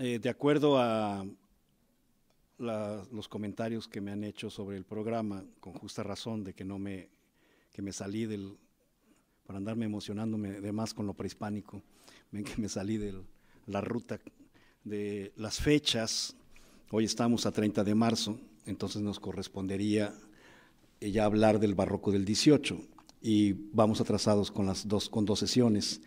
Eh, de acuerdo a los comentarios que me han hecho sobre el programa, con justa razón de que no me, que me salí del, para andarme emocionándome de con lo prehispánico, ven que me salí de la ruta de las fechas, hoy estamos a 30 de marzo, entonces nos correspondería eh, ya hablar del barroco del 18 y vamos atrasados con las dos, con dos sesiones.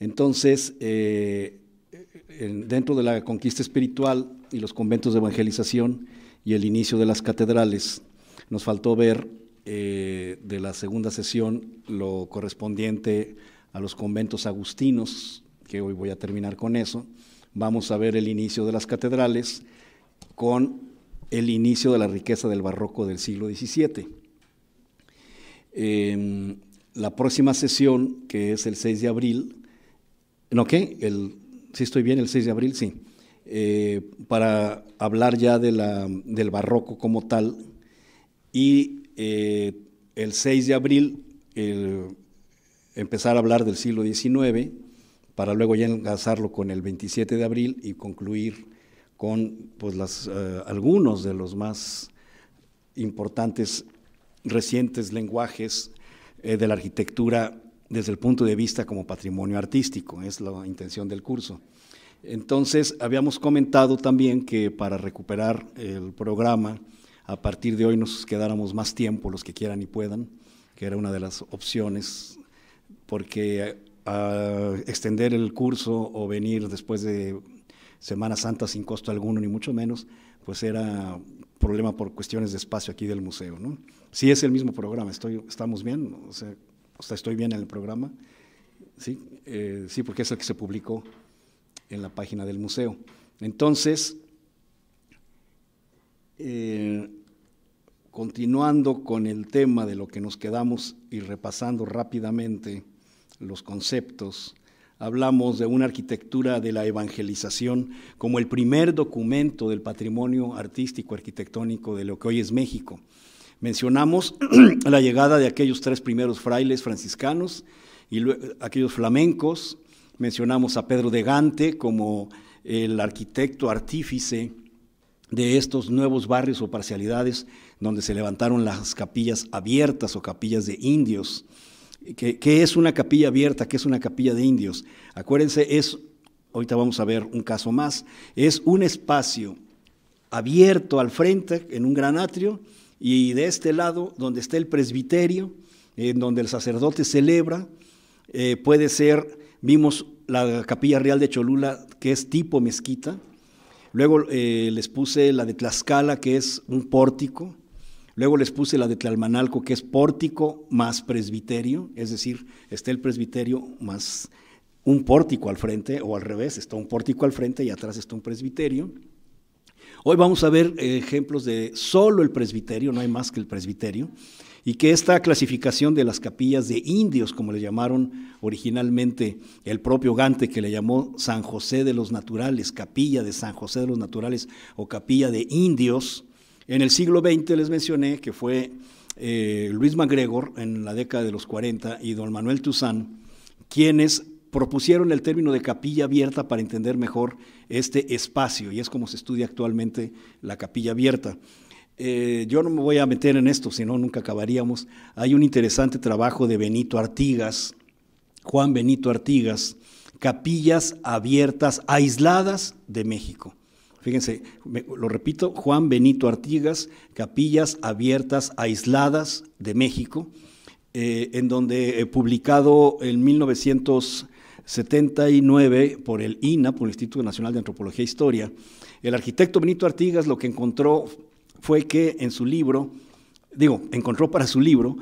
Entonces, eh, eh, dentro de la conquista espiritual y los conventos de evangelización y el inicio de las catedrales, nos faltó ver eh, de la segunda sesión lo correspondiente a los conventos agustinos, que hoy voy a terminar con eso. Vamos a ver el inicio de las catedrales con el inicio de la riqueza del barroco del siglo XVII. Em, la próxima sesión, que es el 6 de abril, ¿no qué? El si estoy bien, el 6 de abril, sí, eh, para hablar ya de la, del barroco como tal. Y eh, el 6 de abril empezar a hablar del siglo XIX, para luego ya enlazarlo con el 27 de abril y concluir con pues, las, eh, algunos de los más importantes recientes lenguajes de la arquitectura desde el punto de vista como patrimonio artístico, es la intención del curso. Entonces, habíamos comentado también que para recuperar el programa, a partir de hoy nos quedáramos más tiempo, los que quieran y puedan, que era una de las opciones, porque ah, extender el curso o venir después de Semana Santa sin costo alguno, ni mucho menos, pues era problema por cuestiones de espacio aquí del museo. ¿no? Sí es el mismo programa, estoy, ¿estamos bien? O sea, o sea, estoy bien en el programa, ¿sí? Eh, sí, porque es el que se publicó en la página del museo. Entonces, eh, continuando con el tema de lo que nos quedamos y repasando rápidamente los conceptos, hablamos de una arquitectura de la evangelización como el primer documento del patrimonio artístico arquitectónico de lo que hoy es México. Mencionamos la llegada de aquellos tres primeros frailes franciscanos y aquellos flamencos. Mencionamos a Pedro de Gante como el arquitecto artífice de estos nuevos barrios o parcialidades donde se levantaron las capillas abiertas o capillas de indios. ¿Qué, qué es una capilla abierta? ¿Qué es una capilla de indios? Acuérdense, es, ahorita vamos a ver un caso más, es un espacio abierto al frente en un gran atrio y de este lado, donde está el presbiterio, en donde el sacerdote celebra, eh, puede ser, vimos la capilla real de Cholula, que es tipo mezquita, luego eh, les puse la de Tlaxcala, que es un pórtico, luego les puse la de Tlalmanalco, que es pórtico más presbiterio, es decir, está el presbiterio más un pórtico al frente, o al revés, está un pórtico al frente y atrás está un presbiterio. Hoy vamos a ver eh, ejemplos de solo el presbiterio, no hay más que el presbiterio, y que esta clasificación de las capillas de indios, como le llamaron originalmente el propio Gante, que le llamó San José de los Naturales, capilla de San José de los Naturales o capilla de indios, en el siglo XX les mencioné que fue eh, Luis MacGregor en la década de los 40 y don Manuel Tuzán, quienes propusieron el término de capilla abierta para entender mejor este espacio, y es como se estudia actualmente la capilla abierta. Eh, yo no me voy a meter en esto, si no, nunca acabaríamos. Hay un interesante trabajo de Benito Artigas, Juan Benito Artigas, Capillas Abiertas Aisladas de México. Fíjense, lo repito, Juan Benito Artigas, Capillas Abiertas Aisladas de México, eh, en donde eh, publicado en 1900... 79 por el INA, por el Instituto Nacional de Antropología e Historia, el arquitecto Benito Artigas lo que encontró fue que en su libro, digo, encontró para su libro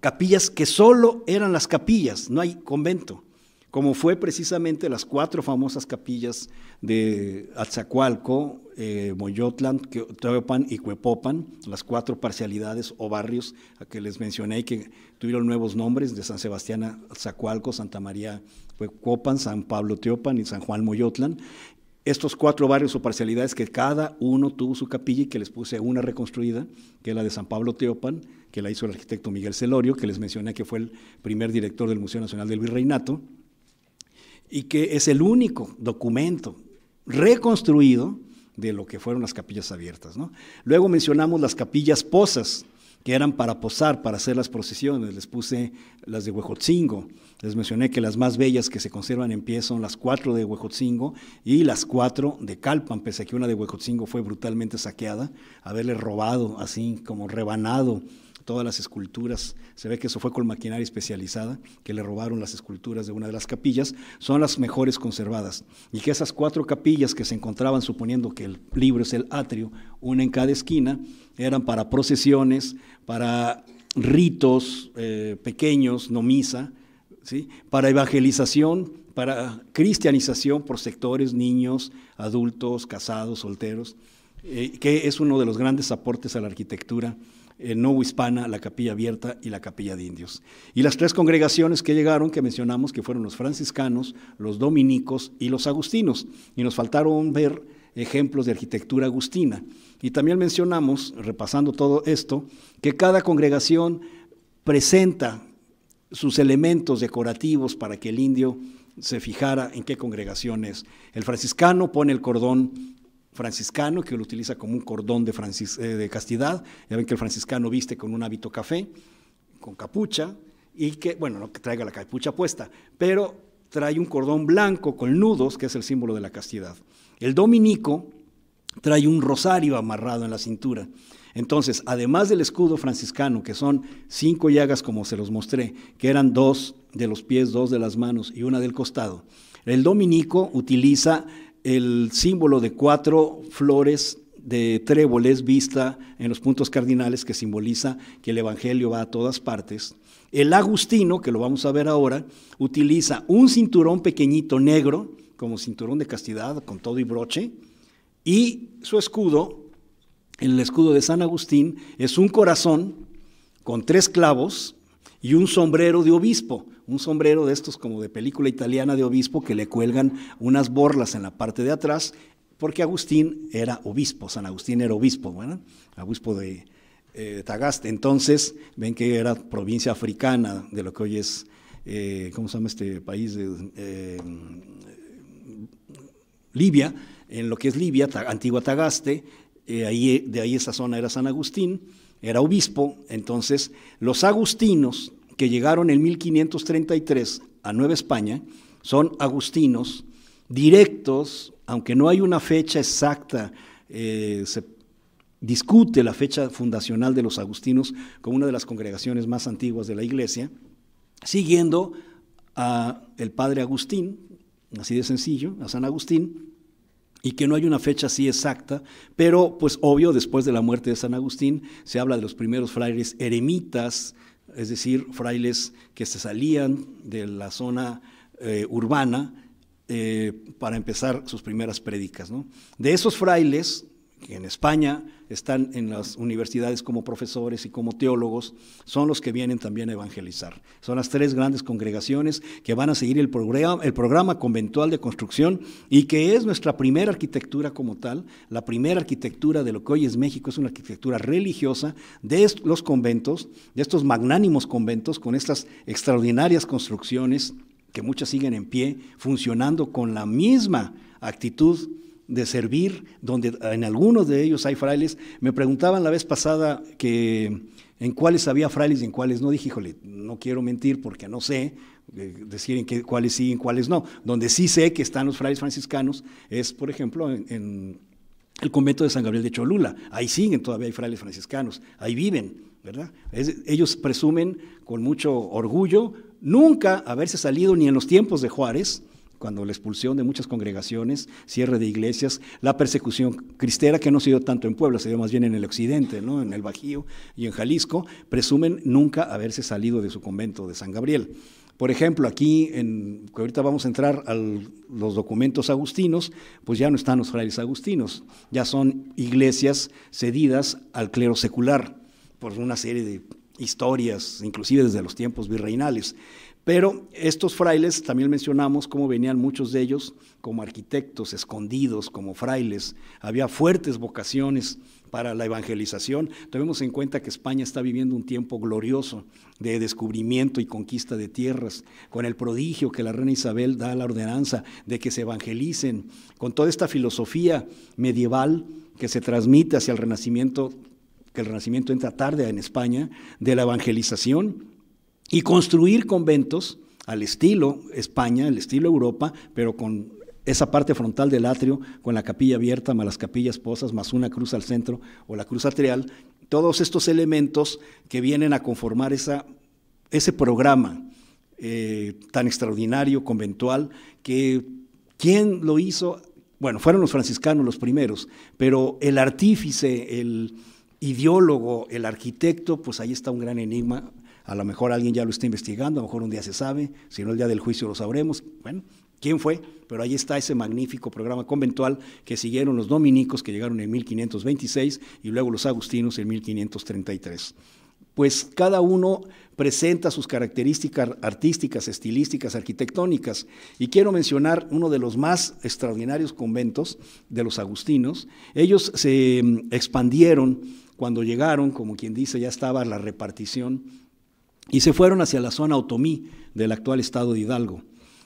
capillas que solo eran las capillas, no hay convento como fue precisamente las cuatro famosas capillas de Atzacualco, eh, Moyotlán, Moyotlan, Teopan y Cuepopan, las cuatro parcialidades o barrios a que les mencioné que tuvieron nuevos nombres, de San Sebastián Atzacualco, Santa María Cuepopan, San Pablo Teopan y San Juan Moyotlán, Estos cuatro barrios o parcialidades que cada uno tuvo su capilla y que les puse una reconstruida, que es la de San Pablo Teopan, que la hizo el arquitecto Miguel Celorio, que les mencioné que fue el primer director del Museo Nacional del Virreinato y que es el único documento reconstruido de lo que fueron las capillas abiertas. Luego mencionamos las capillas posas, que eran para posar, para hacer las procesiones. Les puse las de Huejotzingo. Les mencioné que las más bellas que se conservan en pie son las cuatro de Huejotzingo y las cuatro de Calpan, pese a que una de Huejotzingo fue brutalmente saqueada, haberle robado así como rebanado todas las esculturas, se ve que eso fue con maquinaria especializada, que le robaron las esculturas de una de las capillas, son las mejores conservadas. Y que esas cuatro capillas que se encontraban, suponiendo que el libro es el atrio, una en cada esquina, eran para procesiones, para ritos eh, pequeños, no misa, ¿sí? para evangelización, para cristianización por sectores, niños, adultos, casados, solteros, eh, que es uno de los grandes aportes a la arquitectura eh, nuevo Hispana, la Capilla Abierta y la Capilla de Indios. Y las tres congregaciones que llegaron, que mencionamos, que fueron los franciscanos, los dominicos y los agustinos. Y nos faltaron ver ejemplos de arquitectura agustina. Y también mencionamos, repasando todo esto, que cada congregación presenta sus elementos decorativos para que el indio se fijara en qué congregación es. El franciscano pone el cordón franciscano que lo utiliza como un cordón de, eh, de castidad. Ya ven que el franciscano viste con un hábito café, con capucha, y que, bueno, no que traiga la capucha puesta, pero trae un cordón blanco con nudos, que es el símbolo de la castidad. El dominico trae un rosario amarrado en la cintura. Entonces, además del escudo franciscano, que son cinco llagas como se los mostré, que eran dos de los pies, dos de las manos y una del costado, el dominico utiliza el símbolo de cuatro flores de tréboles vista en los puntos cardinales que simboliza que el Evangelio va a todas partes. El agustino, que lo vamos a ver ahora, utiliza un cinturón pequeñito negro como cinturón de castidad con todo y broche y su escudo, el escudo de San Agustín, es un corazón con tres clavos y un sombrero de obispo, un sombrero de estos como de película italiana de obispo que le cuelgan unas borlas en la parte de atrás, porque Agustín era obispo, San Agustín era obispo, bueno, Obispo eh, de, Tagaste. Entonces, ven que era provincia africana de lo que hoy es, eh, ¿cómo se llama este país? Eh, Libia, en lo que es Libia, antigua Tagaste, de ahí esa zona era San Agustín, era obispo, entonces los agustinos que llegaron en 1533 a Nueva España son agustinos, directos, aunque no hay una fecha exacta, eh, se discute la fecha fundacional de los agustinos como una de las congregaciones más antiguas de la iglesia, siguiendo a el padre Agustín, así de sencillo, a San Agustín, y que no hay una fecha así exacta, pero pues obvio, después de la muerte de San Agustín, se habla de los primeros frailes eremitas, es decir, frailes que se salían de la zona eh, urbana eh, para empezar sus primeras prédicas. De esos frailes, que en España están en las universidades como profesores y como teólogos, son los que vienen también a evangelizar. Son las tres grandes congregaciones que van a seguir el programa, el programa conventual de construcción y que es nuestra primera arquitectura como tal, la primera arquitectura de lo que hoy es México, es una arquitectura religiosa de los conventos, de estos magnánimos conventos con estas extraordinarias construcciones que muchas siguen en pie, funcionando con la misma actitud de servir, donde en algunos de ellos hay frailes. Me preguntaban la vez pasada que en cuáles había frailes y en cuáles no. Dije, híjole, no quiero mentir porque no sé eh, decir en cuáles sí y cuáles no. Donde sí sé que están los frailes franciscanos es, por ejemplo, en, el convento de San Gabriel de Cholula. Ahí siguen, todavía hay frailes franciscanos, ahí viven, ¿verdad? ellos presumen con mucho orgullo nunca haberse salido ni en los tiempos de Juárez, cuando la expulsión de muchas congregaciones, cierre de iglesias, la persecución cristera, que no se dio tanto en Puebla, se dio más bien en el occidente, ¿no? en el Bajío y en Jalisco, presumen nunca haberse salido de su convento de San Gabriel. Por ejemplo, aquí, en, ahorita vamos a entrar a los documentos agustinos, pues ya no están los frailes agustinos, ya son iglesias cedidas al clero secular por una serie de historias, inclusive desde los tiempos virreinales. Pero estos frailes, también mencionamos cómo venían muchos de ellos como arquitectos, escondidos, como frailes. Había fuertes vocaciones para la evangelización. tenemos en cuenta que España está viviendo un tiempo glorioso de descubrimiento y conquista de tierras, con el prodigio que la reina Isabel da a la ordenanza de que se evangelicen, con toda esta filosofía medieval que se transmite hacia el Renacimiento, que el Renacimiento entra tarde en España, de la evangelización y construir conventos al estilo España, al estilo Europa, pero con esa parte frontal del atrio, con la capilla abierta, más las capillas posas, más una cruz al centro o la cruz atrial, todos estos elementos que vienen a conformar ese programa eh, tan extraordinario, conventual, que quién lo hizo, bueno, fueron los franciscanos los primeros, pero el artífice, el ideólogo, el arquitecto, pues ahí está un gran enigma a lo mejor alguien ya lo está investigando, a lo mejor un día se sabe, si no el día del juicio lo sabremos. Bueno, quién fue, pero ahí está ese magnífico programa conventual que siguieron los dominicos que llegaron en 1526 y luego los agustinos en 1533. Pues cada uno presenta sus características artísticas, estilísticas, arquitectónicas. Y quiero mencionar uno de los más extraordinarios conventos de los agustinos. Ellos se mm, expandieron cuando llegaron, como quien dice, ya estaba la repartición y se fueron hacia la zona otomí del actual estado de Hidalgo.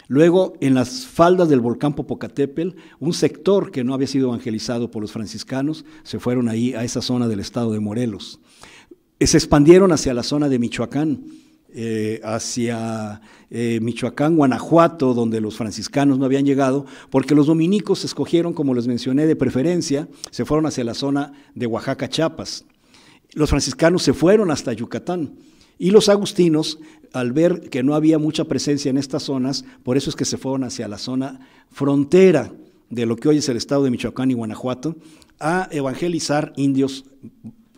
Luego, en las faldas del volcán Popocatépetl, un sector que no había sido evangelizado por los franciscanos, se fueron ahí a esa zona del estado de Morelos. Se expandieron hacia la zona de Michoacán, eh, hacia eh, Michoacán, Guanajuato, donde los franciscanos no habían llegado, porque los dominicos escogieron, como les mencioné, de preferencia, se fueron hacia la zona de Oaxaca, Chiapas. Los franciscanos se fueron hasta Yucatán y los agustinos, al ver que no había mucha presencia en estas zonas, por eso es que se fueron hacia la zona frontera de lo que hoy es el estado de Michoacán y Guanajuato, a evangelizar indios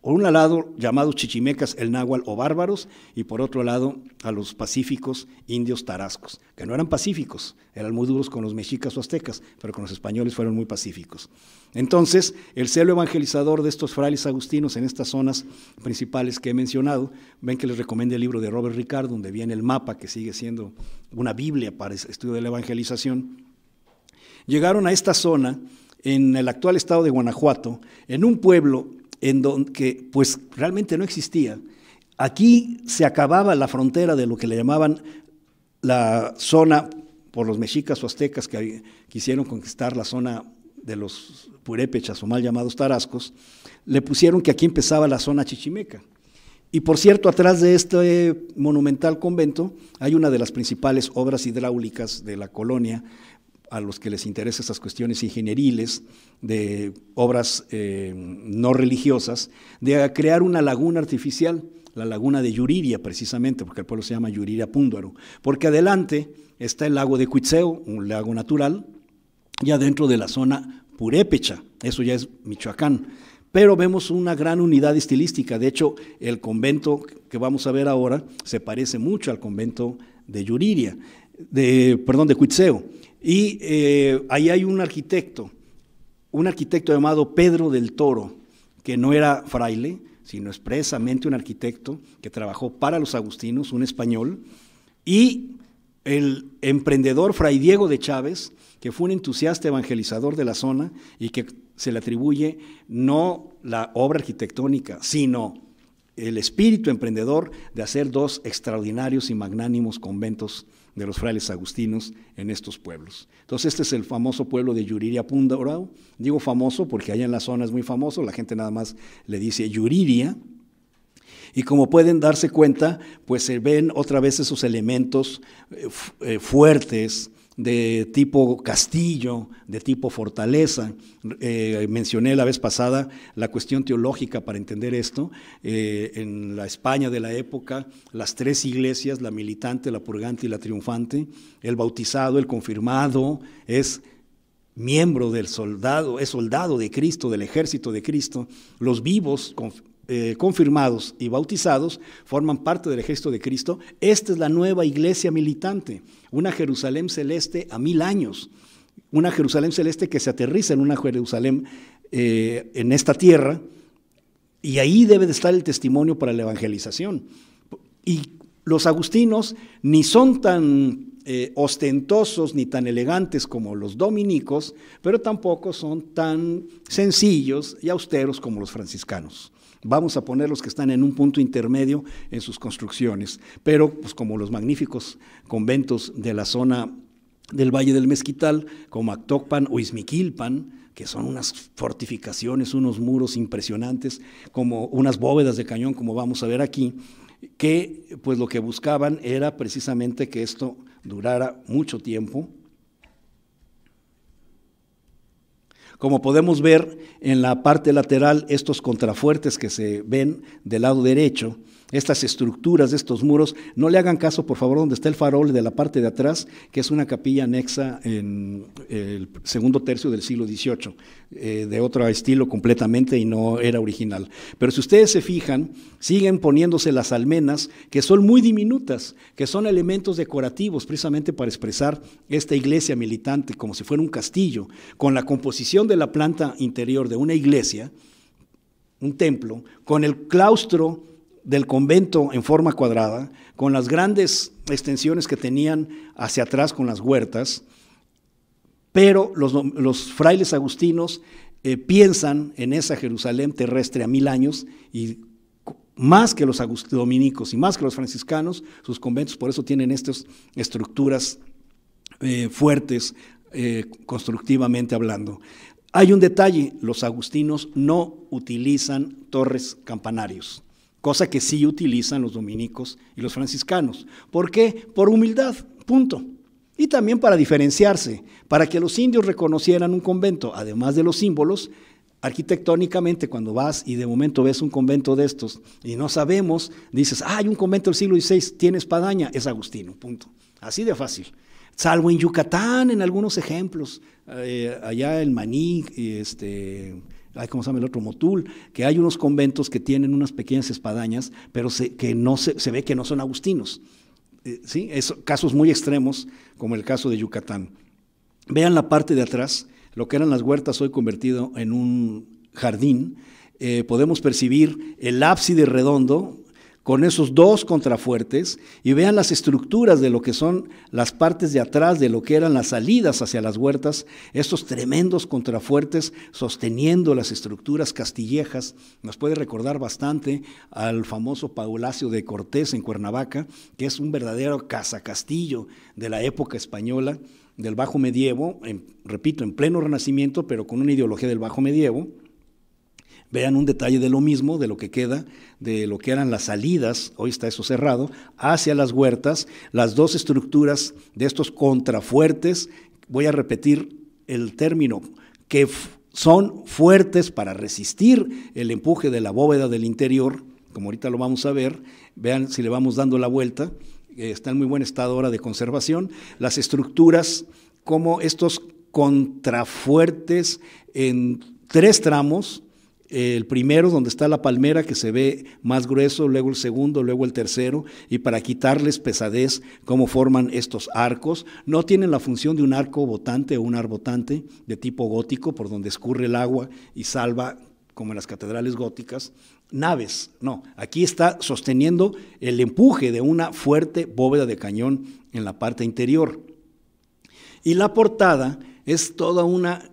por un lado llamados chichimecas, el náhuatl o bárbaros, y por otro lado a los pacíficos indios tarascos, que no eran pacíficos, eran muy duros con los mexicas o aztecas, pero con los españoles fueron muy pacíficos. Entonces, el celo evangelizador de estos frailes agustinos en estas zonas principales que he mencionado, ven que les recomiendo el libro de Robert Ricardo, donde viene el mapa que sigue siendo una Biblia para el estudio de la evangelización, llegaron a esta zona en el actual estado de Guanajuato, en un pueblo en donde que pues realmente no existía. Aquí se acababa la frontera de lo que le llamaban la zona por los mexicas o aztecas que quisieron conquistar la zona de los purépechas o mal llamados tarascos, le pusieron que aquí empezaba la zona chichimeca. Y por cierto, atrás de este monumental convento hay una de las principales obras hidráulicas de la colonia, a los que les interesan esas cuestiones ingenieriles de obras eh, no religiosas, de crear una laguna artificial, la laguna de Yuriria precisamente, porque el pueblo se llama Yuriria Púndaro, porque adelante está el lago de Cuitzeo, un lago natural, y adentro de la zona purépecha, eso ya es Michoacán pero vemos una gran unidad estilística. De hecho, el convento que vamos a ver ahora se parece mucho al convento de Yuriria, de, perdón, de Cuitzeo. Y eh, ahí hay un arquitecto, un arquitecto llamado Pedro del Toro, que no era fraile, sino expresamente un arquitecto que trabajó para los agustinos, un español, y el emprendedor Fray Diego de Chávez, que fue un entusiasta evangelizador de la zona y que se le atribuye no la obra arquitectónica, sino el espíritu emprendedor de hacer dos extraordinarios y magnánimos conventos de los frailes agustinos en estos pueblos. Entonces este es el famoso pueblo de Yuriria Pundorao. Digo famoso porque allá en la zona es muy famoso, la gente nada más le dice Yuriria. Y como pueden darse cuenta, pues se ven otra vez esos elementos eh, eh, fuertes de tipo castillo, de tipo fortaleza. Eh, mencioné la vez pasada la cuestión teológica para entender esto. Eh, en la España de la época, las tres iglesias, la militante, la purgante y la triunfante, el bautizado, el confirmado, es miembro del soldado, es soldado de Cristo, del ejército de Cristo. Los vivos eh, confirmados y bautizados forman parte del ejército de Cristo. Esta es la nueva iglesia militante, una Jerusalén celeste a mil años, una Jerusalén celeste que se aterriza en una Jerusalén eh, en esta tierra, y ahí debe de estar el testimonio para la evangelización. Y los agustinos ni son tan eh, ostentosos ni tan elegantes como los dominicos, pero tampoco son tan sencillos y austeros como los franciscanos. Vamos a poner los que están en un punto intermedio en sus construcciones, pero pues como los magníficos conventos de la zona del Valle del Mezquital, como Actocpan o Izmiquilpan, que son unas fortificaciones, unos muros impresionantes, como unas bóvedas de cañón, como vamos a ver aquí, que pues lo que buscaban era precisamente que esto durara mucho tiempo Como podemos ver en la parte lateral, estos contrafuertes que se ven del lado derecho, estas estructuras estos muros. No le hagan caso, por favor, donde está el farol de la parte de atrás, que es una capilla anexa en el segundo tercio del siglo XVIII, eh, de otro estilo completamente y no era original. Pero si ustedes se fijan, siguen poniéndose las almenas, que son muy diminutas, que son elementos decorativos precisamente para expresar esta iglesia militante como si fuera un castillo, con la composición de la planta interior de una iglesia, un templo, con el claustro del convento en forma cuadrada, con las grandes extensiones que tenían hacia atrás con las huertas, pero los, frailes agustinos eh, piensan en esa Jerusalén terrestre a mil años y más que los dominicos y más que los franciscanos, sus conventos por eso tienen estas estructuras eh, fuertes eh, constructivamente hablando. Hay un detalle, los agustinos no utilizan torres campanarios cosa que sí utilizan los dominicos y los franciscanos. ¿Por qué? Por humildad, punto. Y también para diferenciarse, para que los indios reconocieran un convento, además de los símbolos, arquitectónicamente cuando vas y de momento ves un convento de estos y no sabemos, dices, ah, hay un convento del siglo XVI, tiene espadaña, es agustino, punto. Así de fácil. Salvo en Yucatán, en algunos ejemplos, eh, allá el Maní, este, ¿cómo se llama el otro? Motul, que hay unos conventos que tienen unas pequeñas espadañas, pero se, que no se, ve que no son agustinos. Eh, ¿sí? casos muy extremos, como el caso de Yucatán. Vean la parte de atrás, lo que eran las huertas hoy convertido en un jardín. Eh, podemos percibir el ábside redondo, con esos dos contrafuertes y vean las estructuras de lo que son las partes de atrás de lo que eran las salidas hacia las huertas, estos tremendos contrafuertes sosteniendo las estructuras castillejas, nos puede recordar bastante al famoso Palacio de Cortés en Cuernavaca, que es un verdadero cazacastillo de la época española, del bajo medievo, repito, en pleno renacimiento, pero con una ideología del bajo medievo Vean un detalle de lo mismo, de lo que queda, de lo que eran las salidas, hoy está eso cerrado, hacia las huertas, las dos estructuras de estos contrafuertes, voy a repetir el término, que son fuertes para resistir el empuje de la bóveda del interior, como ahorita lo vamos a ver, vean si le vamos dando la vuelta, eh, está en muy buen estado ahora de conservación, las estructuras como estos contrafuertes en tres tramos, el primero donde está la palmera que se ve más grueso, luego el segundo, luego el tercero, y para quitarles pesadez, cómo forman estos arcos. No tienen la función de un arco botante o un arbotante de tipo gótico, por donde escurre el agua y salva, como en las catedrales góticas, naves. No, aquí está sosteniendo el empuje de una fuerte bóveda de cañón en la parte interior. Y la portada es toda una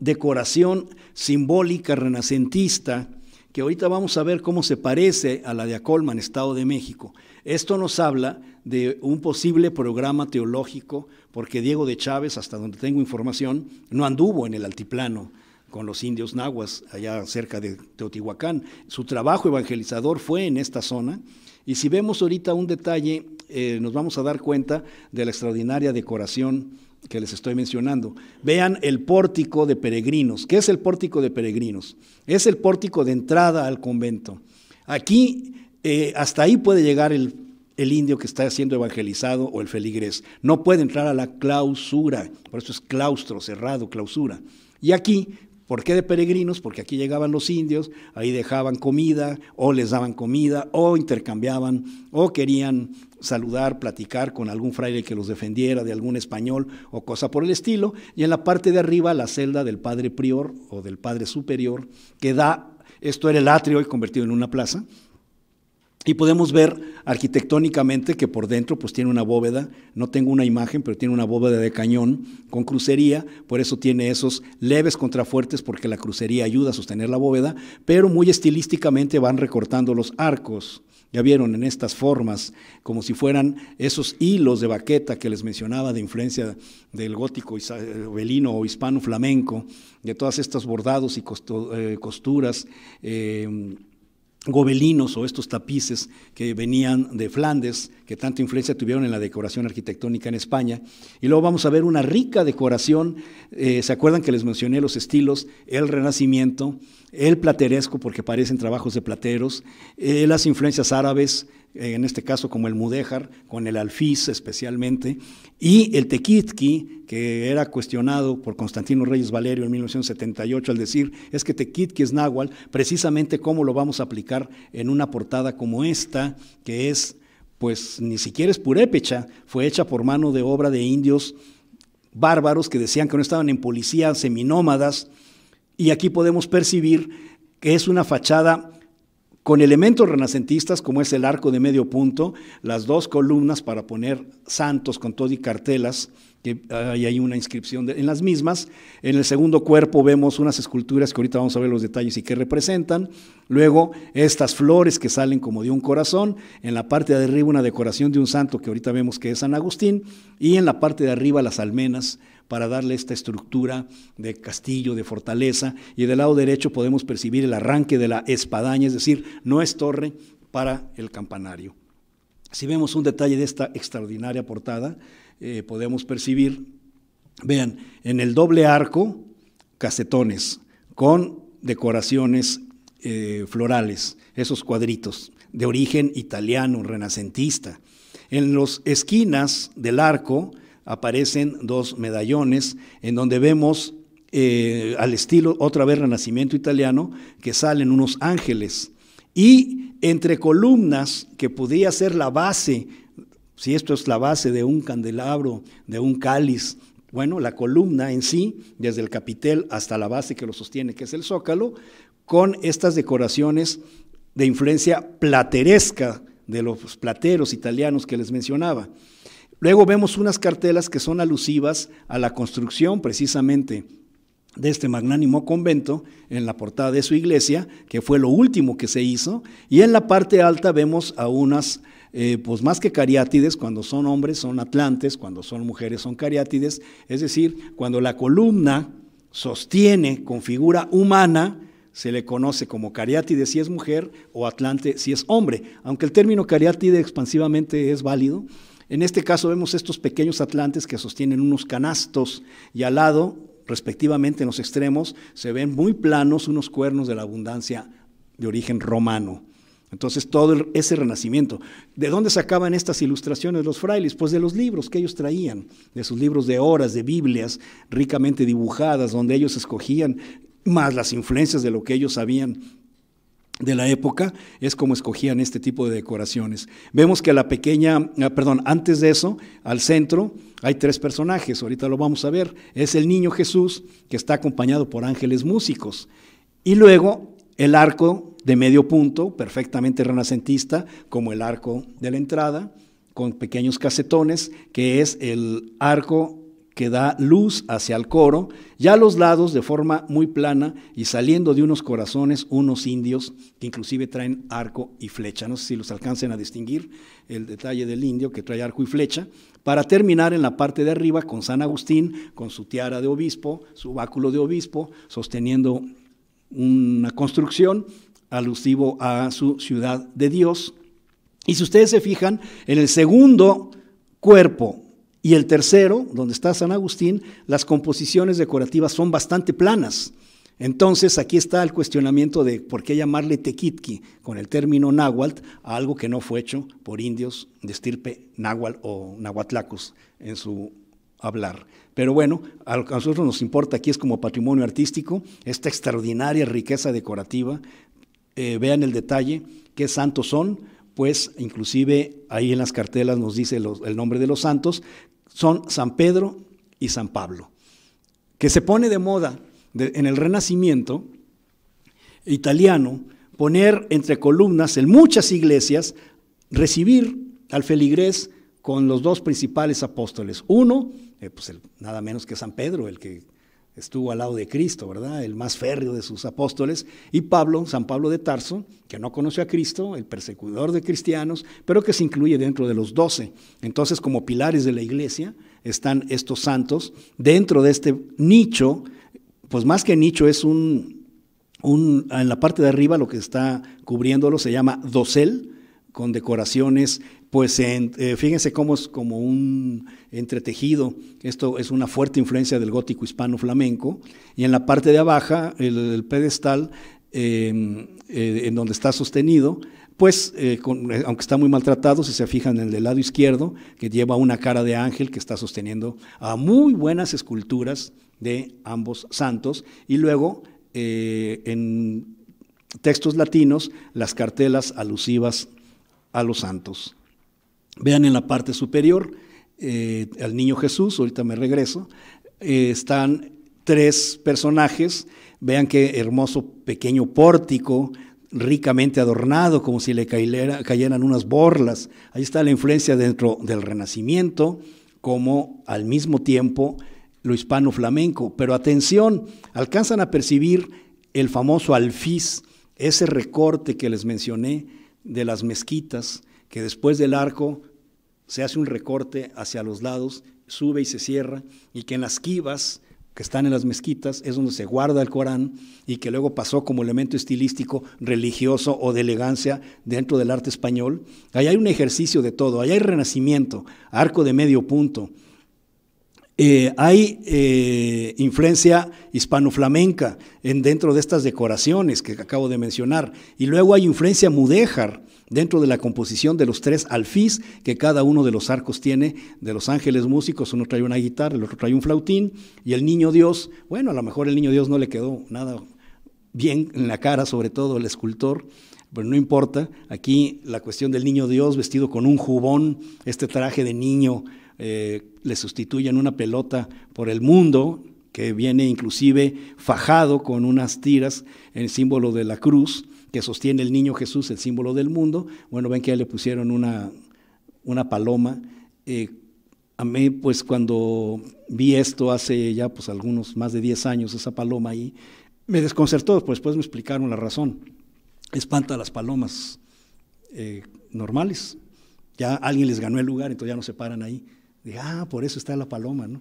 decoración simbólica renacentista, que ahorita vamos a ver cómo se parece a la de Acolman, en Estado de México. Esto nos habla de un posible programa teológico, porque Diego de Chávez, hasta donde tengo información, no anduvo en el altiplano con los indios nahuas allá cerca de Teotihuacán. Su trabajo evangelizador fue en esta zona. Y si vemos ahorita un detalle, eh, nos vamos a dar cuenta de la extraordinaria decoración que les estoy mencionando. Vean el pórtico de peregrinos. ¿Qué es el pórtico de peregrinos? Es el pórtico de entrada al convento. Aquí, eh, hasta ahí puede llegar el, el indio que está siendo evangelizado o el feligrés. No puede entrar a la clausura, por eso es claustro, cerrado, clausura. Y aquí ¿Por qué de peregrinos? Porque aquí llegaban los indios, ahí dejaban comida, o les daban comida, o intercambiaban, o querían saludar, platicar con algún fraile que los defendiera, de algún español, o cosa por el estilo. Y en la parte de arriba, la celda del padre prior o del padre superior, que da, esto era el atrio y convertido en una plaza, y podemos ver arquitectónicamente que por dentro pues tiene una bóveda, no tengo una imagen, pero tiene una bóveda de cañón con crucería, por eso tiene esos leves contrafuertes porque la crucería ayuda a sostener la bóveda, pero muy estilísticamente van recortando los arcos. Ya vieron en estas formas, como si fueran esos hilos de baqueta que les mencionaba de influencia del gótico isabelino o hispano flamenco, de todas estas bordados y eh, costuras. Eh, gobelinos o estos tapices que venían de Flandes, que tanta influencia tuvieron en la decoración arquitectónica en España. Y luego vamos a ver una rica decoración, eh, ¿se acuerdan que les mencioné los estilos? El Renacimiento, el plateresco, porque parecen trabajos de plateros, eh, las influencias árabes, en este caso como el mudéjar, con el alfiz especialmente, y el tequitqui, que era cuestionado por Constantino Reyes Valerio en 1978 al decir, es que tequitqui es náhuatl, precisamente cómo lo vamos a aplicar en una portada como esta, que es, pues ni siquiera es purépecha, fue hecha por mano de obra de indios bárbaros que decían que no estaban en policía, seminómadas, y aquí podemos percibir que es una fachada con elementos renacentistas como es el arco de medio punto, las dos columnas para poner santos con todo y cartelas, que hay, hay una inscripción en las mismas. En el segundo cuerpo vemos unas esculturas que ahorita vamos a ver los detalles y qué representan. Luego estas flores que salen como de un corazón. En la parte de arriba una decoración de un santo que ahorita vemos que es San Agustín. Y en la parte de arriba las almenas para darle esta estructura de castillo, de fortaleza, y del lado derecho podemos percibir el arranque de la espadaña, es decir, no es torre para el campanario. Si vemos un detalle de esta extraordinaria portada, eh, podemos percibir, vean, en el doble arco, casetones con decoraciones eh, florales, esos cuadritos de origen italiano, renacentista. En las esquinas del arco aparecen dos medallones en donde vemos eh, al estilo otra vez renacimiento italiano que salen unos ángeles y entre columnas que podía ser la base, si esto es la base de un candelabro, de un cáliz, bueno, la columna en sí, desde el capitel hasta la base que lo sostiene, que es el zócalo, con estas decoraciones de influencia plateresca de los plateros italianos que les mencionaba. Luego vemos unas cartelas que son alusivas a la construcción precisamente de este magnánimo convento en la portada de su iglesia, que fue lo último que se hizo, y en la parte alta vemos a unas, eh, pues más que cariátides, cuando son hombres son atlantes, cuando son mujeres son cariátides, es decir, cuando la columna sostiene con figura humana, se le conoce como cariátide si es mujer o atlante si es hombre, aunque el término cariátide expansivamente es válido, en este caso vemos estos pequeños atlantes que sostienen unos canastos y al lado, respectivamente en los extremos, se ven muy planos unos cuernos de la abundancia de origen romano. Entonces, todo ese renacimiento. ¿De dónde sacaban estas ilustraciones los frailes? Pues de los libros que ellos traían, de sus libros de horas, de Biblias ricamente dibujadas, donde ellos escogían más las influencias de lo que ellos sabían de la época es como escogían este tipo de decoraciones. Vemos que la pequeña, ah, perdón, antes de eso, al centro hay tres personajes, ahorita lo vamos a ver. Es el niño Jesús que está acompañado por ángeles músicos. Y luego el arco de medio punto, perfectamente renacentista, como el arco de la entrada, con pequeños casetones, que es el arco que da luz hacia el coro, ya a los lados de forma muy plana y saliendo de unos corazones unos indios que inclusive traen arco y flecha. No sé si los alcancen a distinguir el detalle del indio que trae arco y flecha, para terminar en la parte de arriba con San Agustín, con su tiara de obispo, su báculo de obispo, sosteniendo una construcción alusivo a su ciudad de Dios. Y si ustedes se fijan, en el segundo cuerpo y el tercero, donde está San Agustín, las composiciones decorativas son bastante planas. Entonces, aquí está el cuestionamiento de por qué llamarle tequitqui con el término náhuatl a algo que no fue hecho por indios de estirpe náhuatl o nahuatlacos en su hablar. Pero bueno, a nosotros nos importa aquí es como patrimonio artístico, esta extraordinaria riqueza decorativa. Eh, vean el detalle, qué santos son, pues inclusive ahí en las cartelas nos dice el nombre de los santos, son San Pedro y San Pablo, que se pone de moda en el Renacimiento italiano poner entre columnas en muchas iglesias, recibir al feligrés con los dos principales apóstoles. Uno, eh, pues nada menos que San Pedro, el que estuvo al lado de Cristo, ¿verdad? El más férreo de sus apóstoles. Y Pablo, San Pablo de Tarso, que no conoció a Cristo, el perseguidor de cristianos, pero que se incluye dentro de los doce. Entonces, como pilares de la iglesia, están estos santos dentro de este nicho, pues más que nicho es un, un en la parte de arriba lo que está cubriéndolo se llama dosel, con decoraciones pues eh, fíjense cómo es como un entretejido, esto es una fuerte influencia del gótico hispano flamenco, y en la parte de abajo, el, pedestal, em, eh, en donde está sostenido, pues eh, aunque está muy maltratado, si se fijan en el lado izquierdo, que lleva una cara de ángel que está sosteniendo a muy buenas esculturas de ambos santos, y luego en textos latinos, las cartelas alusivas a los santos. Vean en la parte superior eh, al niño Jesús, ahorita me regreso, eh, están tres personajes, vean qué hermoso pequeño pórtico ricamente adornado, como si le cayeran unas borlas. Ahí está la influencia dentro del Renacimiento, como al mismo tiempo lo hispano-flamenco. Pero atención, alcanzan a percibir el famoso alfiz, ese recorte que les mencioné de las mezquitas, que después del arco se hace un recorte hacia los lados, sube y se cierra, y que en las quivas que están en las mezquitas es donde se guarda el Corán y que luego pasó como elemento estilístico, religioso o de elegancia dentro del arte español. Allá hay un ejercicio de todo, allá hay renacimiento, arco de medio punto, eh, hay eh, influencia hispano-flamenca dentro de estas decoraciones que acabo de mencionar. Y luego hay influencia mudéjar dentro de la composición de los tres alfís que cada uno de los arcos tiene de los ángeles músicos. Uno trae una guitarra, el otro trae un flautín y el niño Dios. Bueno, a lo mejor el niño Dios no le quedó nada bien en la cara, sobre todo el escultor pero no importa. Aquí la cuestión del niño Dios vestido con un jubón, este traje de niño eh, le sustituyen una pelota por el mundo, que viene inclusive fajado con unas tiras en símbolo de la cruz, que sostiene el niño Jesús, el símbolo del mundo. Bueno, ven que le pusieron una, una paloma. Eh, a mí, pues cuando vi esto hace ya pues algunos más de 10 años, esa paloma ahí, me desconcertó, pues después me explicaron la razón. Espanta a las palomas eh, normales. Ya alguien les ganó el lugar, entonces ya no se paran ahí ah, por eso está la paloma, ¿no?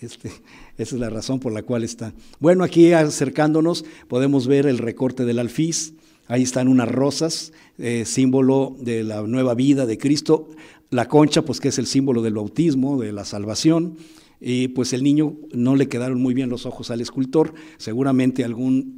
Este, esa es la razón por la cual está. Bueno, aquí acercándonos podemos ver el recorte del alfiz. Ahí están unas rosas, eh, símbolo de la nueva vida de Cristo. La concha, pues que es el símbolo del bautismo, de la salvación. Y pues el niño no le quedaron muy bien los ojos al escultor. Seguramente algún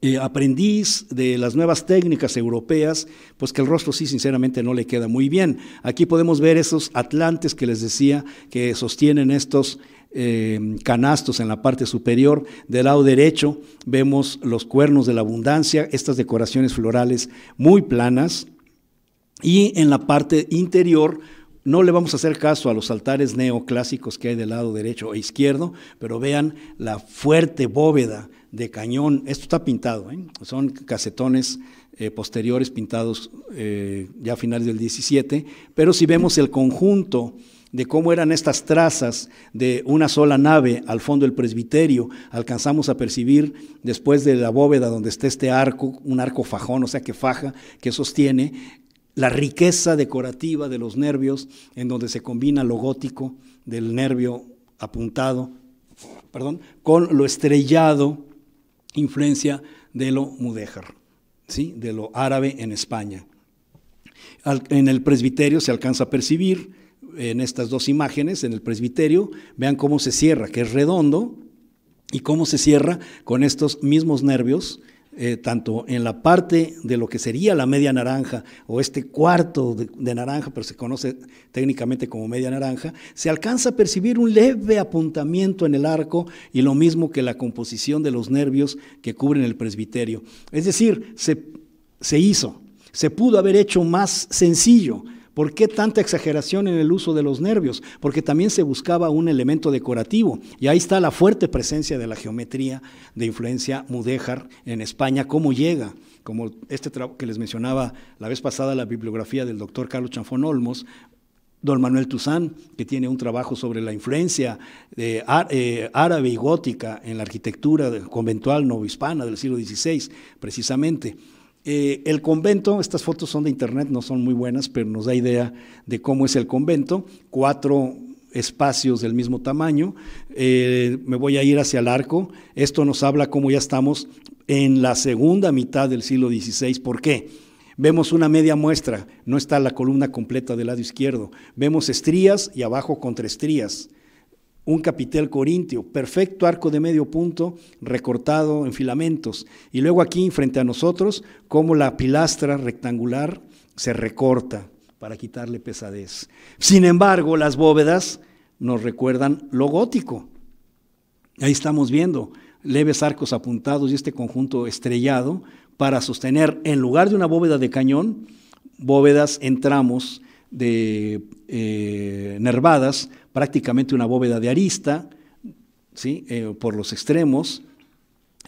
eh, aprendiz de las nuevas técnicas europeas, pues que el rostro sí sinceramente no le queda muy bien. Aquí podemos ver esos atlantes que les decía que sostienen estos eh, canastos en la parte superior. Del lado derecho vemos los cuernos de la abundancia, estas decoraciones florales muy planas. Y en la parte interior no le vamos a hacer caso a los altares neoclásicos que hay del lado derecho e izquierdo, pero vean la fuerte bóveda de cañón, esto está pintado, ¿eh? son casetones eh, posteriores pintados eh, ya a finales del 17, pero si vemos el conjunto de cómo eran estas trazas de una sola nave al fondo del presbiterio, alcanzamos a percibir después de la bóveda donde está este arco, un arco fajón, o sea que faja, que sostiene la riqueza decorativa de los nervios, en donde se combina lo gótico del nervio apuntado, perdón, con lo estrellado influencia de lo mudéjar, ¿sí? de lo árabe en España. en el presbiterio se alcanza a percibir, en estas dos imágenes, en el presbiterio, vean cómo se cierra, que es redondo, y cómo se cierra con estos mismos nervios eh, tanto en la parte de lo que sería la media naranja o este cuarto de, naranja, pero se conoce técnicamente como media naranja, se alcanza a percibir un leve apuntamiento en el arco y lo mismo que la composición de los nervios que cubren el presbiterio. Es decir, se hizo, se pudo haber hecho más sencillo, ¿Por qué tanta exageración en el uso de los nervios? Porque también se buscaba un elemento decorativo. Y ahí está la fuerte presencia de la geometría de influencia mudéjar en España, cómo llega, como este trabajo que les mencionaba la vez pasada, la bibliografía del doctor Carlos Chanfón Olmos, Don Manuel Tuzán, que tiene un trabajo sobre la influencia eh, árabe y gótica en la arquitectura conventual novohispana del siglo XVI, precisamente. Eh, el convento, estas fotos son de internet, no son muy buenas, pero nos da idea de cómo es el convento. Cuatro espacios del mismo tamaño. Eh, me voy a ir hacia el arco. Esto nos habla cómo ya estamos en la segunda mitad del siglo XVI. ¿Por qué? Vemos una media muestra, no está la columna completa del lado izquierdo. Vemos estrías y abajo estrías, un capitel corintio, perfecto arco de medio punto recortado en filamentos. Y luego aquí, frente a nosotros, como la pilastra rectangular se recorta para quitarle pesadez. Sin embargo, las bóvedas nos recuerdan lo gótico. Ahí estamos viendo leves arcos apuntados y este conjunto estrellado para sostener, en lugar de una bóveda de cañón, bóvedas en tramos de eh, nervadas prácticamente una bóveda de arista, ¿sí? Eh, por los extremos,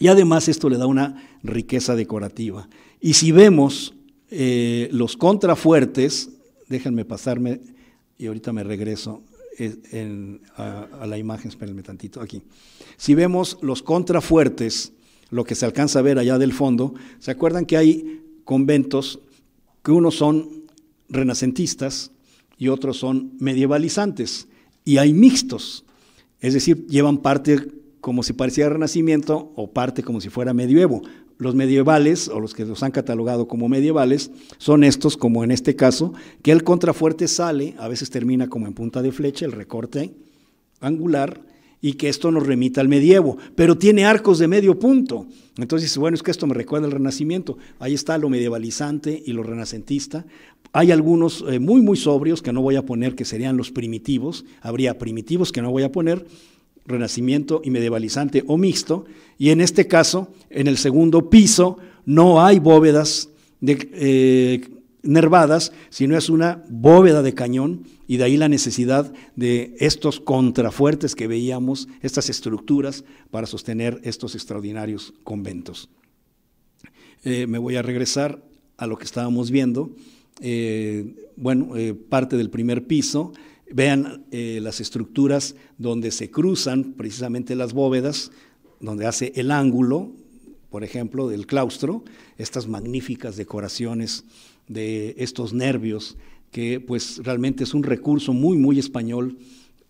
y además esto le da una riqueza decorativa. Y si vemos eh, los contrafuertes, déjenme pasarme y ahorita me regreso eh, a, la imagen, espérenme tantito, aquí. Si vemos los contrafuertes, lo que se alcanza a ver allá del fondo, ¿se acuerdan que hay conventos que unos son renacentistas y otros son medievalizantes? y hay mixtos, es decir, llevan parte como si pareciera renacimiento o parte como si fuera medievo. Los medievales, o los que los han catalogado como medievales, son estos, como en este caso, que el contrafuerte sale, a veces termina como en punta de flecha, el recorte angular, y que esto nos remita al medievo, pero tiene arcos de medio punto. Entonces, bueno, es que esto me recuerda al Renacimiento. Ahí está lo medievalizante y lo renacentista. Hay algunos eh, muy, muy sobrios que no voy a poner, que serían los primitivos. Habría primitivos que no voy a poner, renacimiento y medievalizante o mixto. Y en este caso, en el segundo piso, no hay bóvedas eh, nervadas, sino es una bóveda de cañón y de ahí la necesidad de estos contrafuertes que veíamos, estas estructuras para sostener estos extraordinarios conventos. Eh, me voy a regresar a lo que estábamos viendo. Eh, bueno, eh, parte del primer piso, vean las estructuras donde se cruzan precisamente las bóvedas, donde hace el ángulo, por ejemplo, del claustro, estas magníficas decoraciones de estos nervios que pues realmente es un recurso muy, muy español,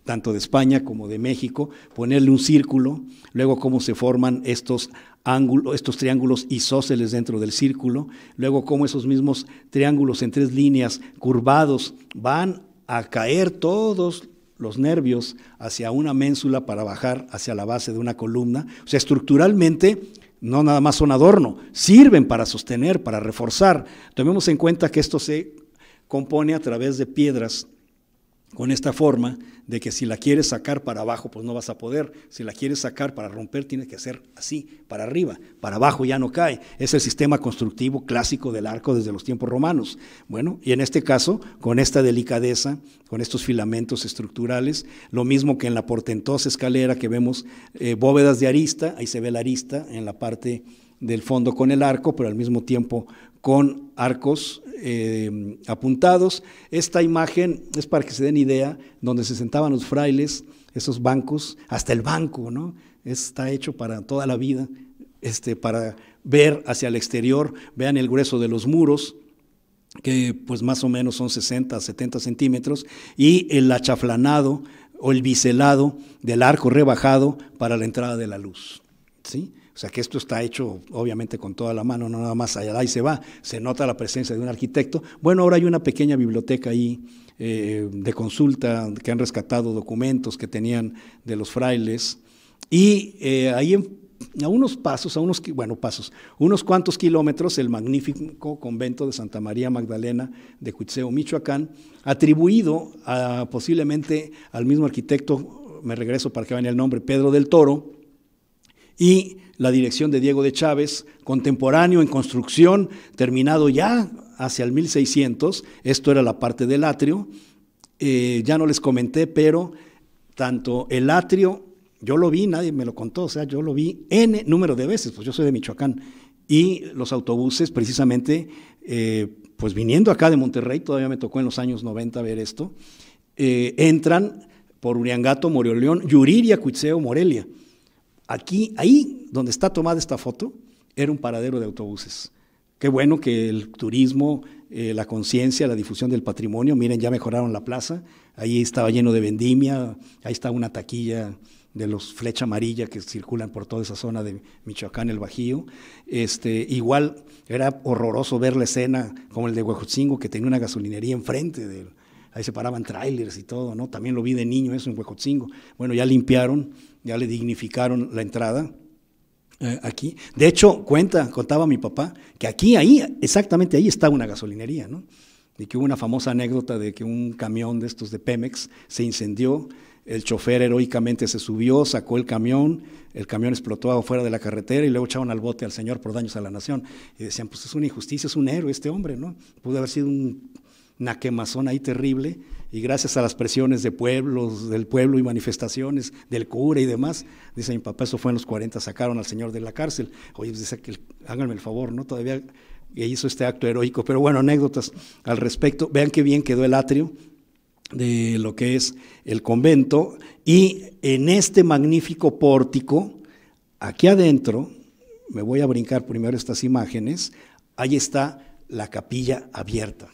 tanto de España como de México, ponerle un círculo, luego cómo se forman estos ángulos, estos triángulos isósceles dentro del círculo, luego cómo esos mismos triángulos en tres líneas curvados van a caer todos los nervios hacia una ménsula para bajar hacia la base de una columna. O sea, estructuralmente no nada más son adorno, sirven para sostener, para reforzar. Tomemos en cuenta que esto se compone a través de piedras con esta forma de que si la quieres sacar para abajo, pues no vas a poder. Si la quieres sacar para romper, tienes que hacer así, para arriba, para abajo ya no cae. Es el sistema constructivo clásico del arco desde los tiempos romanos. Bueno, y en este caso, con esta delicadeza, con estos filamentos estructurales, lo mismo que en la portentosa escalera que vemos eh, bóvedas de arista, ahí se ve la arista en la parte del fondo con el arco, pero al mismo tiempo con arcos eh, apuntados. Esta imagen es para que se den idea, donde se sentaban los frailes, esos bancos, hasta el banco, ¿no? Está hecho para toda la vida, este, para ver hacia el exterior, vean el grueso de los muros, que pues más o menos son 60, 70 centímetros, y el achaflanado o el biselado del arco rebajado para la entrada de la luz. ¿sí? sea que esto está hecho obviamente con toda la mano, no nada más allá y se va, se nota la presencia de un arquitecto. Bueno, ahora hay una pequeña biblioteca ahí eh, de consulta que han rescatado documentos que tenían de los frailes y eh, ahí a unos pasos, a unos, bueno, pasos, unos cuantos kilómetros, el magnífico convento de Santa María Magdalena de Cuitzeo, Michoacán, atribuido a, posiblemente al mismo arquitecto, me regreso para que vean el nombre, Pedro del Toro, y la dirección de Diego de Chávez, contemporáneo en construcción, terminado ya hacia el 1600. Esto era la parte del atrio. Eh, ya no les comenté, pero tanto el atrio, yo lo vi, nadie me lo contó, o sea, yo lo vi N número de veces, pues yo soy de Michoacán. Y los autobuses, precisamente, eh, pues viniendo acá de Monterrey, todavía me tocó en los años 90 ver esto, eh, entran por Uriangato, León, Yuriria, Cuitseo, Morelia. Aquí, ahí donde está tomada esta foto, era un paradero de autobuses. Qué bueno que el turismo, eh, la conciencia, la difusión del patrimonio, miren, ya mejoraron la plaza, ahí estaba lleno de vendimia, ahí está una taquilla de los flecha amarilla que circulan por toda esa zona de Michoacán, el Bajío. Este, igual era horroroso ver la escena como el de Huejotzingo, que tenía una gasolinería enfrente de Ahí se paraban trailers y todo, ¿no? También lo vi de niño eso en Huejotzingo. Bueno, ya limpiaron, ya le dignificaron la entrada eh, aquí. De hecho, cuenta, contaba mi papá, que aquí, ahí, exactamente ahí está una gasolinería, ¿no? Y que hubo una famosa anécdota de que un camión de estos de Pemex se incendió, el chofer heroicamente se subió, sacó el camión, el camión explotó afuera de la carretera y luego echaron al bote al señor por daños a la nación. Y decían, pues es una injusticia, es un héroe este hombre, ¿no? Pudo haber sido un, una quemazón ahí terrible y gracias a las presiones de pueblos, del pueblo y manifestaciones, del cura y demás, dice mi papá, eso fue en los 40, sacaron al señor de la cárcel. Oye, pues dice que háganme el favor, ¿no? Todavía hizo este acto heroico. Pero bueno, anécdotas al respecto. Vean qué bien quedó el atrio de lo que es el convento. Y en este magnífico pórtico, aquí adentro, me voy a brincar primero estas imágenes, ahí está la capilla abierta.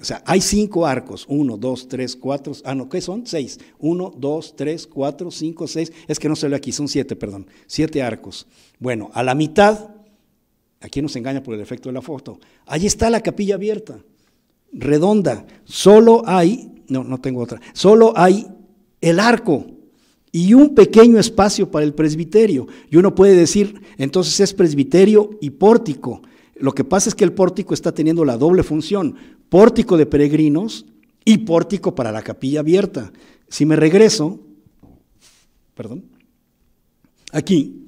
O sea, hay cinco arcos, uno, dos, tres, cuatro, ah, no, ¿qué son? Seis. Uno, dos, tres, cuatro, cinco, seis, es que no se ve aquí, son siete, perdón, siete arcos. Bueno, a la mitad, aquí nos engaña por el efecto de la foto, ahí está la capilla abierta, redonda, solo hay, no, no tengo otra, solo hay el arco y un pequeño espacio para el presbiterio. Y uno puede decir, entonces es presbiterio y pórtico, lo que pasa es que el pórtico está teniendo la doble función, pórtico de peregrinos y pórtico para la capilla abierta. Si me regreso, perdón, aquí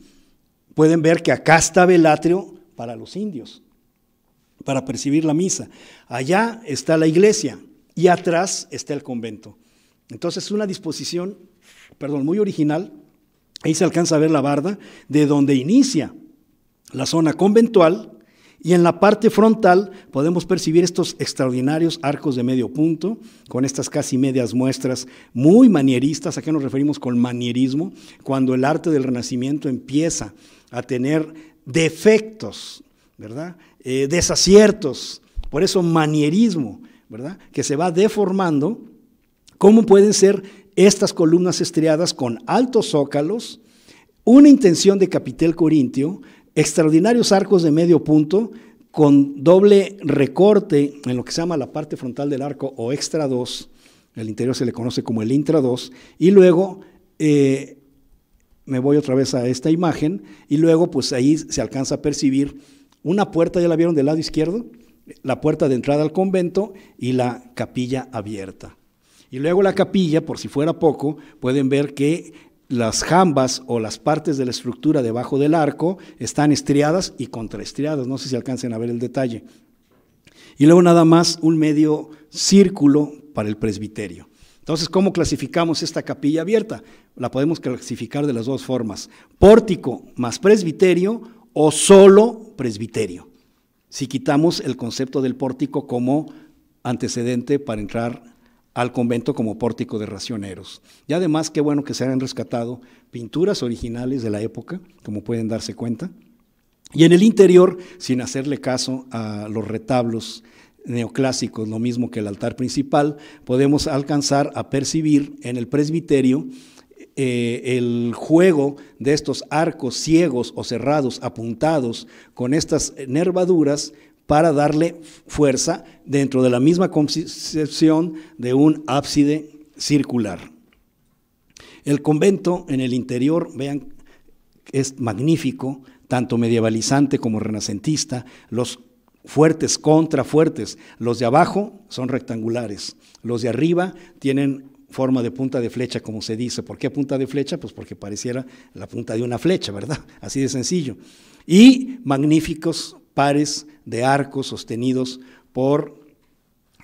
pueden ver que acá estaba el atrio para los indios, para percibir la misa. Allá está la iglesia y atrás está el convento. Entonces, una disposición, perdón, muy original. Ahí se alcanza a ver la barda de donde inicia la zona conventual y en la parte frontal podemos percibir estos extraordinarios arcos de medio punto, con estas casi medias muestras muy manieristas. ¿A qué nos referimos con manierismo? Cuando el arte del Renacimiento empieza a tener defectos, ¿verdad? Eh, desaciertos, por eso manierismo, ¿verdad? Que se va deformando. ¿Cómo pueden ser estas columnas estriadas con altos zócalos? Una intención de capitel corintio Extraordinarios arcos de medio punto con doble recorte en lo que se llama la parte frontal del arco o extra 2, el interior se le conoce como el intra y luego eh, me voy otra vez a esta imagen, y luego pues ahí se alcanza a percibir una puerta, ya la vieron del lado izquierdo, la puerta de entrada al convento y la capilla abierta. Y luego la capilla, por si fuera poco, pueden ver que las jambas o las partes de la estructura debajo del arco están estriadas y contraestriadas, no sé si alcancen a ver el detalle. Y luego nada más un medio círculo para el presbiterio. Entonces, ¿cómo clasificamos esta capilla abierta? La podemos clasificar de las dos formas, pórtico más presbiterio o solo presbiterio, si quitamos el concepto del pórtico como antecedente para entrar al convento como pórtico de racioneros. Y además, qué bueno que se han rescatado pinturas originales de la época, como pueden darse cuenta. Y en el interior, sin hacerle caso a los retablos neoclásicos, lo mismo que el altar principal, podemos alcanzar a percibir en el presbiterio eh, el juego de estos arcos ciegos o cerrados apuntados con estas nervaduras para darle fuerza dentro de la misma concepción de un ábside circular. El convento en el interior, vean, es magnífico, tanto medievalizante como renacentista. Los fuertes, contrafuertes, los de abajo son rectangulares, los de arriba tienen forma de punta de flecha, como se dice. ¿Por qué punta de flecha? Pues porque pareciera la punta de una flecha, ¿verdad? Así de sencillo. Y magníficos pares de arcos sostenidos por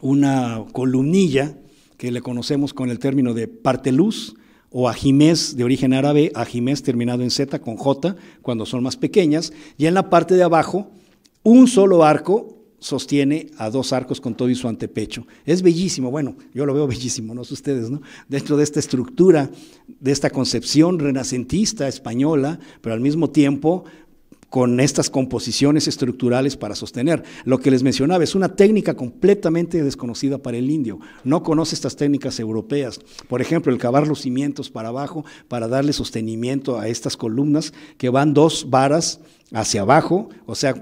una columnilla que le conocemos con el término de parteluz o ajimés de origen árabe, ajimés terminado en Z con J cuando son más pequeñas, y en la parte de abajo un solo arco sostiene a dos arcos con todo y su antepecho. Es bellísimo, bueno, yo lo veo bellísimo, no sé ustedes, ¿no? Dentro de esta estructura, de esta concepción renacentista española, pero al mismo tiempo con estas composiciones estructurales para sostener. Lo que les mencionaba es una técnica completamente desconocida para el indio. No conoce estas técnicas europeas. Por ejemplo, el cavar los cimientos para abajo para darle sostenimiento a estas columnas que van dos varas hacia abajo, o sea,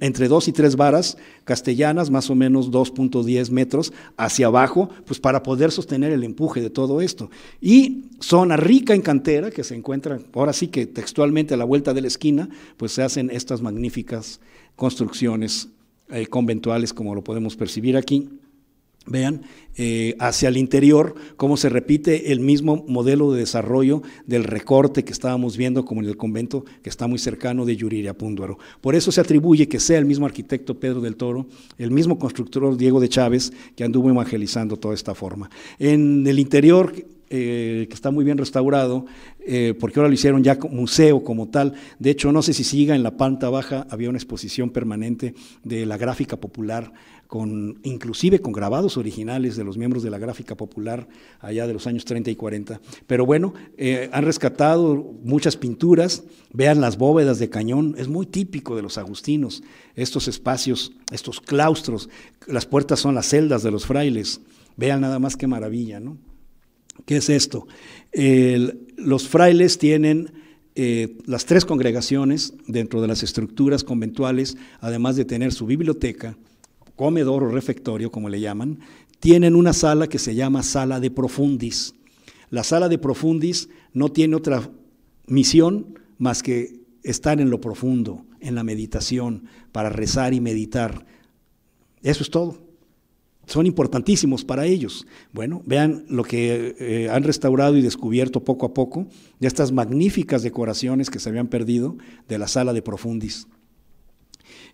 entre dos y tres varas castellanas, más o menos 2.10 metros hacia abajo, pues para poder sostener el empuje de todo esto. Y zona rica en cantera, que se encuentra ahora sí que textualmente a la vuelta de la esquina, pues se hacen estas magníficas construcciones eh, conventuales como lo podemos percibir aquí. Vean eh, hacia el interior cómo se repite el mismo modelo de desarrollo del recorte que estábamos viendo como en el convento que está muy cercano de Yuriria-Púnduaro. Por eso se atribuye que sea el mismo arquitecto Pedro del Toro, el mismo constructor Diego de Chávez que anduvo evangelizando toda esta forma. En el interior eh, que está muy bien restaurado, eh, porque ahora lo hicieron ya museo como tal. De hecho, no sé si siga en la planta baja, había una exposición permanente de la gráfica popular con, inclusive con grabados originales de los miembros de la gráfica popular allá de los años 30 y 40. Pero bueno, eh, han rescatado muchas pinturas, vean las bóvedas de cañón, es muy típico de los agustinos, estos espacios, estos claustros, las puertas son las celdas de los frailes, vean nada más qué maravilla, ¿no? ¿Qué es esto? los frailes tienen... Eh, las tres congregaciones dentro de las estructuras conventuales, además de tener su biblioteca, comedor o refectorio, como le llaman, tienen una sala que se llama sala de profundis. La sala de profundis no tiene otra misión más que estar en lo profundo, en la meditación, para rezar y meditar. Eso es todo. Son importantísimos para ellos. Bueno, vean lo que eh, han restaurado y descubierto poco a poco de estas magníficas decoraciones que se habían perdido de la sala de profundis.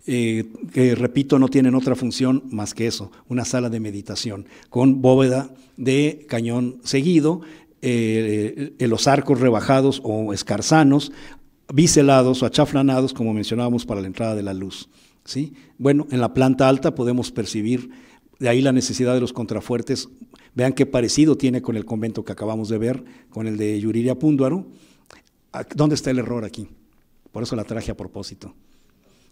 Eh, que repito no tienen otra función más que eso, una sala de meditación con bóveda de cañón seguido, eh, eh, los arcos rebajados o escarzanos, biselados o achaflanados, como mencionábamos, para la entrada de la luz. ¿sí? Bueno, en la planta alta podemos percibir de ahí la necesidad de los contrafuertes. Vean qué parecido tiene con el convento que acabamos de ver, con el de Yuriria Púnduaro. Ah, ¿Dónde está el error aquí? Por eso la traje a propósito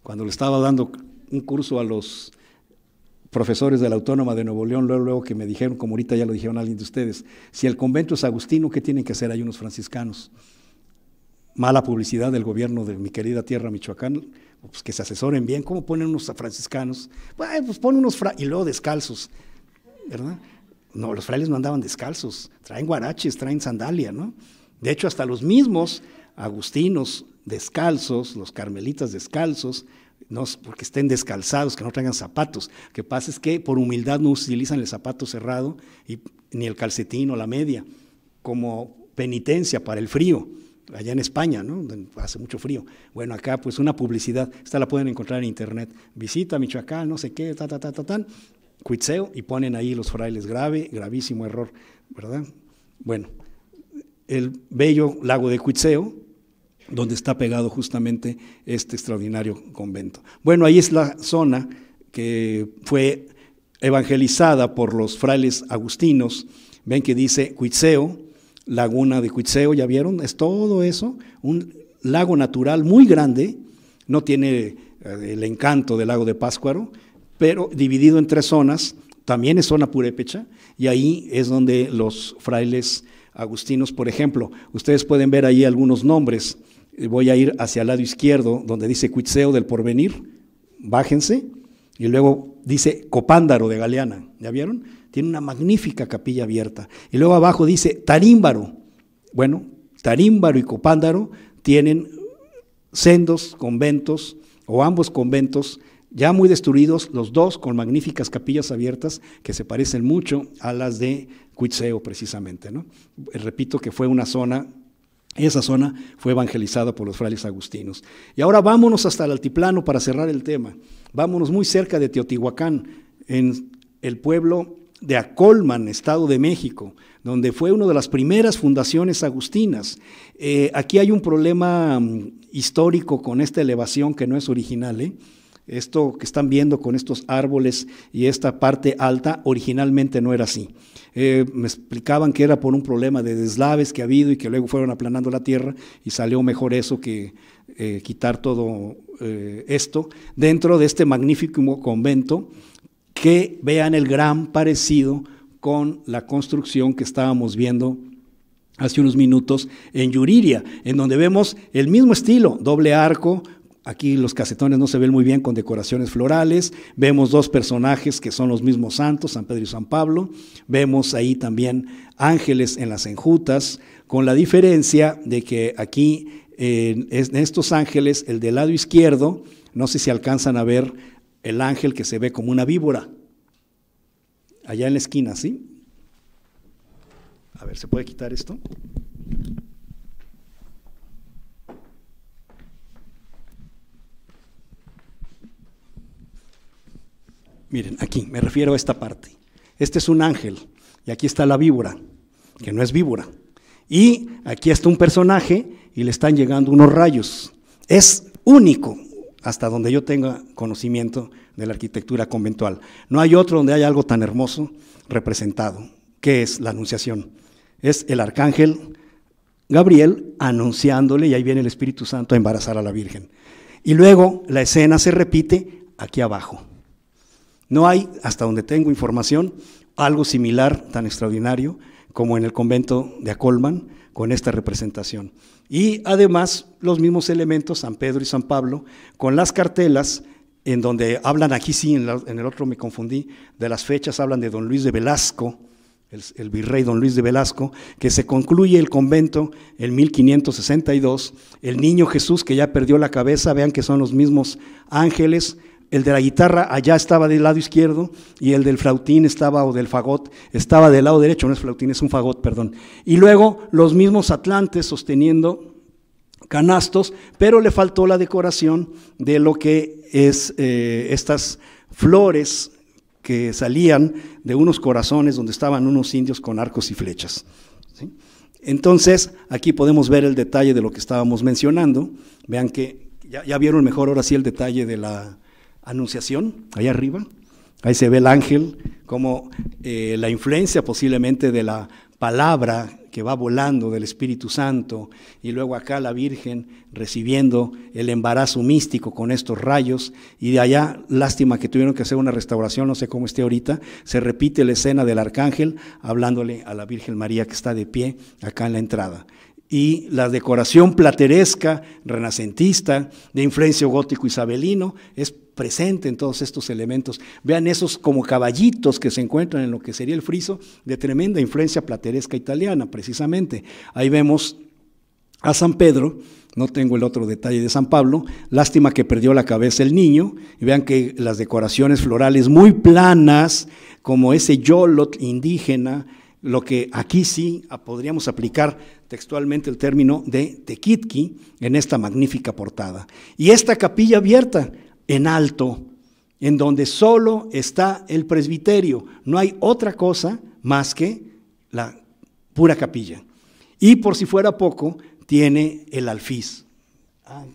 cuando le estaba dando un curso a los profesores de la Autónoma de Nuevo León, luego, que me dijeron, como ahorita ya lo dijeron alguien de ustedes, si el convento es agustino, ¿qué tienen que hacer ahí unos franciscanos? Mala publicidad del gobierno de mi querida tierra Michoacán, pues que se asesoren bien, ¿cómo ponen unos franciscanos? pues ponen unos frailes y luego descalzos, ¿verdad? No, los frailes no andaban descalzos, traen guaraches, traen sandalia, ¿no? De hecho, hasta los mismos agustinos descalzos, los carmelitas descalzos, no porque estén descalzados, que no traigan zapatos. Lo que pasa es que por humildad no utilizan el zapato cerrado y, ni el calcetín o la media como penitencia para el frío. Allá en España, ¿no? Hace mucho frío. Bueno, acá pues una publicidad, esta la pueden encontrar en internet. Visita Michoacán, no sé qué, ta, ta, ta, ta, tan, cuitseo, y ponen ahí los frailes. Grave, gravísimo error, ¿verdad? Bueno, el bello lago de Cuitseo, donde está pegado justamente este extraordinario convento. Bueno, ahí es la zona que fue evangelizada por los frailes agustinos. Ven que dice Cuitseo, laguna de Cuitseo, ¿ya vieron? Es todo eso, un lago natural muy grande, no tiene eh, el encanto del lago de Páscuaro, pero dividido en tres zonas, también es zona purépecha, y ahí es donde los frailes agustinos, por ejemplo, ustedes pueden ver ahí algunos nombres, voy a ir hacia el lado izquierdo, donde dice Cuitseo del porvenir, bájense, y luego dice Copándaro de Galeana, ¿ya vieron? Tiene una magnífica capilla abierta. Y luego abajo dice Tarímbaro. Bueno, Tarímbaro y Copándaro tienen sendos conventos, o ambos conventos, ya muy destruidos, los dos con magníficas capillas abiertas que se parecen mucho a las de Cuitseo precisamente. ¿no? Repito que fue una zona esa zona fue evangelizada por los frailes agustinos. Y ahora vámonos hasta el altiplano para cerrar el tema. Vámonos muy cerca de Teotihuacán, en el pueblo de Acolman, Estado de México, donde fue una de las primeras fundaciones agustinas. Eh, aquí hay un problema mm, histórico con esta elevación que no es original. ¿eh? Esto que están viendo con estos árboles y esta parte alta originalmente no era así. Eh, me explicaban que era por un problema de deslaves que ha habido y que luego fueron aplanando la tierra y salió mejor eso que eh, quitar todo eh, esto dentro de este magnífico convento que vean el gran parecido con la construcción que estábamos viendo hace unos minutos en Yuriria, en donde vemos el mismo estilo, doble arco Aquí los casetones no se ven muy bien con decoraciones florales. Vemos dos personajes que son los mismos santos, San Pedro y San Pablo. Vemos ahí también ángeles en las enjutas, con la diferencia de que aquí en estos ángeles, el del lado izquierdo, no sé si alcanzan a ver el ángel que se ve como una víbora. Allá en la esquina, ¿sí? A ver, ¿se puede quitar esto? Miren, aquí me refiero a esta parte. Este es un ángel y aquí está la víbora, que no es víbora. Y aquí está un personaje y le están llegando unos rayos. Es único, hasta donde yo tenga conocimiento de la arquitectura conventual. No hay otro donde haya algo tan hermoso representado, que es la anunciación. Es el arcángel Gabriel anunciándole, y ahí viene el Espíritu Santo a embarazar a la Virgen. Y luego la escena se repite aquí abajo. No hay, hasta donde tengo información, algo similar tan extraordinario como en el convento de Acolman con esta representación. Y además los mismos elementos, San Pedro y San Pablo, con las cartelas en donde hablan, aquí sí, en, el otro me confundí, de las fechas, hablan de don Luis de Velasco, el, el, virrey don Luis de Velasco, que se concluye el convento en 1562, el niño Jesús que ya perdió la cabeza, vean que son los mismos ángeles, el de la guitarra allá estaba del lado izquierdo y el del flautín estaba, o del fagot, estaba del lado derecho, no es flautín, es un fagot, perdón. Y luego los mismos atlantes sosteniendo canastos, pero le faltó la decoración de lo que es eh, estas flores que salían de unos corazones donde estaban unos indios con arcos y flechas. Entonces, aquí podemos ver el detalle de lo que estábamos mencionando. Vean que ya, ya vieron mejor ahora sí el detalle de la, Anunciación, ahí arriba. Ahí se ve el ángel, como eh, la influencia posiblemente de la palabra que va volando del Espíritu Santo y luego acá la Virgen recibiendo el embarazo místico con estos rayos y de allá, lástima que tuvieron que hacer una restauración, no sé cómo esté ahorita, se repite la escena del arcángel hablándole a la Virgen María que está de pie acá en la entrada y la decoración plateresca, renacentista, de influencia gótico isabelino, es presente en todos estos elementos. Vean esos como caballitos que se encuentran en lo que sería el friso, de tremenda influencia plateresca italiana, precisamente. Ahí vemos a San Pedro, no tengo el otro detalle de San Pablo, lástima que perdió la cabeza el niño, y vean que las decoraciones florales muy planas, como ese yolot indígena, lo que aquí sí podríamos aplicar textualmente el término de Tequitqui en esta magnífica portada. Y esta capilla abierta en alto, en donde solo está el presbiterio, no hay otra cosa más que la pura capilla. Y por si fuera poco, tiene el alfiz. Ah,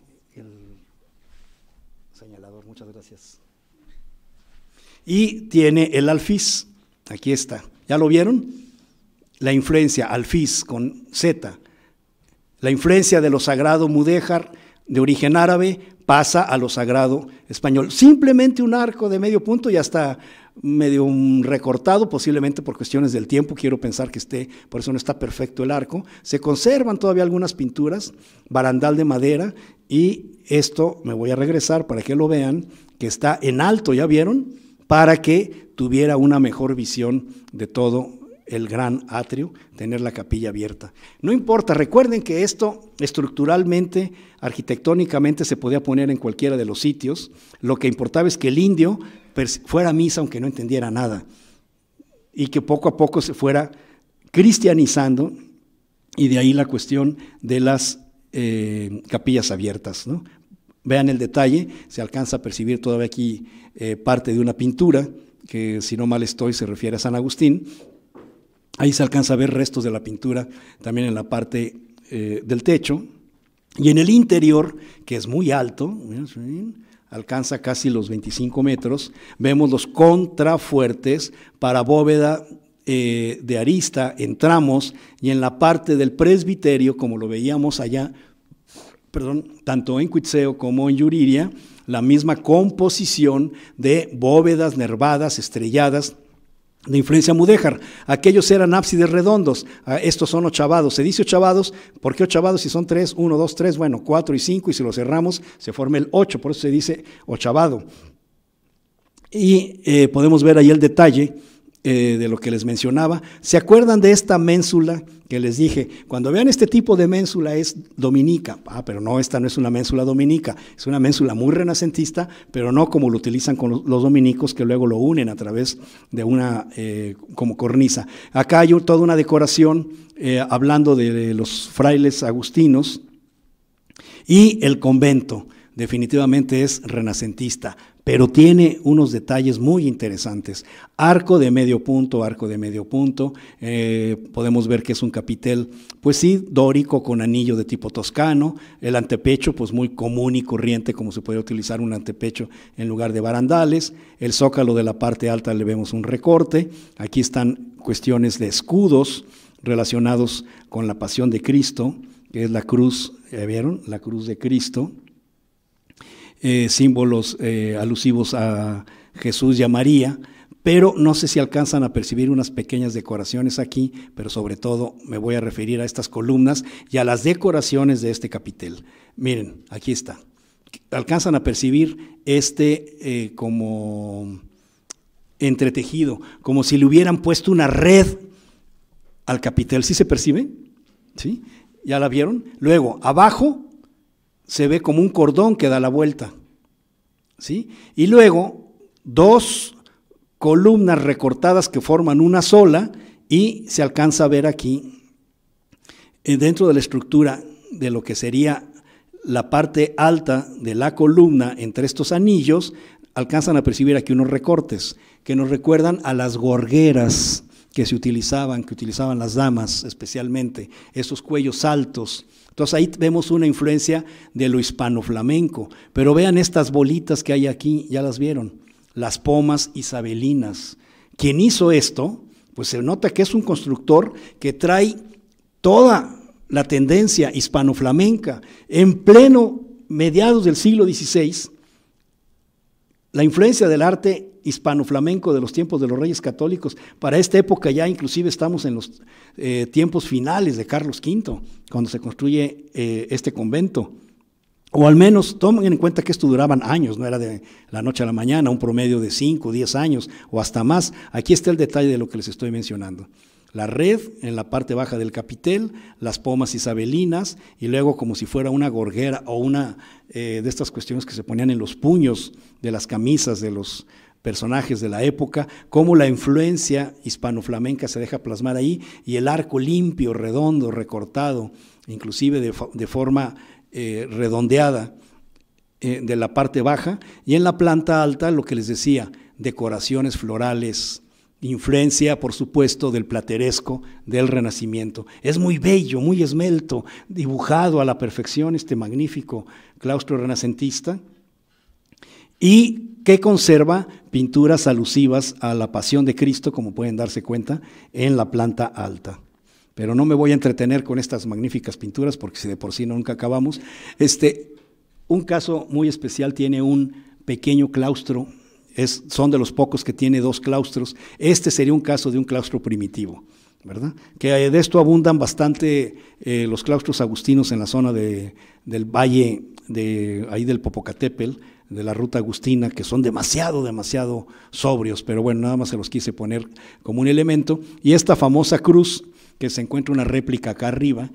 señalador, muchas gracias. Y tiene el alfiz, aquí está, ¿ya lo vieron? la influencia alfiz con Z, la influencia de lo sagrado mudéjar de origen árabe pasa a lo sagrado español. Simplemente un arco de medio punto, ya está medio recortado, posiblemente por cuestiones del tiempo, quiero pensar que esté, por eso no está perfecto el arco. Se conservan todavía algunas pinturas, barandal de madera, y esto me voy a regresar para que lo vean, que está en alto, ¿ya vieron? Para que tuviera una mejor visión de todo el gran atrio, tener la capilla abierta. No importa, recuerden que esto estructuralmente, arquitectónicamente se podía poner en cualquiera de los sitios. Lo que importaba es que el indio pues, fuera a misa aunque no entendiera nada y que poco a poco se fuera cristianizando y de ahí la cuestión de las eh, capillas abiertas. ¿no? Vean el detalle, se alcanza a percibir todavía aquí eh, parte de una pintura que si no mal estoy se refiere a San Agustín, Ahí se alcanza a ver restos de la pintura también en la parte eh, del techo. Y en el interior, que es muy alto, alcanza casi los 25 metros, vemos los contrafuertes para bóveda eh, de arista entramos y en la parte del presbiterio, como lo veíamos allá, perdón, tanto en Cuitseo como en Yuriria, la misma composición de bóvedas nervadas, estrelladas, de influencia mudéjar. Aquellos eran ábsides redondos, ah, estos son ochavados. Se dice ochavados, ¿por qué ochavados si son tres? Uno, dos, tres, bueno, cuatro y cinco, y si lo cerramos se forma el ocho, por eso se dice ochavado. Y eh, podemos ver ahí el detalle eh, de lo que les mencionaba. ¿Se acuerdan de esta ménsula que les dije? Cuando vean este tipo de ménsula es dominica. Ah, pero no, esta no es una ménsula dominica. Es una ménsula muy renacentista, pero no como lo utilizan con los dominicos que luego lo unen a través de una eh, como cornisa. Acá hay toda una decoración eh, hablando de los frailes agustinos y el convento definitivamente es renacentista, pero tiene unos detalles muy interesantes. Arco de medio punto, arco de medio punto, eh, podemos ver que es un capitel, pues sí, dórico con anillo de tipo toscano, el antepecho, pues muy común y corriente como se puede utilizar un antepecho en lugar de barandales, el zócalo de la parte alta le vemos un recorte, aquí están cuestiones de escudos relacionados con la pasión de Cristo, que es la cruz, ¿ya vieron? La cruz de Cristo eh, símbolos eh, alusivos a Jesús y a María, pero no sé si alcanzan a percibir unas pequeñas decoraciones aquí, pero sobre todo me voy a referir a estas columnas y a las decoraciones de este capitel. Miren, aquí está. Alcanzan a percibir este eh, como entretejido, como si le hubieran puesto una red al capitel. ¿Sí se percibe? ¿Sí? ¿Ya la vieron? Luego, abajo se ve como un cordón que da la vuelta. ¿sí? Y luego dos columnas recortadas que forman una sola y se alcanza a ver aquí, eh, dentro de la estructura de lo que sería la parte alta de la columna entre estos anillos, alcanzan a percibir aquí unos recortes que nos recuerdan a las gorgueras que se utilizaban, que utilizaban las damas especialmente, esos cuellos altos. Entonces ahí vemos una influencia de lo hispano-flamenco. Pero vean estas bolitas que hay aquí, ya las vieron, las pomas isabelinas. Quien hizo esto, pues se nota que es un constructor que trae toda la tendencia hispano-flamenca en pleno mediados del siglo XVI la influencia del arte hispano-flamenco de los tiempos de los reyes católicos, para esta época ya inclusive estamos en los eh, tiempos finales de Carlos V, cuando se construye eh, este convento. O al menos tomen en cuenta que esto duraban años, no era de la noche a la mañana, un promedio de 5, 10 años o hasta más. Aquí está el detalle de lo que les estoy mencionando la red en la parte baja del capitel, las pomas isabelinas y luego como si fuera una gorguera o una eh, de estas cuestiones que se ponían en los puños de las camisas de los personajes de la época, cómo la influencia hispano-flamenca se deja plasmar ahí y el arco limpio, redondo, recortado, inclusive de, forma eh, redondeada eh, de la parte baja y en la planta alta lo que les decía, decoraciones florales influencia, por supuesto, del plateresco, del Renacimiento. Es muy bello, muy esmelto, dibujado a la perfección este magnífico claustro renacentista y que conserva pinturas alusivas a la pasión de Cristo, como pueden darse cuenta, en la planta alta. Pero no me voy a entretener con estas magníficas pinturas, porque si de por sí nunca acabamos. Este, un caso muy especial tiene un pequeño claustro son de los pocos que tiene dos claustros. Este sería un caso de un claustro primitivo. ¿verdad? Que de esto abundan bastante eh, los claustros agustinos en la zona del valle de ahí del Popocatépetl, de la ruta agustina, que son demasiado, demasiado sobrios, pero bueno, nada más se los quise poner como un elemento. Y esta famosa cruz, que se encuentra una réplica acá arriba,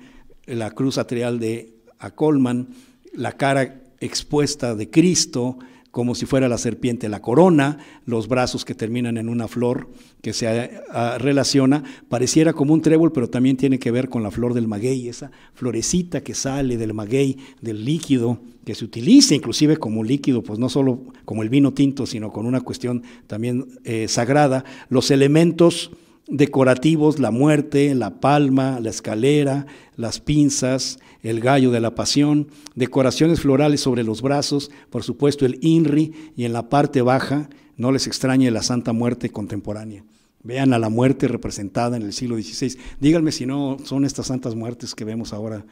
la cruz atrial de Acolman, la cara expuesta de Cristo, como si fuera la serpiente la corona, los brazos que terminan en una flor que se eh, ah, relaciona, pareciera como un trébol, pero también tiene que ver con la flor del maguey, esa florecita que sale del maguey, del líquido, que se utiliza inclusive como líquido, pues no solo como el vino tinto, sino con una cuestión también eh, sagrada, los elementos decorativos, la muerte, la palma, la escalera, las pinzas, el gallo de la pasión, decoraciones florales sobre los brazos, por supuesto el INRI y en la parte baja, no les extrañe la Santa Muerte contemporánea. Vean a la muerte representada en el siglo XVI. Díganme si no son estas santas muertes que vemos ahora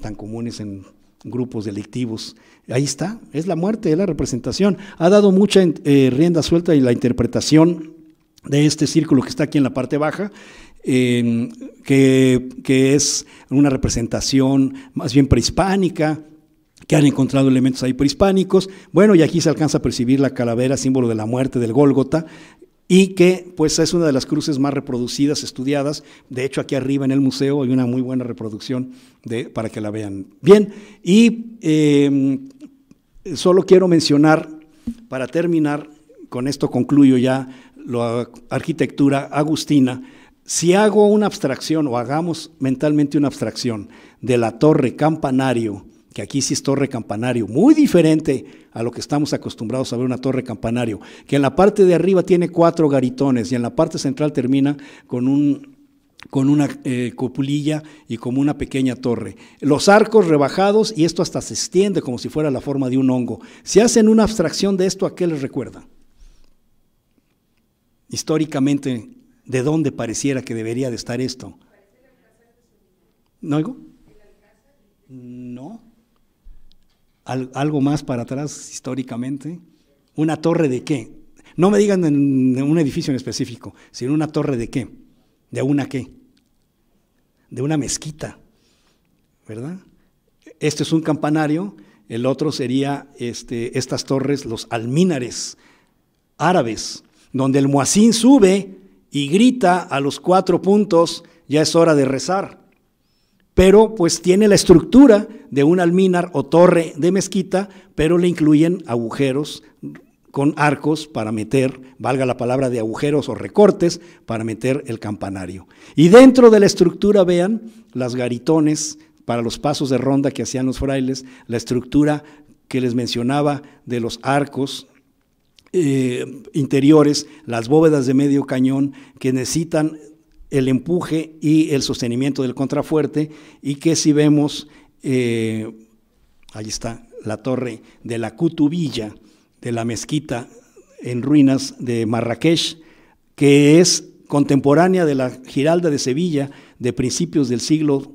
tan comunes en grupos delictivos. Ahí está, es la muerte, es la representación. Ha dado mucha eh, rienda suelta y la interpretación de este círculo que está aquí en la parte baja que, es una representación más bien prehispánica, que han encontrado elementos ahí prehispánicos. Bueno, y aquí se alcanza a percibir la calavera, símbolo de la muerte del Gólgota, y que pues es una de las cruces más reproducidas, estudiadas. De hecho, aquí arriba en el museo hay una muy buena reproducción de, para que la vean. Bien, y em, solo quiero mencionar, para terminar, con esto concluyo ya la arquitectura agustina, si hago una abstracción o hagamos mentalmente una abstracción de la torre campanario, que aquí sí es torre campanario, muy diferente a lo que estamos acostumbrados a ver una torre campanario, que en la parte de arriba tiene cuatro garitones y en la parte central termina con un con una eh, copulilla y como una pequeña torre. Los arcos rebajados y esto hasta se extiende como si fuera la forma de un hongo. Si hacen una abstracción de esto, ¿a qué les recuerda? Históricamente de dónde pareciera que debería de estar esto. ¿No algo? No. algo más para atrás históricamente. ¿Una torre de qué? No me digan en un edificio en específico, sino una torre de qué. ¿De una qué? De una mezquita. ¿Verdad? Este es un campanario, el otro sería este, estas torres, los alminares árabes, donde el muacín sube y grita a los cuatro puntos, ya es hora de rezar. Pero pues tiene la estructura de un alminar o torre de mezquita, pero le incluyen agujeros con arcos para meter, valga la palabra de agujeros o recortes, para meter el campanario. Y dentro de la estructura vean las garitones para los pasos de ronda que hacían los frailes, la estructura que les mencionaba de los arcos eh, interiores, las bóvedas de medio cañón que necesitan el empuje y el sostenimiento del contrafuerte y que si vemos, eh, ahí está la torre de la Cutubilla, de la mezquita en ruinas de Marrakech, que es contemporánea de la Giralda de Sevilla de principios del siglo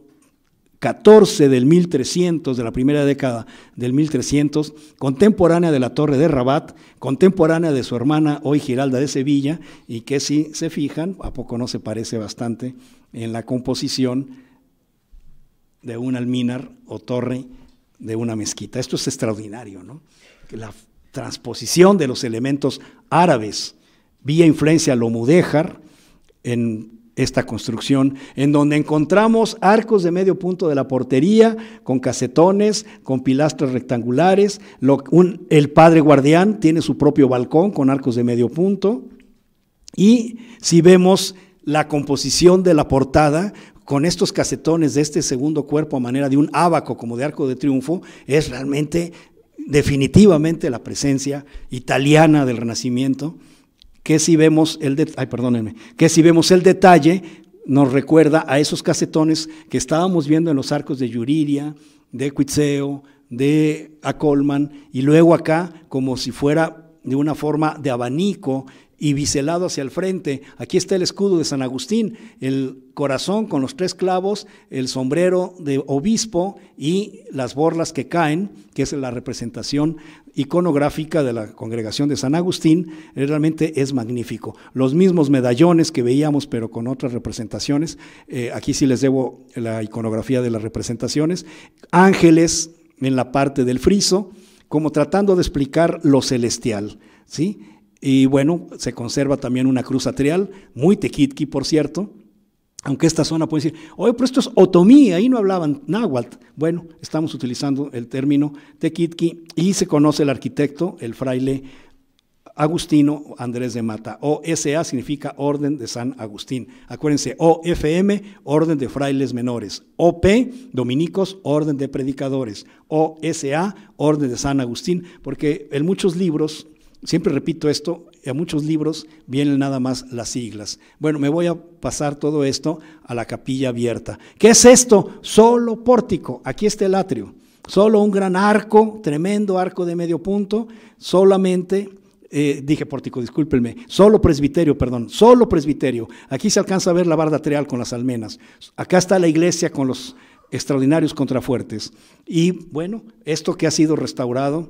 14 del 1300, de la primera década del 1300, contemporánea de la Torre de Rabat, contemporánea de su hermana hoy Giralda de Sevilla, y que si se fijan, ¿a poco no se parece bastante en la composición de un alminar o torre de una mezquita? Esto es extraordinario, ¿no? La transposición de los elementos árabes vía influencia lomudéjar en esta construcción, en donde encontramos arcos de medio punto de la portería, con casetones, con pilastras rectangulares, el padre guardián tiene su propio balcón con arcos de medio punto, y si vemos la composición de la portada, con estos casetones de este segundo cuerpo a manera de un abaco como de arco de triunfo, es realmente definitivamente la presencia italiana del Renacimiento que si vemos el detalle nos recuerda a esos casetones que estábamos viendo en los arcos de Yuriria, de Cuitzeo, de Acolman y luego acá como si fuera de una forma de abanico y biselado hacia el frente. Aquí está el escudo de San Agustín, el corazón con los tres clavos, el sombrero de obispo y las borlas que caen, que es la representación iconográfica de la congregación de San Agustín realmente es magnífico. Los mismos medallones que veíamos, pero con otras representaciones. Eh, aquí sí les debo la iconografía de las representaciones. Ángeles en la parte del friso, como tratando de explicar lo celestial. ¿sí? Y bueno, se conserva también una cruz atrial, muy tequitqui, por cierto, aunque esta zona puede decir, oye, pero esto es otomí, ahí no hablaban náhuatl. Bueno, estamos utilizando el término tequitqui y se conoce el arquitecto, el fraile Agustino Andrés de Mata. OSA significa Orden de San Agustín. Acuérdense, OFM, Orden de Frailes Menores. OP, Dominicos, Orden de Predicadores. OSA, Orden de San Agustín, porque en muchos libros Siempre repito esto, a muchos libros vienen nada más las siglas. Bueno, me voy a pasar todo esto a la capilla abierta. ¿Qué es esto? Solo pórtico. Aquí está el atrio. Solo un gran arco, tremendo arco de medio punto, solamente eh, dije pórtico, discúlpenme, solo presbiterio, perdón, solo presbiterio. Aquí se alcanza a ver la barda trial con las almenas. Acá está la iglesia con los extraordinarios contrafuertes. Y bueno, esto que ha sido restaurado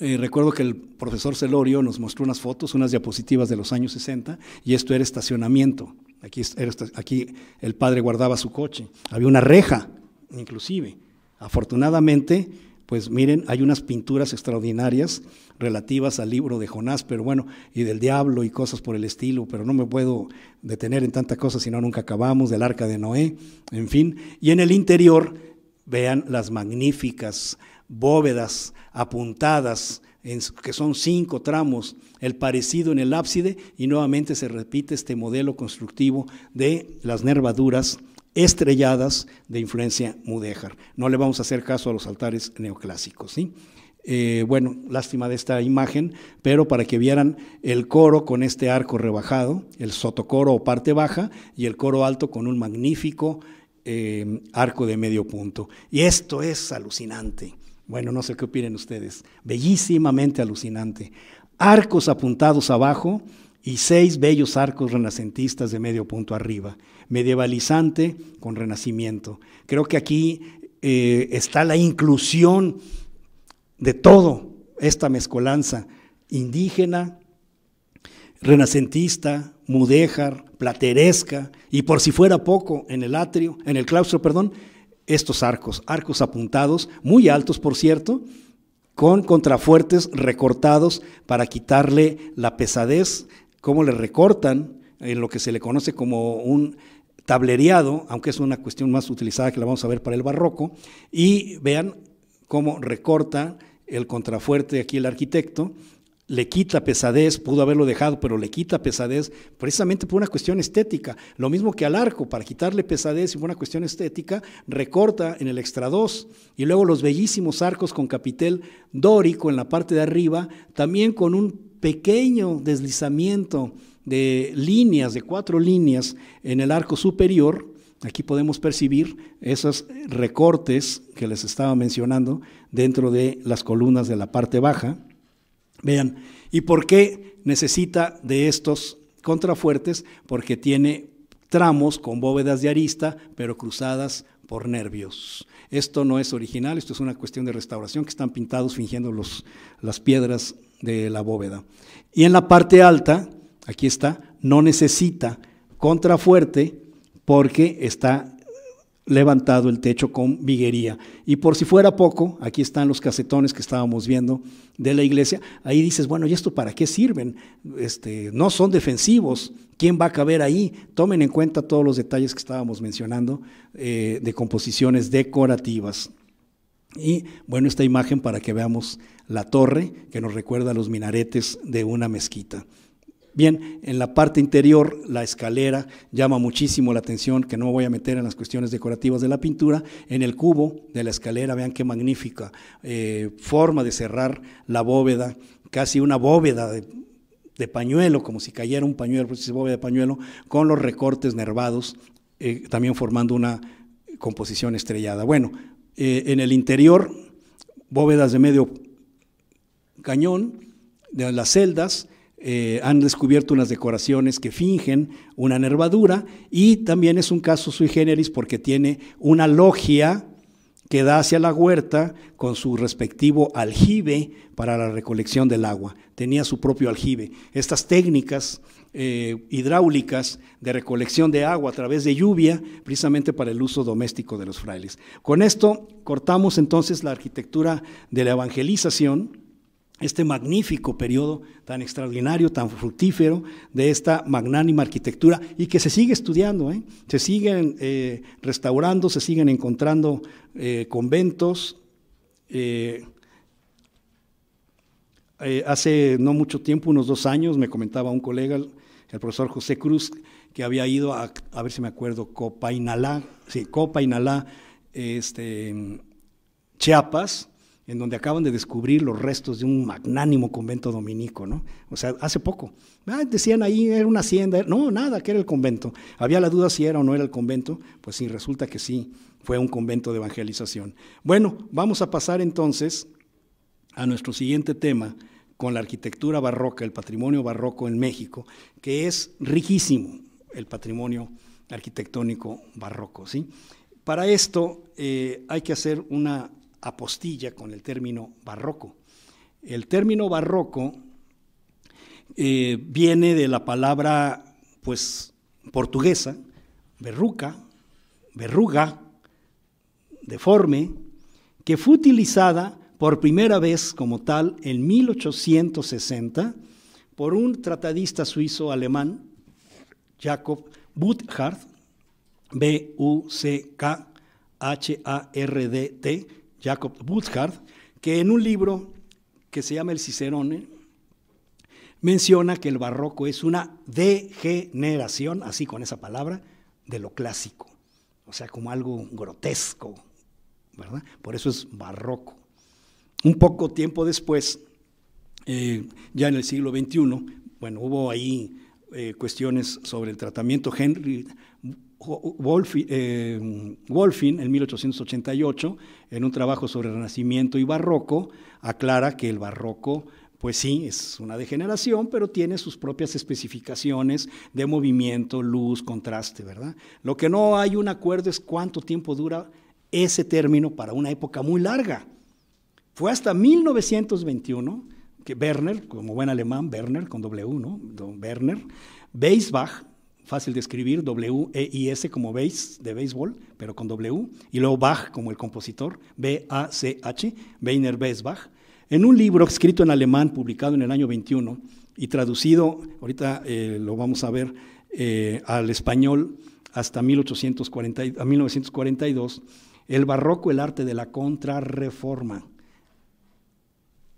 eh, recuerdo que el profesor Celorio nos mostró unas fotos, unas diapositivas de los años 60, y esto era estacionamiento. Aquí, aquí el padre guardaba su coche. Había una reja, inclusive. Afortunadamente, pues miren, hay unas pinturas extraordinarias relativas al libro de Jonás, pero bueno, y del diablo y cosas por el estilo, pero no me puedo detener en tanta cosa, si no nunca acabamos, del arca de Noé, en fin. Y en el interior, vean las magníficas bóvedas apuntadas, que son cinco tramos, el parecido en el ábside, y nuevamente se repite este modelo constructivo de las nervaduras estrelladas de influencia mudéjar. No le vamos a hacer caso a los altares neoclásicos. ¿sí? Eh, bueno, lástima de esta imagen, pero para que vieran el coro con este arco rebajado, el sotocoro o parte baja, y el coro alto con un magnífico eh, arco de medio punto. Y esto es alucinante. Bueno, no sé qué opinen ustedes. Bellísimamente alucinante. Arcos apuntados abajo y seis bellos arcos renacentistas de medio punto arriba. Medievalizante con renacimiento. Creo que aquí eh, está la inclusión de todo esta mezcolanza indígena, renacentista, mudéjar, plateresca, y por si fuera poco, en el atrio, en el claustro, perdón, estos arcos, arcos apuntados, muy altos por cierto, con contrafuertes recortados para quitarle la pesadez, cómo le recortan en lo que se le conoce como un tablereado, aunque es una cuestión más utilizada que la vamos a ver para el barroco, y vean cómo recorta el contrafuerte aquí el arquitecto le quita pesadez, pudo haberlo dejado, pero le quita pesadez precisamente por una cuestión estética. Lo mismo que al arco, para quitarle pesadez y por una cuestión estética, recorta en el extra 2 y luego los bellísimos arcos con capitel dórico en la parte de arriba, también con un pequeño deslizamiento de líneas, de cuatro líneas en el arco superior, Aquí podemos percibir esos recortes que les estaba mencionando dentro de las columnas de la parte baja. Vean, ¿y por qué necesita de estos contrafuertes? Porque tiene tramos con bóvedas de arista, pero cruzadas por nervios. Esto no es original, esto es una cuestión de restauración que están pintados fingiendo los, las piedras de la bóveda. Y en la parte alta, aquí está, no necesita contrafuerte porque está levantado el techo con viguería. Y por si fuera poco, aquí están los casetones que estábamos viendo de la iglesia. Ahí dices, bueno, ¿y esto para qué sirven? Este, no son defensivos. ¿Quién va a caber ahí? Tomen en cuenta todos los detalles que estábamos mencionando eh, de composiciones decorativas. Y bueno, esta imagen para que veamos la torre que nos recuerda a los minaretes de una mezquita. Bien, en la parte interior, la escalera llama muchísimo la atención, que no me voy a meter en las cuestiones decorativas de la pintura. En el cubo de la escalera, vean qué magnífica eh, forma de cerrar la bóveda, casi una bóveda de, pañuelo, como si cayera un pañuelo, pues, bóveda de pañuelo, con los recortes nervados, eh, también formando una composición estrellada. Bueno, eh, en el interior, bóvedas de medio cañón, de las celdas, eh, han descubierto unas decoraciones que fingen una nervadura y también es un caso sui generis porque tiene una logia que da hacia la huerta con su respectivo aljibe para la recolección del agua. Tenía su propio aljibe. Estas técnicas eh, hidráulicas de recolección de agua a través de lluvia, precisamente para el uso doméstico de los frailes. Con esto cortamos entonces la arquitectura de la evangelización este magnífico periodo tan extraordinario, tan fructífero de esta magnánima arquitectura y que se sigue estudiando, ¿eh? se siguen eh, restaurando, se siguen encontrando eh, conventos. hace no mucho tiempo, unos dos años, me comentaba un colega, el, profesor José Cruz, que había ido a, a ver si me acuerdo, Copainalá, sí, Copainalá, este, Chiapas, en donde acaban de descubrir los restos de un magnánimo convento dominico, ¿no? O sea, hace poco. Ah, decían ahí era una hacienda, no, nada, que era el convento. Había la duda si era o no era el convento, pues sí, resulta que sí, fue un convento de evangelización. Bueno, vamos a pasar entonces a nuestro siguiente tema con la arquitectura barroca, el patrimonio barroco en México, que es riquísimo el patrimonio arquitectónico barroco, ¿sí? Para esto eh, hay que hacer una apostilla con el término barroco. El término barroco eh, viene de la palabra pues, portuguesa, verruca, verruga, deforme, que fue utilizada por primera vez como tal en 1860 por un tratadista suizo-alemán, Jacob Butthardt, B-U-C-K-H-A-R-D-T, Jacob Butzhardt, que en un libro que se llama El Cicerone, menciona que el barroco es una degeneración, así con esa palabra, de lo clásico, o sea, como algo grotesco, ¿verdad? Por eso es barroco. Un poco tiempo después, eh, ya en el siglo XXI, bueno, hubo ahí eh, cuestiones sobre el tratamiento. Henry eh, Wolfin, en 1888, en un trabajo sobre Renacimiento y Barroco, aclara que el barroco, pues sí, es una degeneración, pero tiene sus propias especificaciones de movimiento, luz, contraste, ¿verdad? Lo que no hay un acuerdo es cuánto tiempo dura ese término para una época muy larga. Fue hasta 1921 que Werner, como buen alemán, Werner con W, ¿no? Werner, Beisbach fácil de escribir, W-E-I-S como base de béisbol, pero con W, y luego Bach como el compositor, B-A-C-H, Weiner Bach. En un libro escrito en alemán, publicado en el año 21 y traducido, ahorita eh, lo vamos a ver, eh, al español hasta 1840, 1942, El barroco, el arte de la contrarreforma.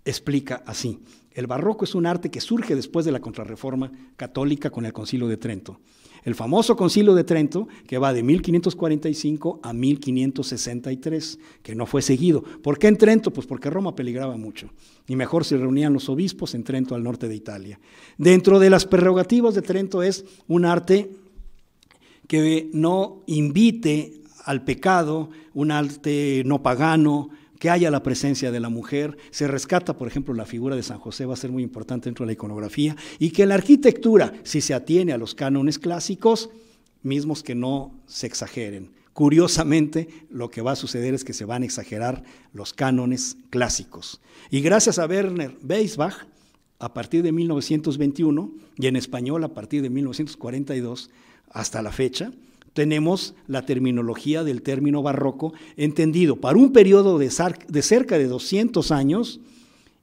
Explica así, el barroco es un arte que surge después de la contrarreforma católica con el Concilio de Trento. El famoso concilio de Trento, que va de 1545 a 1563, que no fue seguido. ¿Por qué en Trento? Pues porque Roma peligraba mucho. Y mejor si reunían los obispos en Trento, al norte de Italia. Dentro de las prerrogativas de Trento es un arte que no invite al pecado, un arte no pagano, que haya la presencia de la mujer, se rescata, por ejemplo, la figura de San José, va a ser muy importante dentro de la iconografía, y que la arquitectura, si se atiene a los cánones clásicos, mismos que no se exageren. Curiosamente, lo que va a suceder es que se van a exagerar los cánones clásicos. Y gracias a Werner Weisbach, a partir de 1921, y en español a partir de 1942, hasta la fecha, tenemos la terminología del término barroco, entendido para un periodo de, cerca de 200 años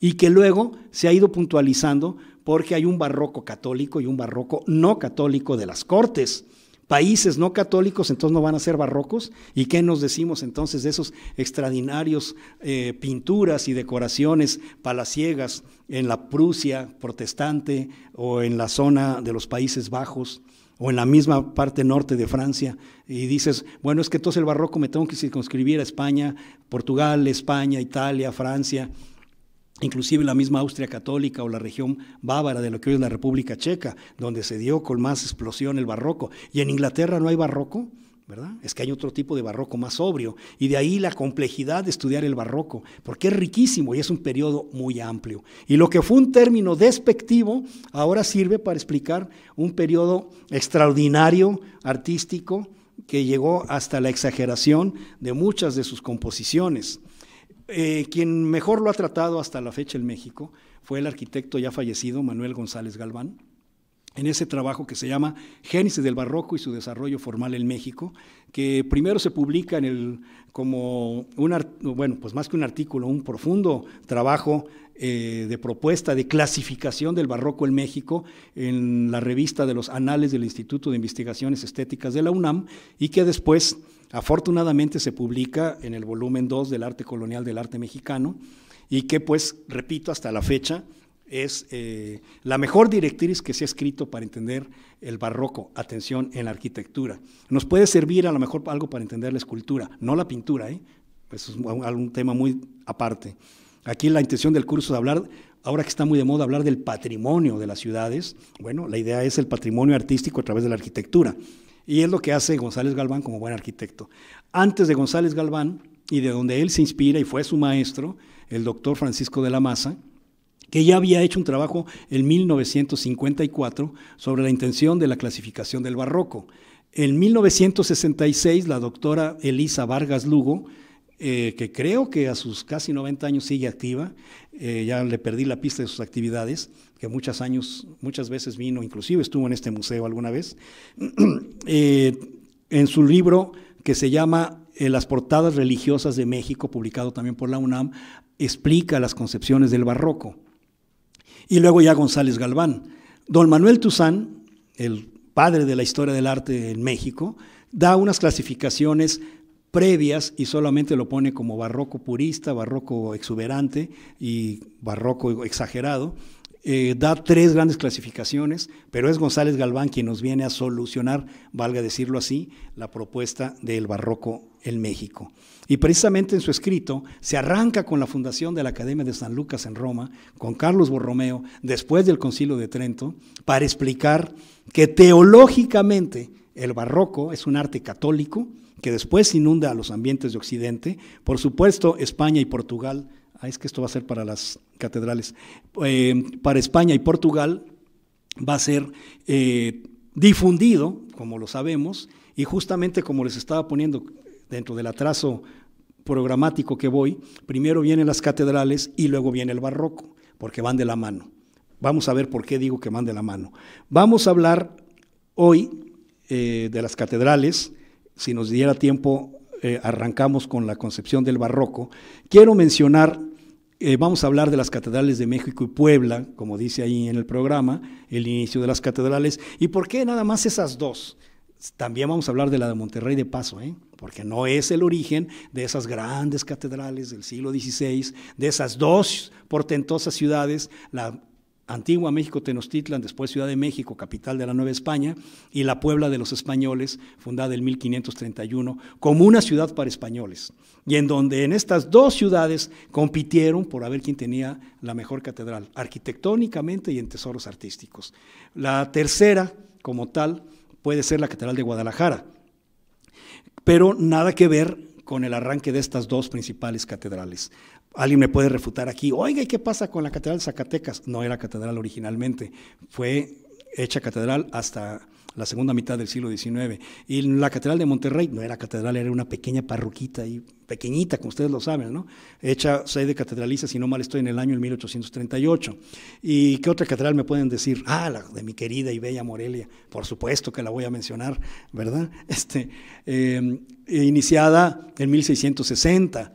y que luego se ha ido puntualizando porque hay un barroco católico y un barroco no católico de las cortes países no católicos entonces no van a ser barrocos? ¿Y qué nos decimos entonces de esos extraordinarios eh, pinturas y decoraciones palaciegas en la Prusia protestante o en la zona de los Países Bajos? o en la misma parte norte de Francia, y dices, bueno, es que entonces el barroco me tengo que circunscribir a España, Portugal, España, Italia, Francia, inclusive la misma Austria católica o la región bávara de lo que hoy es la República Checa, donde se dio con más explosión el barroco. ¿Y en Inglaterra no hay barroco? Es que hay otro tipo de barroco más sobrio y de ahí la complejidad de estudiar el barroco, porque es riquísimo y es un periodo muy amplio. Y lo que fue un término despectivo ahora sirve para explicar un periodo extraordinario artístico que llegó hasta la exageración de muchas de sus composiciones. Eh, quien mejor lo ha tratado hasta la fecha en México fue el arquitecto ya fallecido Manuel González Galván, en ese trabajo que se llama Génesis del Barroco y su desarrollo formal en México, que primero se publica en el, como un, bueno, pues más que un artículo, un profundo trabajo eh, de propuesta de clasificación del barroco en México en la revista de los Anales del Instituto de Investigaciones Estéticas de la UNAM y que después, afortunadamente, se publica en el volumen 2 del Arte Colonial del Arte Mexicano y que, pues, repito, hasta la fecha es eh, la mejor directriz que se ha escrito para entender el barroco, atención en la arquitectura. Nos puede servir a lo mejor algo para entender la escultura, no la pintura, ¿eh? es un, tema muy aparte. Aquí la intención del curso es hablar, ahora que está muy de moda, hablar del patrimonio de las ciudades. Bueno, la idea es el patrimonio artístico a través de la arquitectura. Y es lo que hace González Galván como buen arquitecto. Antes de González Galván, y de donde él se inspira y fue su maestro, el doctor Francisco de la Maza, que ya había hecho un trabajo en 1954 sobre la intención de la clasificación del barroco. En 1966, la doctora Elisa Vargas Lugo, eh, que creo que a sus casi 90 años sigue activa, eh, ya le perdí la pista de sus actividades, que muchos años, muchas veces vino, inclusive estuvo en este museo alguna vez, eh, en su libro que se llama Las portadas religiosas de México, publicado también por la UNAM, explica las concepciones del barroco y luego ya González Galván. Don Manuel Tuzán, el padre de la historia del arte en México, da unas clasificaciones previas y solamente lo pone como barroco purista, barroco exuberante y barroco exagerado, eh, da tres grandes clasificaciones, pero es González Galván quien nos viene a solucionar, valga decirlo así, la propuesta del barroco en México. Y precisamente en su escrito se arranca con la fundación de la Academia de San Lucas en Roma, con Carlos Borromeo, después del Concilio de Trento, para explicar que teológicamente el barroco es un arte católico que después inunda a los ambientes de Occidente. Por supuesto, España y Portugal Ah, es que esto va a ser para las catedrales. Eh, para España y Portugal va a ser eh, difundido, como lo sabemos, y justamente como les estaba poniendo dentro del atraso programático que voy, primero vienen las catedrales y luego viene el barroco, porque van de la mano. Vamos a ver por qué digo que van de la mano. Vamos a hablar hoy eh, de las catedrales, si nos diera tiempo eh, arrancamos con la concepción del barroco, quiero mencionar, eh, vamos a hablar de las catedrales de México y Puebla, como dice ahí en el programa, el inicio de las catedrales, y por qué nada más esas dos. También vamos a hablar de la de Monterrey de Paso, ¿eh? porque no es el origen de esas grandes catedrales del siglo XVI, de esas dos portentosas ciudades, la Antigua México, Tenochtitlan, después Ciudad de México, capital de la Nueva España, y la Puebla de los Españoles, fundada en 1531, como una ciudad para españoles, y en donde en estas dos ciudades compitieron por a ver quién tenía la mejor catedral, arquitectónicamente y en tesoros artísticos. La tercera, como tal, puede ser la Catedral de Guadalajara, pero nada que ver con el arranque de estas dos principales catedrales. Alguien me puede refutar aquí, oiga, ¿y qué pasa con la Catedral de Zacatecas? No era catedral originalmente, fue hecha catedral hasta la segunda mitad del siglo XIX. Y la Catedral de Monterrey no era catedral, era una pequeña parroquita y pequeñita, como ustedes lo saben, ¿no? Hecha de catedraliza, si no mal estoy, en el año 1838. ¿Y qué otra catedral me pueden decir? Ah, la de mi querida y bella Morelia, por supuesto que la voy a mencionar, ¿verdad? Este, em, iniciada en 1660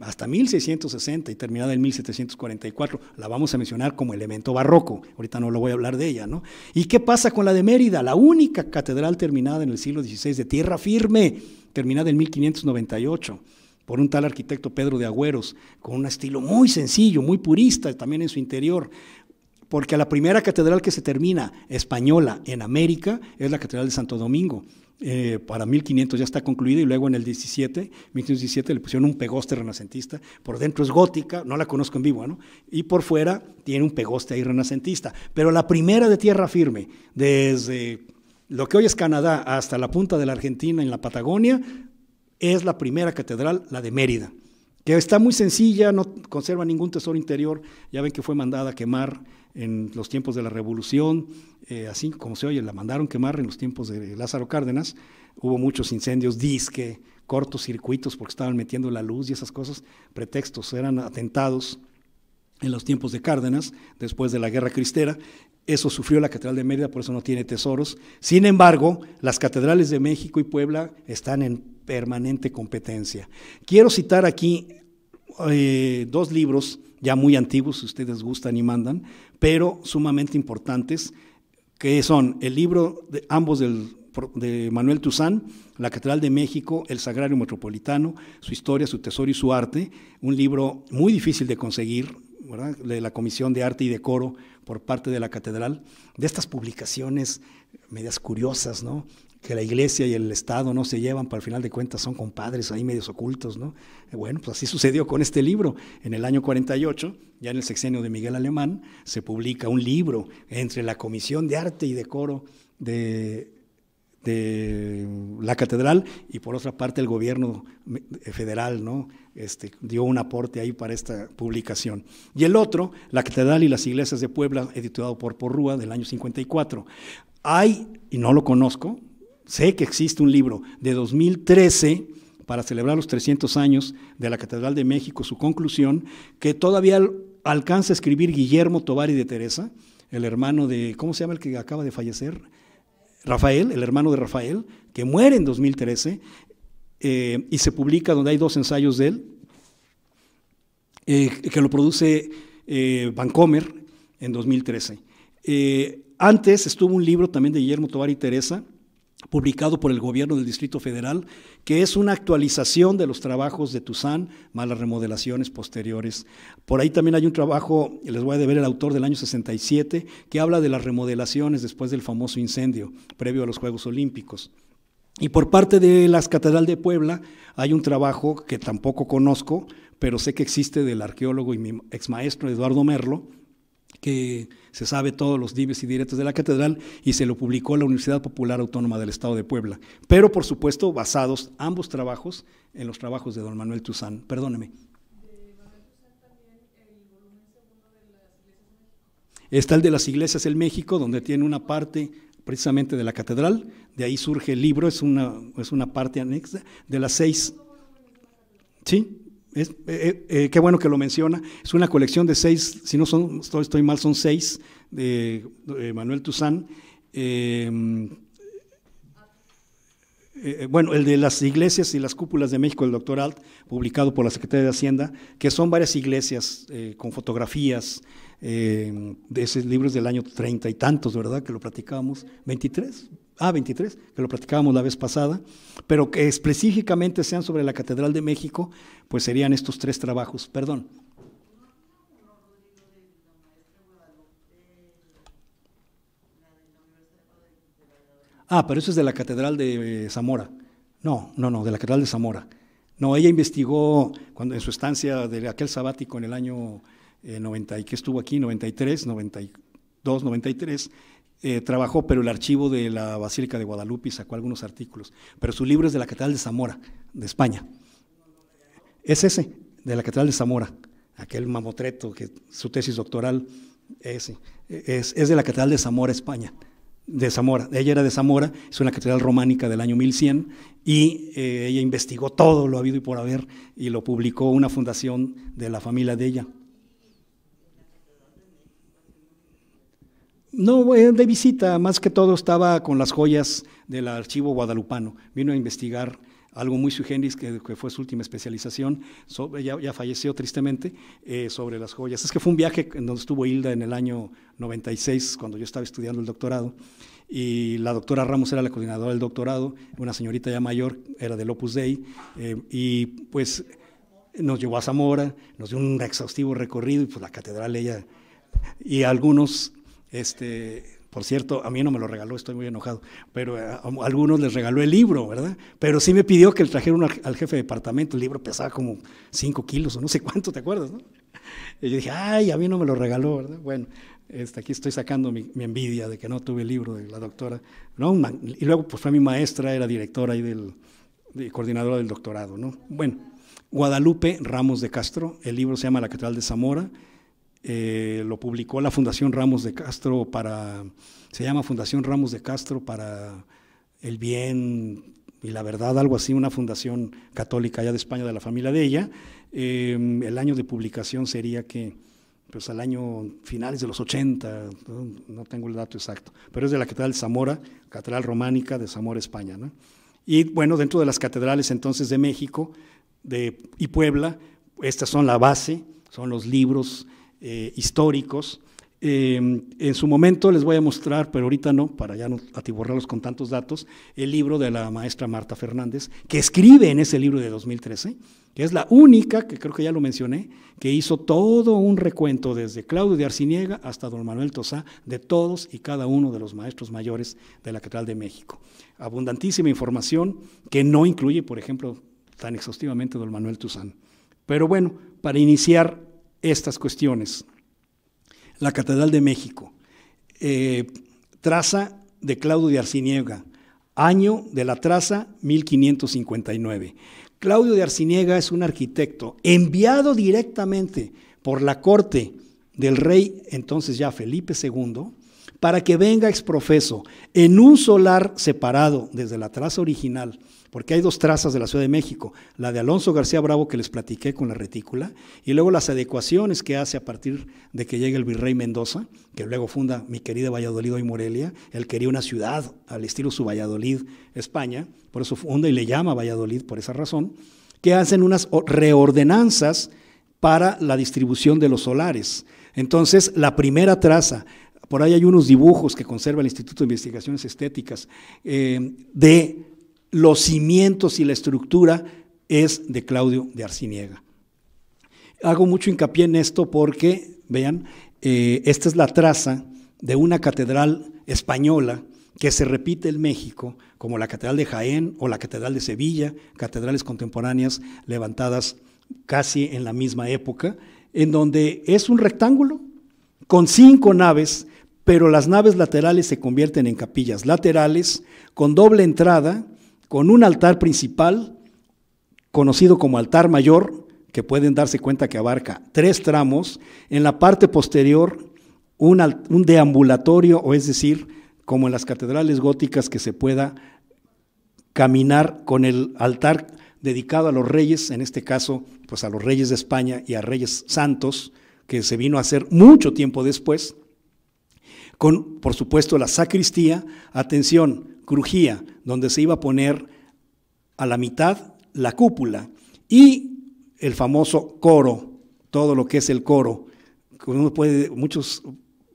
hasta 1660 y terminada en 1744. La vamos a mencionar como elemento barroco, ahorita no lo voy a hablar de ella, ¿no? ¿Y qué pasa con la de Mérida, la única catedral terminada en el siglo XVI de tierra firme, terminada en 1598? por un tal arquitecto Pedro de Agüeros, con un estilo muy sencillo, muy purista también en su interior, porque la primera catedral que se termina española en América es la Catedral de Santo Domingo. Eh, para 1500 ya está concluida y luego en el 17, 1517 le pusieron un pegoste renacentista, por dentro es gótica, no la conozco en vivo, ¿no? y por fuera tiene un pegoste ahí renacentista, pero la primera de tierra firme, desde lo que hoy es Canadá hasta la punta de la Argentina en la Patagonia, es la primera catedral, la de Mérida, que está muy sencilla, no conserva ningún tesoro interior, ya ven que fue mandada a quemar en los tiempos de la Revolución, eh, así como se oye, la mandaron quemar en los tiempos de Lázaro Cárdenas, hubo muchos incendios, disque, circuitos porque estaban metiendo la luz y esas cosas, pretextos, eran atentados en los tiempos de Cárdenas, después de la Guerra Cristera. Eso sufrió la Catedral de Mérida, por eso no tiene tesoros. Sin embargo, las catedrales de México y Puebla están en permanente competencia. Quiero citar aquí eh, dos libros ya muy antiguos, si ustedes gustan y mandan, pero sumamente importantes, que son el libro de ambos de Manuel Tuzán, La Catedral de México, El Sagrario Metropolitano, su historia, su tesoro y su arte, un libro muy difícil de conseguir, ¿verdad? de la Comisión de Arte y Decoro por parte de la Catedral, de estas publicaciones medias curiosas, ¿no? que la iglesia y el Estado no se llevan, para al final de cuentas son compadres ahí medios ocultos, ¿no? Eh, bueno, pues así sucedió con este libro. En el año 48, ya en el sexenio de Miguel Alemán, se publica un libro entre la Comisión de Arte y Decoro de, de la catedral y por otra parte el gobierno eh, federal, ¿no? Este, dio un aporte ahí para esta publicación. Y el otro, La Catedral y las Iglesias de Puebla, editado por Porrúa del año 54. Hay, y no lo conozco, sé que existe un libro de 2013 para celebrar los 300 años de la Catedral de México, su conclusión, que todavía alcanza a escribir Guillermo y de Teresa, el hermano de, ¿cómo se llama el que acaba de fallecer? Rafael, el hermano de Rafael, que muere en 2013, eh, y se publica donde hay dos ensayos de él, eh, que lo produce eh, Vancomer en 2013. antes estuvo un libro también de Guillermo Tovar y Teresa, publicado por el gobierno del Distrito Federal, que es una actualización de los trabajos de Tuzán, más las remodelaciones posteriores. Por ahí también hay un trabajo, les voy a ver el autor del año 67, que habla de las remodelaciones después del famoso incendio, previo a los Juegos Olímpicos. Y por parte de la Catedral de Puebla hay un trabajo que tampoco conozco, pero sé que existe del arqueólogo y mi ex maestro Eduardo Merlo, que se sabe todos los dives y directos de la catedral y se lo publicó la Universidad Popular Autónoma del Estado de Puebla, pero por supuesto basados ambos trabajos en los trabajos de don Manuel Tuzán. Perdóneme. Está el de las iglesias en México, donde tiene una parte precisamente de la catedral, de ahí surge el libro, es una, es una parte anexa de las seis. ¿Sí? Eh, eh, eh, qué bueno que lo menciona. Es una colección de seis, si no son, estoy, mal, son seis de, Manuel Tuzán. bueno, el de las iglesias y las cúpulas de México, el doctor Alt, publicado por la Secretaría de Hacienda, que son varias iglesias con fotografías de esos libros del año treinta y tantos, ¿verdad? Que lo platicábamos. ¿23? Ah, 23, que lo platicábamos la vez pasada, pero que específicamente sean sobre la Catedral de México, pues serían estos tres trabajos. Perdón. Ah, pero eso es de la Catedral de Zamora. No, no, no, de la Catedral de Zamora. No, ella investigó cuando en su estancia de aquel sabático en el año 90 eh, y que estuvo aquí, 93, 92, 93, eh, trabajó, pero el archivo de la Basílica de Guadalupe sacó algunos artículos. Pero su libro es de la Catedral de Zamora, de España. Es ese, de la Catedral de Zamora, aquel mamotreto que su tesis doctoral ese, es, de la Catedral de Zamora, España. De Zamora. Ella era de Zamora, es una catedral románica del año 1100 y eh, ella investigó todo lo habido y por haber y lo publicó una fundación de la familia de ella, No, eh, de visita, más que todo estaba con las joyas del archivo guadalupano. Vino a investigar algo muy sui generis, que, fue su última especialización, ya, falleció tristemente, eh, sobre las joyas. Es que fue un viaje en donde estuvo Hilda en el año 96, cuando yo estaba estudiando el doctorado, y la doctora Ramos era la coordinadora del doctorado, una señorita ya mayor, era del Opus Dei, eh, y pues nos llevó a Zamora, nos dio un exhaustivo recorrido, y pues la catedral ella, y algunos este, por cierto, a mí no me lo regaló, estoy muy enojado, pero eh, a, algunos les regaló el libro, ¿verdad? Pero sí me pidió que le trajera al, jefe de departamento, el libro pesaba como 5 kilos o no sé cuánto, ¿te acuerdas? Y yo dije, ay, a mí no me lo regaló, ¿verdad? Bueno, este, aquí estoy sacando mi, envidia de que no tuve el libro de la doctora. ¿no? Y luego pues fue mi maestra, era directora y del, coordinadora del doctorado, ¿no? Bueno, Guadalupe Ramos de Castro, el libro se llama La Catedral de Zamora, eh, lo publicó la Fundación Ramos de Castro para, se llama Fundación Ramos de Castro para el bien y la verdad, algo así, una fundación católica allá de España de la familia de ella. Em, el año de publicación sería que, pues al año finales de los 80, no, tengo el dato exacto, pero es de la Catedral de Zamora, Catedral Románica de Zamora, España. ¿no? Y bueno, dentro de las catedrales entonces de México de, y Puebla, estas son la base, son los libros eh, históricos. Em, en su momento les voy a mostrar, pero ahorita no, para ya no atiborrarlos con tantos datos, el libro de la maestra Marta Fernández, que escribe en ese libro de 2013, que es la única, que creo que ya lo mencioné, que hizo todo un recuento desde Claudio de Arciniega hasta don Manuel Tosá de todos y cada uno de los maestros mayores de la Catedral de México. Abundantísima información que no incluye, por ejemplo, tan exhaustivamente don Manuel Tosán, Pero bueno, para iniciar estas cuestiones. La Catedral de México, eh, traza de Claudio de Arciniega, año de la traza 1559. Claudio de Arciniega es un arquitecto enviado directamente por la corte del rey entonces ya Felipe II para que venga exprofeso en un solar separado desde la traza original, porque hay dos trazas de la Ciudad de México, la de Alonso García Bravo que les platiqué con la retícula, y luego las adecuaciones que hace a partir de que llega el virrey Mendoza, que luego funda mi querida Valladolid hoy Morelia, él quería una ciudad al estilo su Valladolid, España, por eso funda y le llama Valladolid por esa razón, que hacen unas reordenanzas para la distribución de los solares. Entonces, la primera traza, por ahí hay unos dibujos que conserva el Instituto de Investigaciones Estéticas eh, de los cimientos y la estructura es de Claudio de Arciniega. Hago mucho hincapié en esto porque, vean, eh, esta es la traza de una catedral española que se repite en México, como la Catedral de Jaén o la Catedral de Sevilla, catedrales contemporáneas levantadas casi en la misma época, en donde es un rectángulo con cinco naves pero las naves laterales se convierten en capillas laterales con doble entrada, con un altar principal, conocido como altar mayor, que pueden darse cuenta que abarca tres tramos, en la parte posterior un, un deambulatorio, o es decir, como en las catedrales góticas que se pueda caminar con el altar dedicado a los reyes, en este caso, pues a los reyes de España y a reyes santos, que se vino a hacer mucho tiempo después, con, por supuesto, la sacristía, atención, crujía, donde se iba a poner a la mitad la cúpula y el famoso coro, todo lo que es el coro. Uno muchas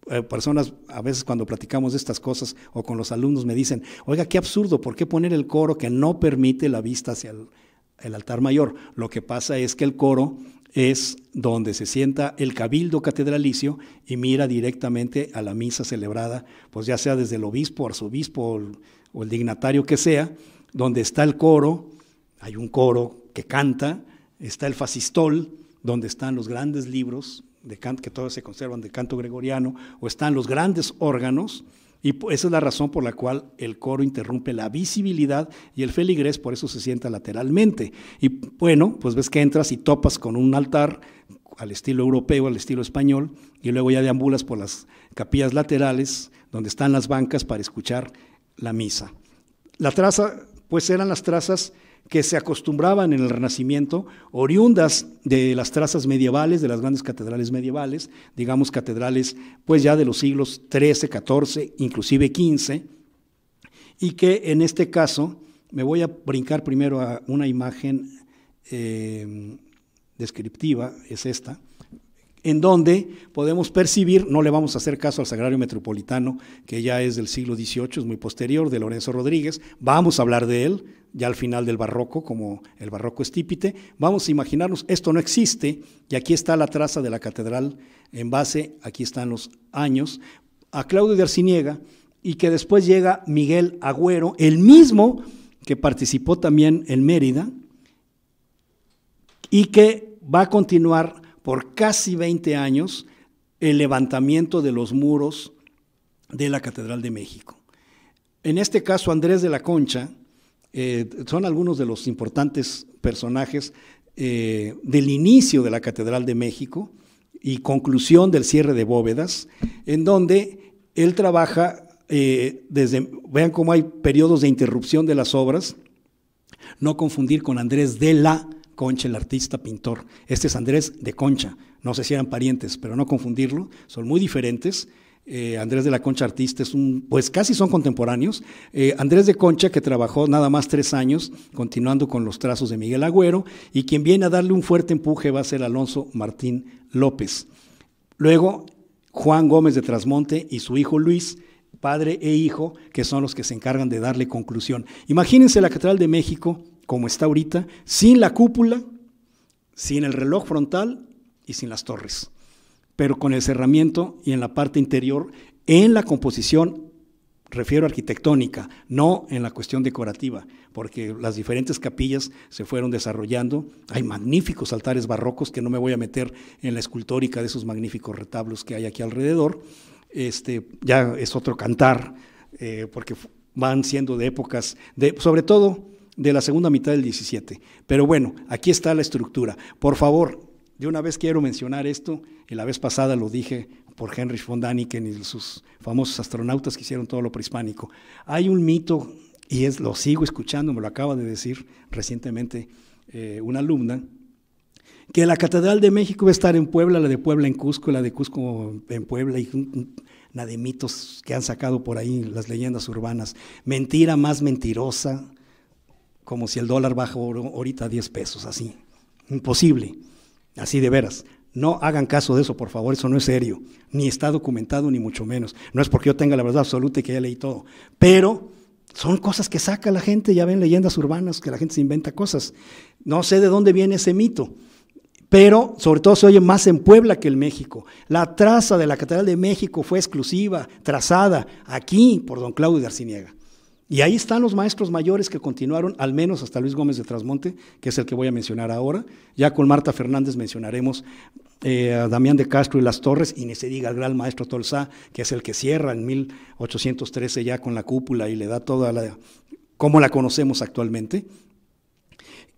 eh, personas a veces cuando platicamos estas cosas o con los alumnos me dicen, oiga, qué absurdo, ¿por qué poner el coro que no permite la vista hacia el altar mayor? Lo que pasa es que el coro es donde se sienta el cabildo catedralicio y mira directamente a la misa celebrada, pues ya sea desde el obispo, arzobispo o el dignatario que sea, donde está el coro, hay un coro que canta, está el fascistol, donde están los grandes libros que todos se conservan de canto gregoriano, o están los grandes órganos, y esa es la razón por la cual el coro interrumpe la visibilidad y el feligrés por eso se sienta lateralmente. Y bueno, pues ves que entras y topas con un altar al estilo europeo, al estilo español, y luego ya deambulas por las capillas laterales donde están las bancas para escuchar la misa. La traza, pues eran las trazas que se acostumbraban en el Renacimiento, oriundas de las trazas medievales, de las grandes catedrales medievales, digamos catedrales pues ya de los siglos XIII, XIV, inclusive XV, y que en este caso, me voy a brincar primero a una imagen eh, descriptiva, es esta, en donde podemos percibir, no le vamos a hacer caso al Sagrario Metropolitano, que ya es del siglo XVIII, es muy posterior, de Lorenzo Rodríguez, vamos a hablar de él, ya al final del barroco, como el barroco estípite, vamos a imaginarnos, esto no existe, y aquí está la traza de la catedral en base, aquí están los años, a Claudio de Arciniega, y que después llega Miguel Agüero, el mismo que participó también en Mérida, y que va a continuar por casi 20 años el levantamiento de los muros de la Catedral de México. En este caso, Andrés de la Concha, eh, son algunos de los importantes personajes eh, del inicio de la Catedral de México y conclusión del cierre de bóvedas, en donde él trabaja eh, desde, vean cómo hay periodos de interrupción de las obras, no confundir con Andrés de la Concha, el artista, pintor. Este es Andrés de Concha. No sé si eran parientes, pero no confundirlo. Son muy diferentes. Eh, Andrés de la Concha, artista, es un, pues casi son contemporáneos. Eh, Andrés de Concha, que trabajó nada más tres años, continuando con los trazos de Miguel Agüero, y quien viene a darle un fuerte empuje va a ser Alonso Martín López. Luego, Juan Gómez de Trasmonte y su hijo Luis, padre e hijo, que son los que se encargan de darle conclusión. Imagínense la Catedral de México como está ahorita, sin la cúpula, sin el reloj frontal y sin las torres, pero con el cerramiento y en la parte interior, en la composición, refiero arquitectónica, no en la cuestión decorativa, porque las diferentes capillas se fueron desarrollando. Hay magníficos altares barrocos que no me voy a meter en la escultórica de esos magníficos retablos que hay aquí alrededor. Este, ya es otro cantar, eh, porque van siendo de épocas, de, sobre todo de la segunda mitad del 17. Pero bueno, aquí está la estructura. Por favor, de una vez quiero mencionar esto, y la vez pasada lo dije por Henry von que y sus famosos astronautas que hicieron todo lo prehispánico. Hay un mito, y es, lo sigo escuchando, me lo acaba de decir recientemente eh, una alumna, que la Catedral de México va a estar en Puebla, la de Puebla en Cusco, la de Cusco en Puebla, y una de mitos que han sacado por ahí las leyendas urbanas. Mentira más mentirosa, como si el dólar baja ahorita a 10 pesos, así. Imposible, así de veras. No hagan caso de eso, por favor, eso no es serio, ni está documentado, ni mucho menos. No es porque yo tenga la verdad absoluta y que ya leí todo, pero son cosas que saca la gente, ya ven leyendas urbanas, que la gente se inventa cosas. No sé de dónde viene ese mito, pero sobre todo se oye más en Puebla que en México. La traza de la Catedral de México fue exclusiva, trazada aquí por don Claudio de Arciniega. Y ahí están los maestros mayores que continuaron, al menos hasta Luis Gómez de Trasmonte, que es el que voy a mencionar ahora. Ya con Marta Fernández mencionaremos eh, a Damián de Castro y Las Torres, y ni se diga el gran maestro Tolsá, que es el que cierra en 1813 ya con la cúpula y le da toda la, como la conocemos actualmente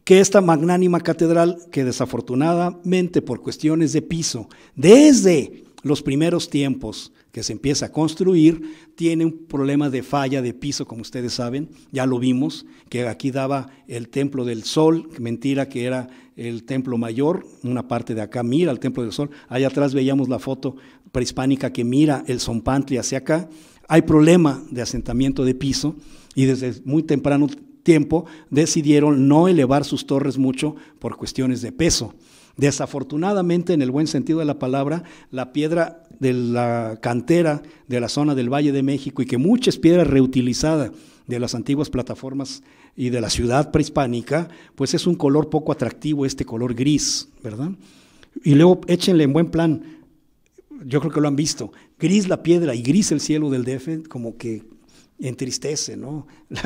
que esta magnánima catedral, que desafortunadamente por cuestiones de piso, desde los primeros tiempos que se empieza a construir, tiene un problema de falla de piso, como ustedes saben, ya lo vimos, que aquí daba el templo del sol, mentira que era el templo mayor, una parte de acá mira el templo del sol, allá atrás veíamos la foto prehispánica que mira el Zompantli hacia acá, hay problema de asentamiento de piso y desde muy temprano tiempo decidieron no elevar sus torres mucho por cuestiones de peso. Desafortunadamente, en el buen sentido de la palabra, la piedra de la cantera de la zona del Valle de México y que muchas piedras reutilizadas de las antiguas plataformas y de la ciudad prehispánica, pues es un color poco atractivo este color gris, ¿verdad? Y luego échenle en buen plan, yo creo que lo han visto, gris la piedra y gris el cielo del DF, como que entristece, ¿no?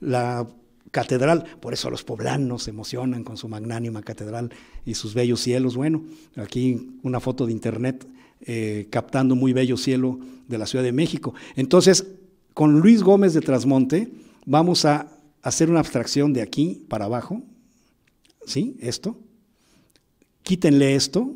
la catedral. Por eso los poblanos se emocionan con su magnánima catedral y sus bellos cielos. Bueno, aquí una foto de internet eh, captando muy bello cielo de la Ciudad de México. Entonces, con Luis Gómez de Trasmonte vamos a hacer una abstracción de aquí para abajo. ¿Sí? Esto. Quítenle esto.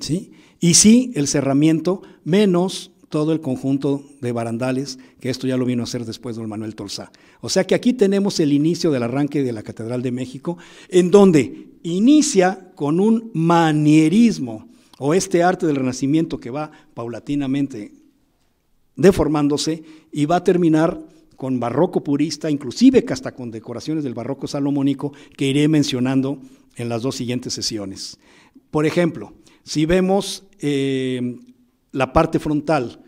¿Sí? Y sí, el cerramiento menos todo el conjunto de barandales, que esto ya lo vino a hacer después don Manuel Tolsá. O sea que aquí tenemos el inicio del arranque de la Catedral de México, en donde inicia con un manierismo o este arte del Renacimiento que va paulatinamente deformándose y va a terminar con barroco purista, inclusive hasta con decoraciones del barroco salomónico que iré mencionando en las dos siguientes sesiones. Por ejemplo, si vemos eh, la parte frontal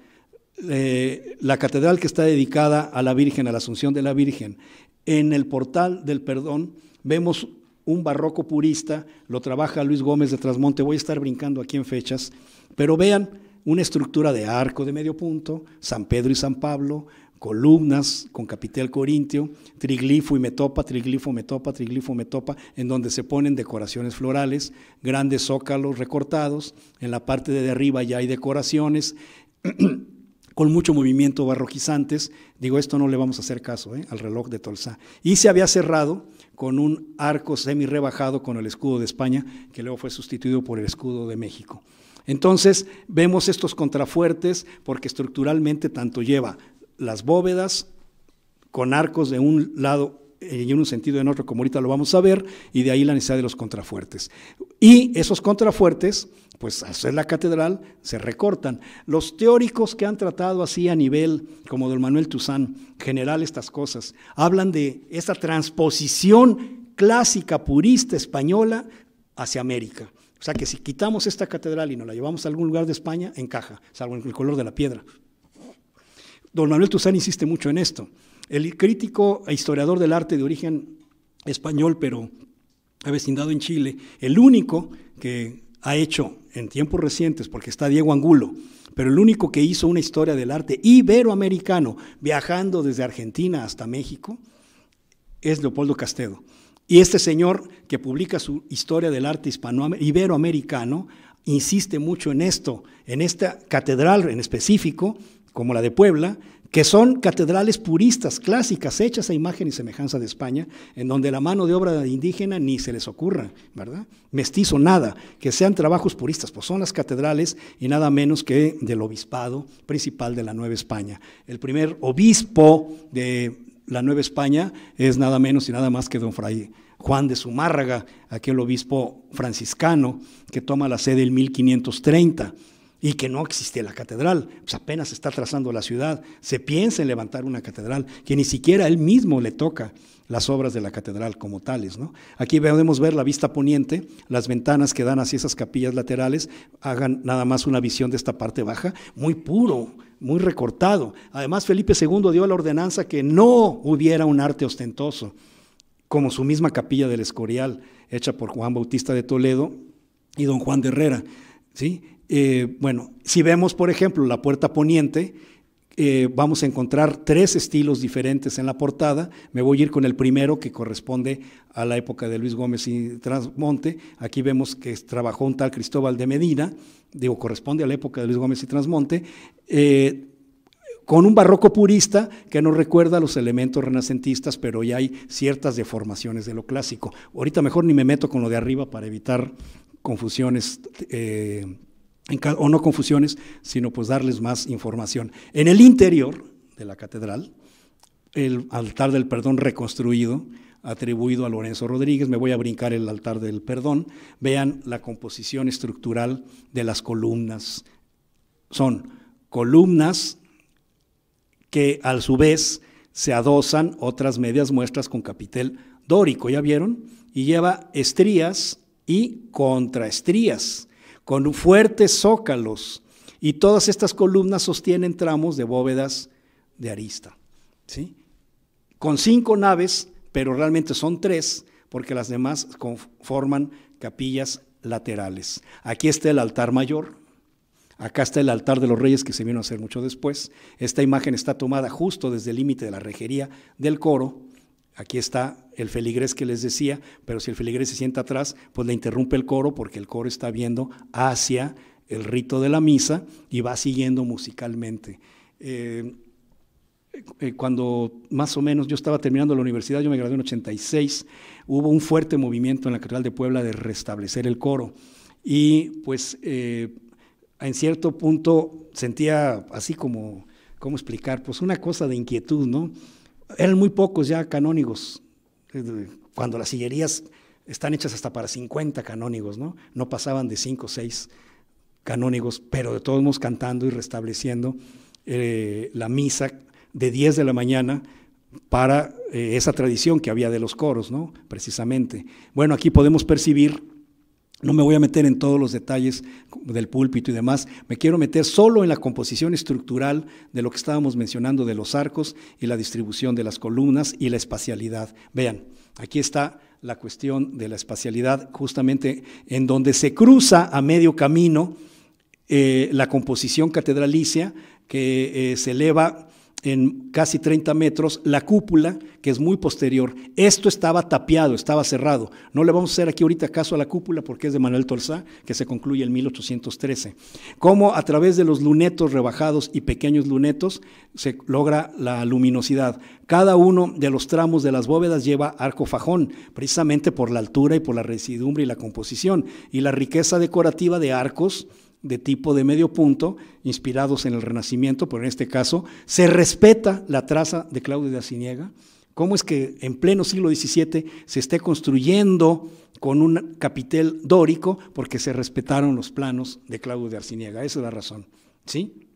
eh, la catedral que está dedicada a la Virgen, a la Asunción de la Virgen. En el portal del perdón vemos un barroco purista, lo trabaja Luis Gómez de Trasmonte, voy a estar brincando aquí en fechas, pero vean una estructura de arco de medio punto, San Pedro y San Pablo, columnas con capitel corintio, triglifo y metopa, triglifo, metopa, triglifo, metopa, en donde se ponen decoraciones florales, grandes zócalos recortados, en la parte de arriba ya hay decoraciones. con mucho movimiento barroquizantes. Digo, esto no le vamos a hacer caso ¿eh? al reloj de Tolsa. Y se había cerrado con un arco semi rebajado con el escudo de España, que luego fue sustituido por el escudo de México. Entonces vemos estos contrafuertes porque estructuralmente tanto lleva las bóvedas con arcos de un lado eh, en un sentido en otro, como ahorita lo vamos a ver, y de ahí la necesidad de los contrafuertes. Y esos contrafuertes, pues al la catedral, se recortan. Los teóricos que han tratado así a nivel, como don Manuel Tuzán, general estas cosas, hablan de esa transposición clásica, purista, española, hacia América. O sea que si quitamos esta catedral y nos la llevamos a algún lugar de España, encaja, salvo en el color de la piedra. Don Manuel Tuzán insiste mucho en esto el crítico e historiador del arte de origen español, pero vecindado en Chile, el único que ha hecho en tiempos recientes, porque está Diego Angulo, pero el único que hizo una historia del arte iberoamericano, viajando desde Argentina hasta México, es Leopoldo Castedo. Y este señor que publica su historia del arte iberoamericano insiste mucho en esto, en esta catedral en específico, como la de Puebla, que son catedrales puristas, clásicas, hechas a imagen y semejanza de España, en donde la mano de obra indígena ni se les ocurra, ¿verdad? Mestizo, nada, que sean trabajos puristas, pues son las catedrales y nada menos que del obispado principal de la Nueva España. El primer obispo de la Nueva España es nada menos y nada más que don Fray Juan de Zumárraga, aquel obispo franciscano que toma la sede en 1530 y que no existía la catedral, pues apenas está trazando la ciudad, se piensa en levantar una catedral, que ni siquiera él mismo le toca las obras de la catedral como tales. ¿no? Aquí podemos ver la vista poniente, las ventanas que dan hacia esas capillas laterales, hagan nada más una visión de esta parte baja, muy puro, muy recortado. Además, Felipe II dio la ordenanza que no hubiera un arte ostentoso, como su misma capilla del Escorial, hecha por Juan Bautista de Toledo y don Juan de Herrera. ¿sí? Eh, bueno, si vemos, por ejemplo, la puerta poniente, eh, vamos a encontrar tres estilos diferentes en la portada. Me voy a ir con el primero que corresponde a la época de Luis Gómez y Transmonte. Aquí vemos que trabajó un tal Cristóbal de Medina, digo, corresponde a la época de Luis Gómez y Transmonte. Eh, con un barroco purista que nos recuerda los elementos renacentistas, pero ya hay ciertas deformaciones de lo clásico. Ahorita mejor ni me meto con lo de arriba para evitar confusiones eh, o no confusiones, sino pues darles más información. En el interior de la catedral, el altar del perdón reconstruido, atribuido a Lorenzo Rodríguez, me voy a brincar el altar del perdón, vean la composición estructural de las columnas. Son columnas que a su vez se adosan otras medias muestras con capitel dórico, ¿ya vieron? Y lleva estrías y contraestrías, con fuertes zócalos, y todas estas columnas sostienen tramos de bóvedas de arista. Con cinco naves, pero realmente son tres, porque las demás forman capillas laterales. Aquí está el altar mayor, Acá está el altar de los reyes que se vino a hacer mucho después. Esta imagen está tomada justo desde el límite de la rejería del coro Aquí está el feligrés que les decía, pero si el feligrés se sienta atrás, pues le interrumpe el coro porque el coro está viendo hacia el rito de la misa y va siguiendo musicalmente. Eh, eh, cuando más o menos yo estaba terminando la universidad, yo me gradué en 86, hubo un fuerte movimiento en la Catedral de Puebla de restablecer el coro. Y pues eh, en cierto punto sentía así como, ¿cómo explicar? Pues una cosa de inquietud, ¿no? Eran muy pocos ya canónigos, cuando las sillerías están hechas hasta para 50 canónigos, ¿no? No pasaban de 5 o 6 canónigos, pero de todos modos cantando y restableciendo eh, la misa de 10 de la mañana para eh, esa tradición que había de los coros, ¿no? Precisamente. Bueno, aquí podemos percibir no me voy a meter en todos los detalles del púlpito y demás, me quiero meter solo en la composición estructural de lo que estábamos mencionando de los arcos y la distribución de las columnas y la espacialidad. Vean, aquí está la cuestión de la espacialidad, justamente en donde se cruza a medio camino eh, la composición catedralicia que eh, se eleva en casi 30 metros, la cúpula, que es muy posterior. Esto estaba tapiado, estaba cerrado. No le vamos a hacer aquí ahorita caso a la cúpula porque es de Manuel Tolzá, que se concluye en 1813. Cómo a través de los lunetos rebajados y pequeños lunetos se logra la luminosidad. Cada uno de los tramos de las bóvedas lleva arco fajón, precisamente por la altura y por la residumbre y la composición, y la riqueza decorativa de arcos de tipo de medio punto, inspirados en el Renacimiento, pero en este caso se respeta la traza de Claudio de Arciniega, ¿Cómo es que en pleno siglo XVII se esté construyendo con un capitel dórico? Porque se respetaron los planos de Claudio de Arciniega. Esa es la razón. ¿sí?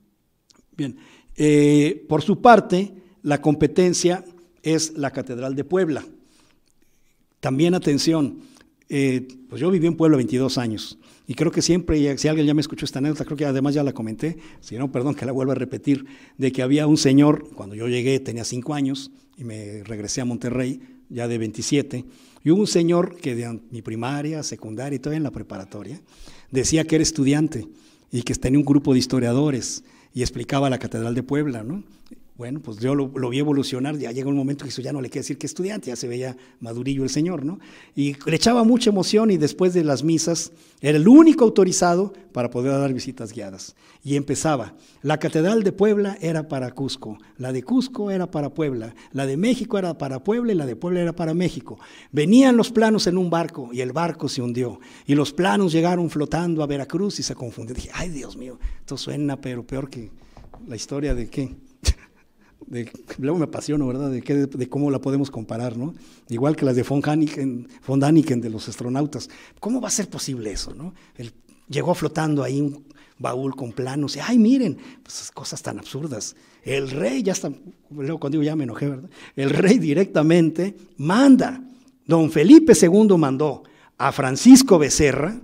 Bien. Eh, por su parte, la competencia es la Catedral de Puebla. También atención, eh, pues yo viví en Puebla 22 años. Y creo que siempre, si alguien ya me escuchó esta anécdota, creo que además ya la comenté, si no, perdón que la vuelva a repetir, de que había un señor, cuando yo llegué tenía cinco años y me regresé a Monterrey, ya de 27, y hubo un señor que de mi primaria, secundaria y todavía en la preparatoria, decía que era estudiante y que tenía un grupo de historiadores y explicaba la Catedral de Puebla, ¿no? Bueno, pues yo lo, vi evolucionar, ya llegó un momento que eso ya no le quiere decir que estudiante, ya se veía madurillo el señor, ¿no? Y le echaba mucha emoción y después de las misas era el único autorizado para poder dar visitas guiadas. Y empezaba, la catedral de Puebla era para Cusco, la de Cusco era para Puebla, la de México era para Puebla y la de Puebla era para México. Venían los planos en un barco y el barco se hundió y los planos llegaron flotando a Veracruz y se confundieron. Dije, ay Dios mío, esto suena pero peor que la historia de qué luego me apasiono, ¿verdad? De, cómo la podemos comparar, ¿no? Igual que las de von Daniken, de los astronautas. ¿Cómo va a ser posible eso, no? Él llegó flotando ahí un baúl con planos y, ay, miren, pues, esas cosas tan absurdas. El rey, ya está, luego cuando digo ya me enojé, ¿verdad? El rey directamente manda, don Felipe II mandó a Francisco Becerra,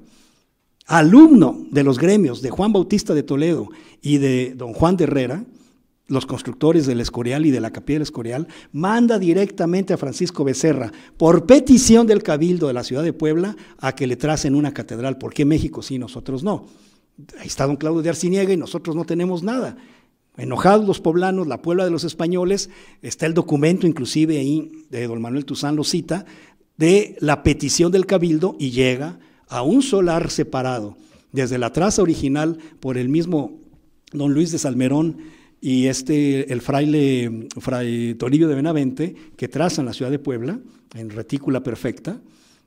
alumno de los gremios de Juan Bautista de Toledo y de don Juan de Herrera, los constructores del Escorial y de la Capilla del Escorial, manda directamente a Francisco Becerra, por petición del Cabildo de la Ciudad de Puebla, a que le tracen una catedral. ¿Por qué México sí, nosotros no? Ahí está don Claudio de Arciniega y nosotros no tenemos nada. Enojados los poblanos, la Puebla de los españoles, está el documento inclusive ahí de don Manuel Tuzán lo cita, de la petición del Cabildo y llega a un solar separado, desde la traza original por el mismo don Luis de Salmerón, y este, el fraile, fray Toribio de Benavente, que trazan la ciudad de Puebla en retícula perfecta,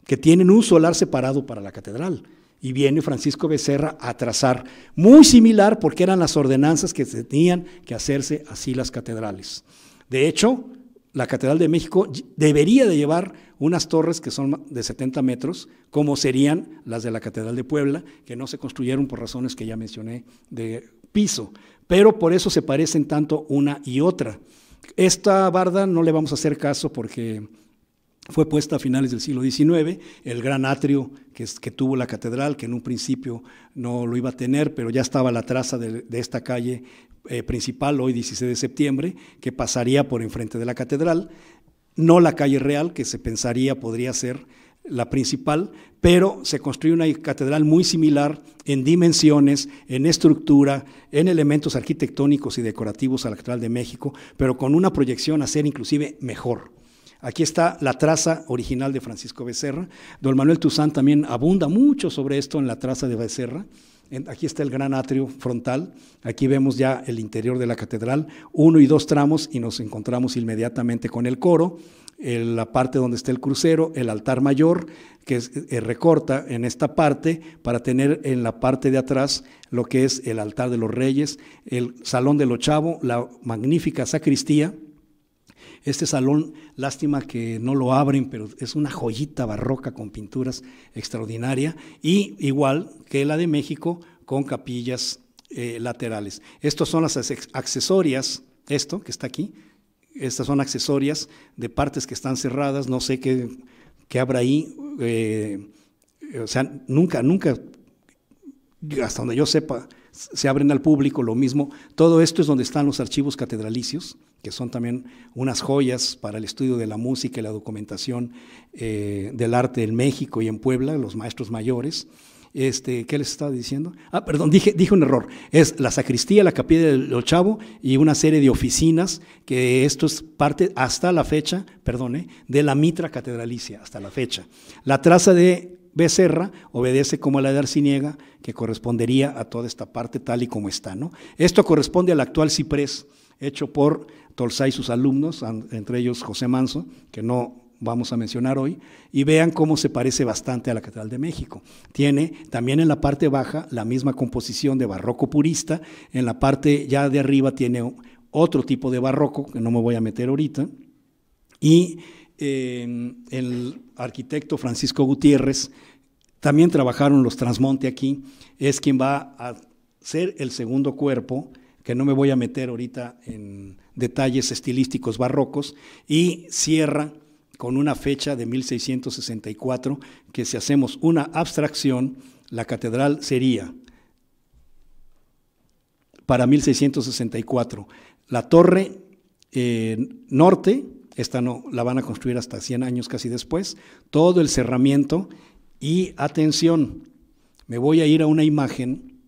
que tienen un solar separado para la catedral. Y viene Francisco Becerra a trazar, muy similar porque eran las ordenanzas que tenían que hacerse así las catedrales. De hecho, la Catedral de México debería de llevar unas torres que son de 70 metros, como serían las de la Catedral de Puebla, que no se construyeron por razones que ya mencioné de piso pero por eso se parecen tanto una y otra. Esta barda no le vamos a hacer caso porque fue puesta a finales del siglo XIX, el gran atrio que, tuvo la catedral, que en un principio no lo iba a tener, pero ya estaba la traza de, esta calle eh, principal, hoy 16 de septiembre, que pasaría por enfrente de la catedral, no la calle real, que se pensaría podría ser la principal, pero se construyó una catedral muy similar en dimensiones, en estructura, en elementos arquitectónicos y decorativos la actual de México, pero con una proyección a ser inclusive mejor. Aquí está la traza original de Francisco Becerra. Don Manuel Toussaint también abunda mucho sobre esto en la traza de Becerra. Aquí está el gran atrio frontal, aquí vemos ya el interior de la catedral, uno y dos tramos y nos encontramos inmediatamente con el coro la parte donde está el crucero, el altar mayor, que eh, recorta en esta parte para tener en la parte de atrás lo que es el altar de los reyes, el salón del ochavo, la magnífica sacristía. Este salón, lástima que no lo abren, pero es una joyita barroca con pinturas extraordinaria y igual que la de México con capillas eh, laterales. Estas son las accesorias, esto que está aquí, estas son accesorias de partes que están cerradas, no sé qué, qué habrá ahí. Eh, o sea, nunca, nunca, hasta donde yo sepa, se abren al público, lo mismo. Todo esto es donde están los archivos catedralicios, que son también unas joyas para el estudio de la música y la documentación eh, del arte en México y en Puebla, los maestros mayores. Este, ¿Qué les estaba diciendo? Ah, perdón, dije, un error. Es la sacristía, la capilla del Ochavo y una serie de oficinas, que esto es parte hasta la fecha, perdón, eh, de la mitra catedralicia, hasta la fecha. La traza de Becerra obedece como la de Arciniega, que correspondería a toda esta parte tal y como está. ¿no? Esto corresponde al actual ciprés, hecho por Tolsá y sus alumnos, entre ellos José Manso, que no vamos a mencionar hoy, y vean cómo se parece bastante a la Catedral de México. Tiene también en la parte baja la misma composición de barroco purista, en la parte ya de arriba tiene otro tipo de barroco, que no me voy a meter ahorita, y em, el arquitecto Francisco Gutiérrez, también trabajaron los Transmonte aquí, es quien va a ser el segundo cuerpo, que no me voy a meter ahorita en detalles estilísticos barrocos, y cierra con una fecha de 1664, que si hacemos una abstracción, la catedral sería para 1664. La torre eh, norte, esta no la van a construir hasta 100 años casi después, todo el cerramiento y atención, me voy a ir a una imagen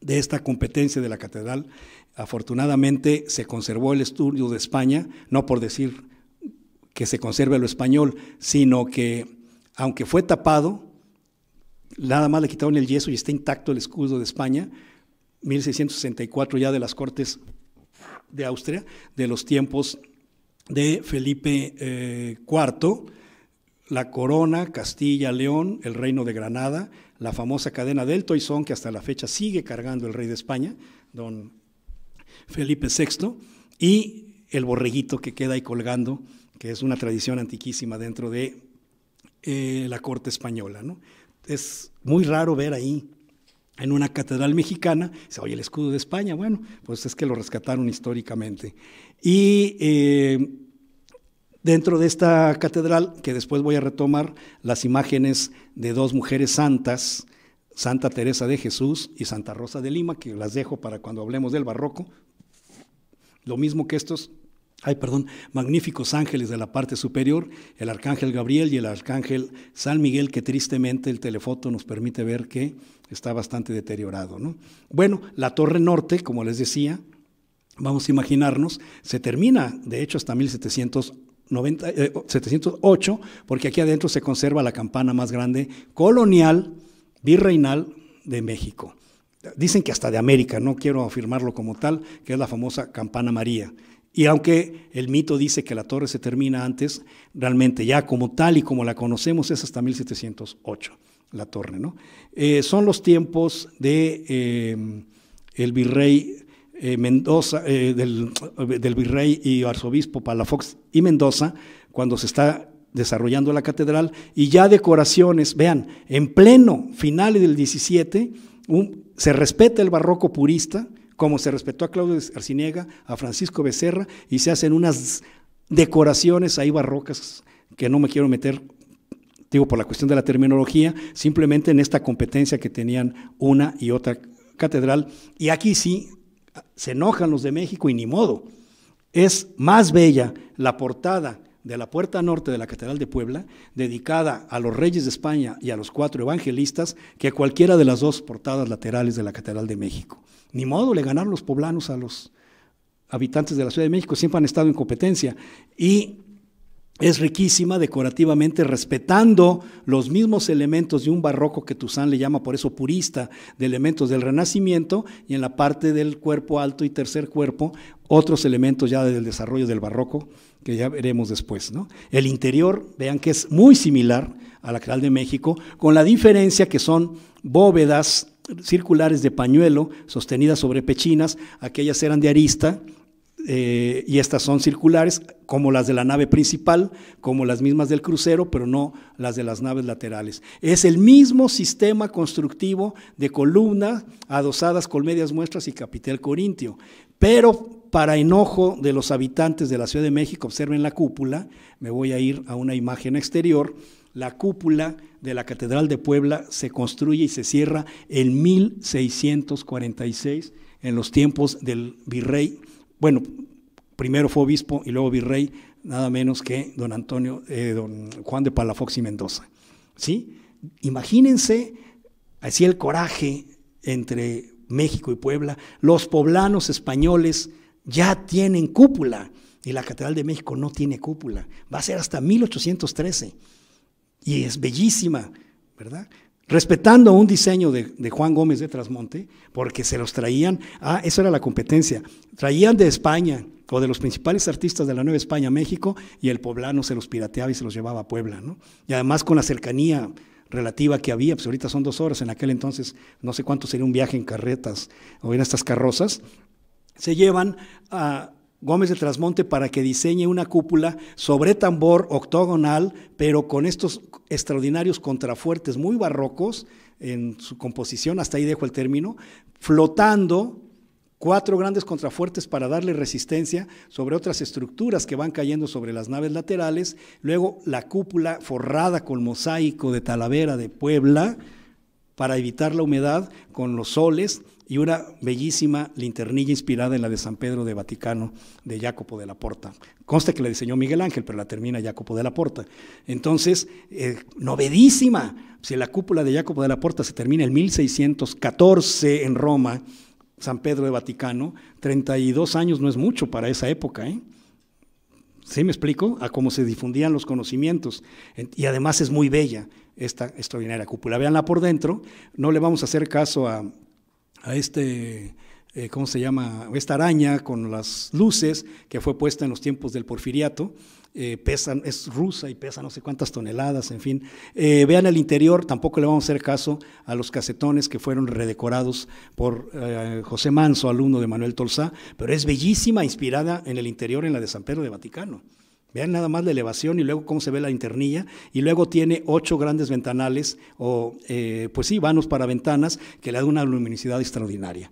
de esta competencia de la catedral. Afortunadamente se conservó el estudio de España, no por decir que se conserve lo español, sino que aunque fue tapado, nada más le quitaron el yeso y está intacto el escudo de España, 1664 ya de las Cortes de Austria, de los tiempos de Felipe IV, eh, la corona, Castilla, León, el reino de Granada, la famosa cadena del Toisón que hasta la fecha sigue cargando el rey de España, don Felipe VI, y el borreguito que queda ahí colgando que es una tradición antiquísima dentro de eh, la corte española. ¿no? Es muy raro ver ahí en una catedral mexicana, se oye el escudo de España, bueno, pues es que lo rescataron históricamente. Y eh, dentro de esta catedral, que después voy a retomar las imágenes de dos mujeres santas, Santa Teresa de Jesús y Santa Rosa de Lima, que las dejo para cuando hablemos del barroco, lo mismo que estos ay, perdón, magníficos ángeles de la parte superior, el arcángel Gabriel y el arcángel San Miguel, que tristemente el telefoto nos permite ver que está bastante deteriorado. ¿no? Bueno, la torre norte, como les decía, vamos a imaginarnos, se termina, de hecho, hasta 1790, 708, eh, porque aquí adentro se conserva la campana más grande colonial, virreinal de México. Dicen que hasta de América, no quiero afirmarlo como tal, que es la famosa campana María. Y aunque el mito dice que la torre se termina antes, realmente ya como tal y como la conocemos es hasta 1708 la torre. ¿no? Eh, son los tiempos de eh, virrey eh, Mendoza, del, virrey y arzobispo Palafox y Mendoza, cuando se está desarrollando la catedral, y ya decoraciones, vean, en pleno final del 17, se respeta el barroco purista, como se respetó a Claudio Arciniega, a Francisco Becerra, y se hacen unas decoraciones ahí barrocas que no me quiero meter, digo, por la cuestión de la terminología, simplemente en esta competencia que tenían una y otra catedral. Y aquí sí se enojan los de México y ni modo. Es más bella la portada de la puerta norte de la Catedral de Puebla, dedicada a los reyes de España y a los cuatro evangelistas, que a cualquiera de las dos portadas laterales de la Catedral de México. Ni modo, le ganaron los poblanos a los habitantes de la Ciudad de México, siempre han estado en competencia. Y es riquísima decorativamente, respetando los mismos elementos de un barroco que Tuzán le llama por eso purista, de elementos del Renacimiento, y en la parte del cuerpo alto y tercer cuerpo otros elementos ya del desarrollo del barroco, que ya veremos después. ¿no? El interior, vean que es muy similar a la catedral de México, con la diferencia que son bóvedas circulares de pañuelo sostenidas sobre pechinas, aquellas eran de arista, eh, y estas son circulares, como las de la nave principal, como las mismas del crucero, pero no las de las naves laterales. Es el mismo sistema constructivo de columna, adosadas con medias muestras y capitel corintio, pero para enojo de los habitantes de la Ciudad de México, observen la cúpula, me voy a ir a una imagen exterior, la cúpula de la Catedral de Puebla se construye y se cierra en 1646, en los tiempos del virrey, bueno, primero fue obispo y luego virrey, nada menos que don Antonio, eh, don Juan de Palafox y Mendoza. ¿Sí? Imagínense así el coraje entre México y Puebla, los poblanos españoles ya tienen cúpula y la Catedral de México no tiene cúpula. Va a ser hasta 1813 y es bellísima, ¿verdad? Respetando un diseño de, Juan Gómez de Trasmonte, porque se los traían, ah, eso era la competencia, traían de España o de los principales artistas de la Nueva España México y el poblano se los pirateaba y se los llevaba a Puebla, ¿no? Y además con la cercanía relativa que había, pues ahorita son dos horas, en aquel entonces no sé cuánto sería un viaje en carretas o en estas carrozas, se llevan a Gómez de Trasmonte para que diseñe una cúpula sobre tambor octogonal, pero con estos extraordinarios contrafuertes muy barrocos en su composición, hasta ahí dejo el término, flotando cuatro grandes contrafuertes para darle resistencia sobre otras estructuras que van cayendo sobre las naves laterales, luego la cúpula forrada con mosaico de Talavera de Puebla para evitar la humedad con los soles y una bellísima linternilla inspirada en la de San Pedro de Vaticano de Jacopo de la Porta. Consta que la diseñó Miguel Ángel, pero la termina Jacopo de la Porta. Entonces, eh, novedísima. Si la cúpula de Jacopo de la Porta se termina en 1614 en Roma, San Pedro de Vaticano, 32 años no es mucho para esa época, ¿eh? ¿Sí me explico? A cómo se difundían los conocimientos. Y además es muy bella esta extraordinaria cúpula. Veanla por dentro. No le vamos a hacer caso a, a este, eh, ¿cómo se llama? Esta araña con las luces que fue puesta en los tiempos del porfiriato. Eh, pesa, es rusa y pesa no sé cuántas toneladas, en fin. Eh, vean el interior, tampoco le vamos a hacer caso a los casetones que fueron redecorados por José Manso, alumno de Manuel Tolsá, pero es bellísima, inspirada en el interior en la de San Pedro de Vaticano. Vean nada más la elevación y luego cómo se ve la internilla. Y luego tiene ocho grandes ventanales, o eh, pues sí, vanos para ventanas, que le da una luminosidad extraordinaria.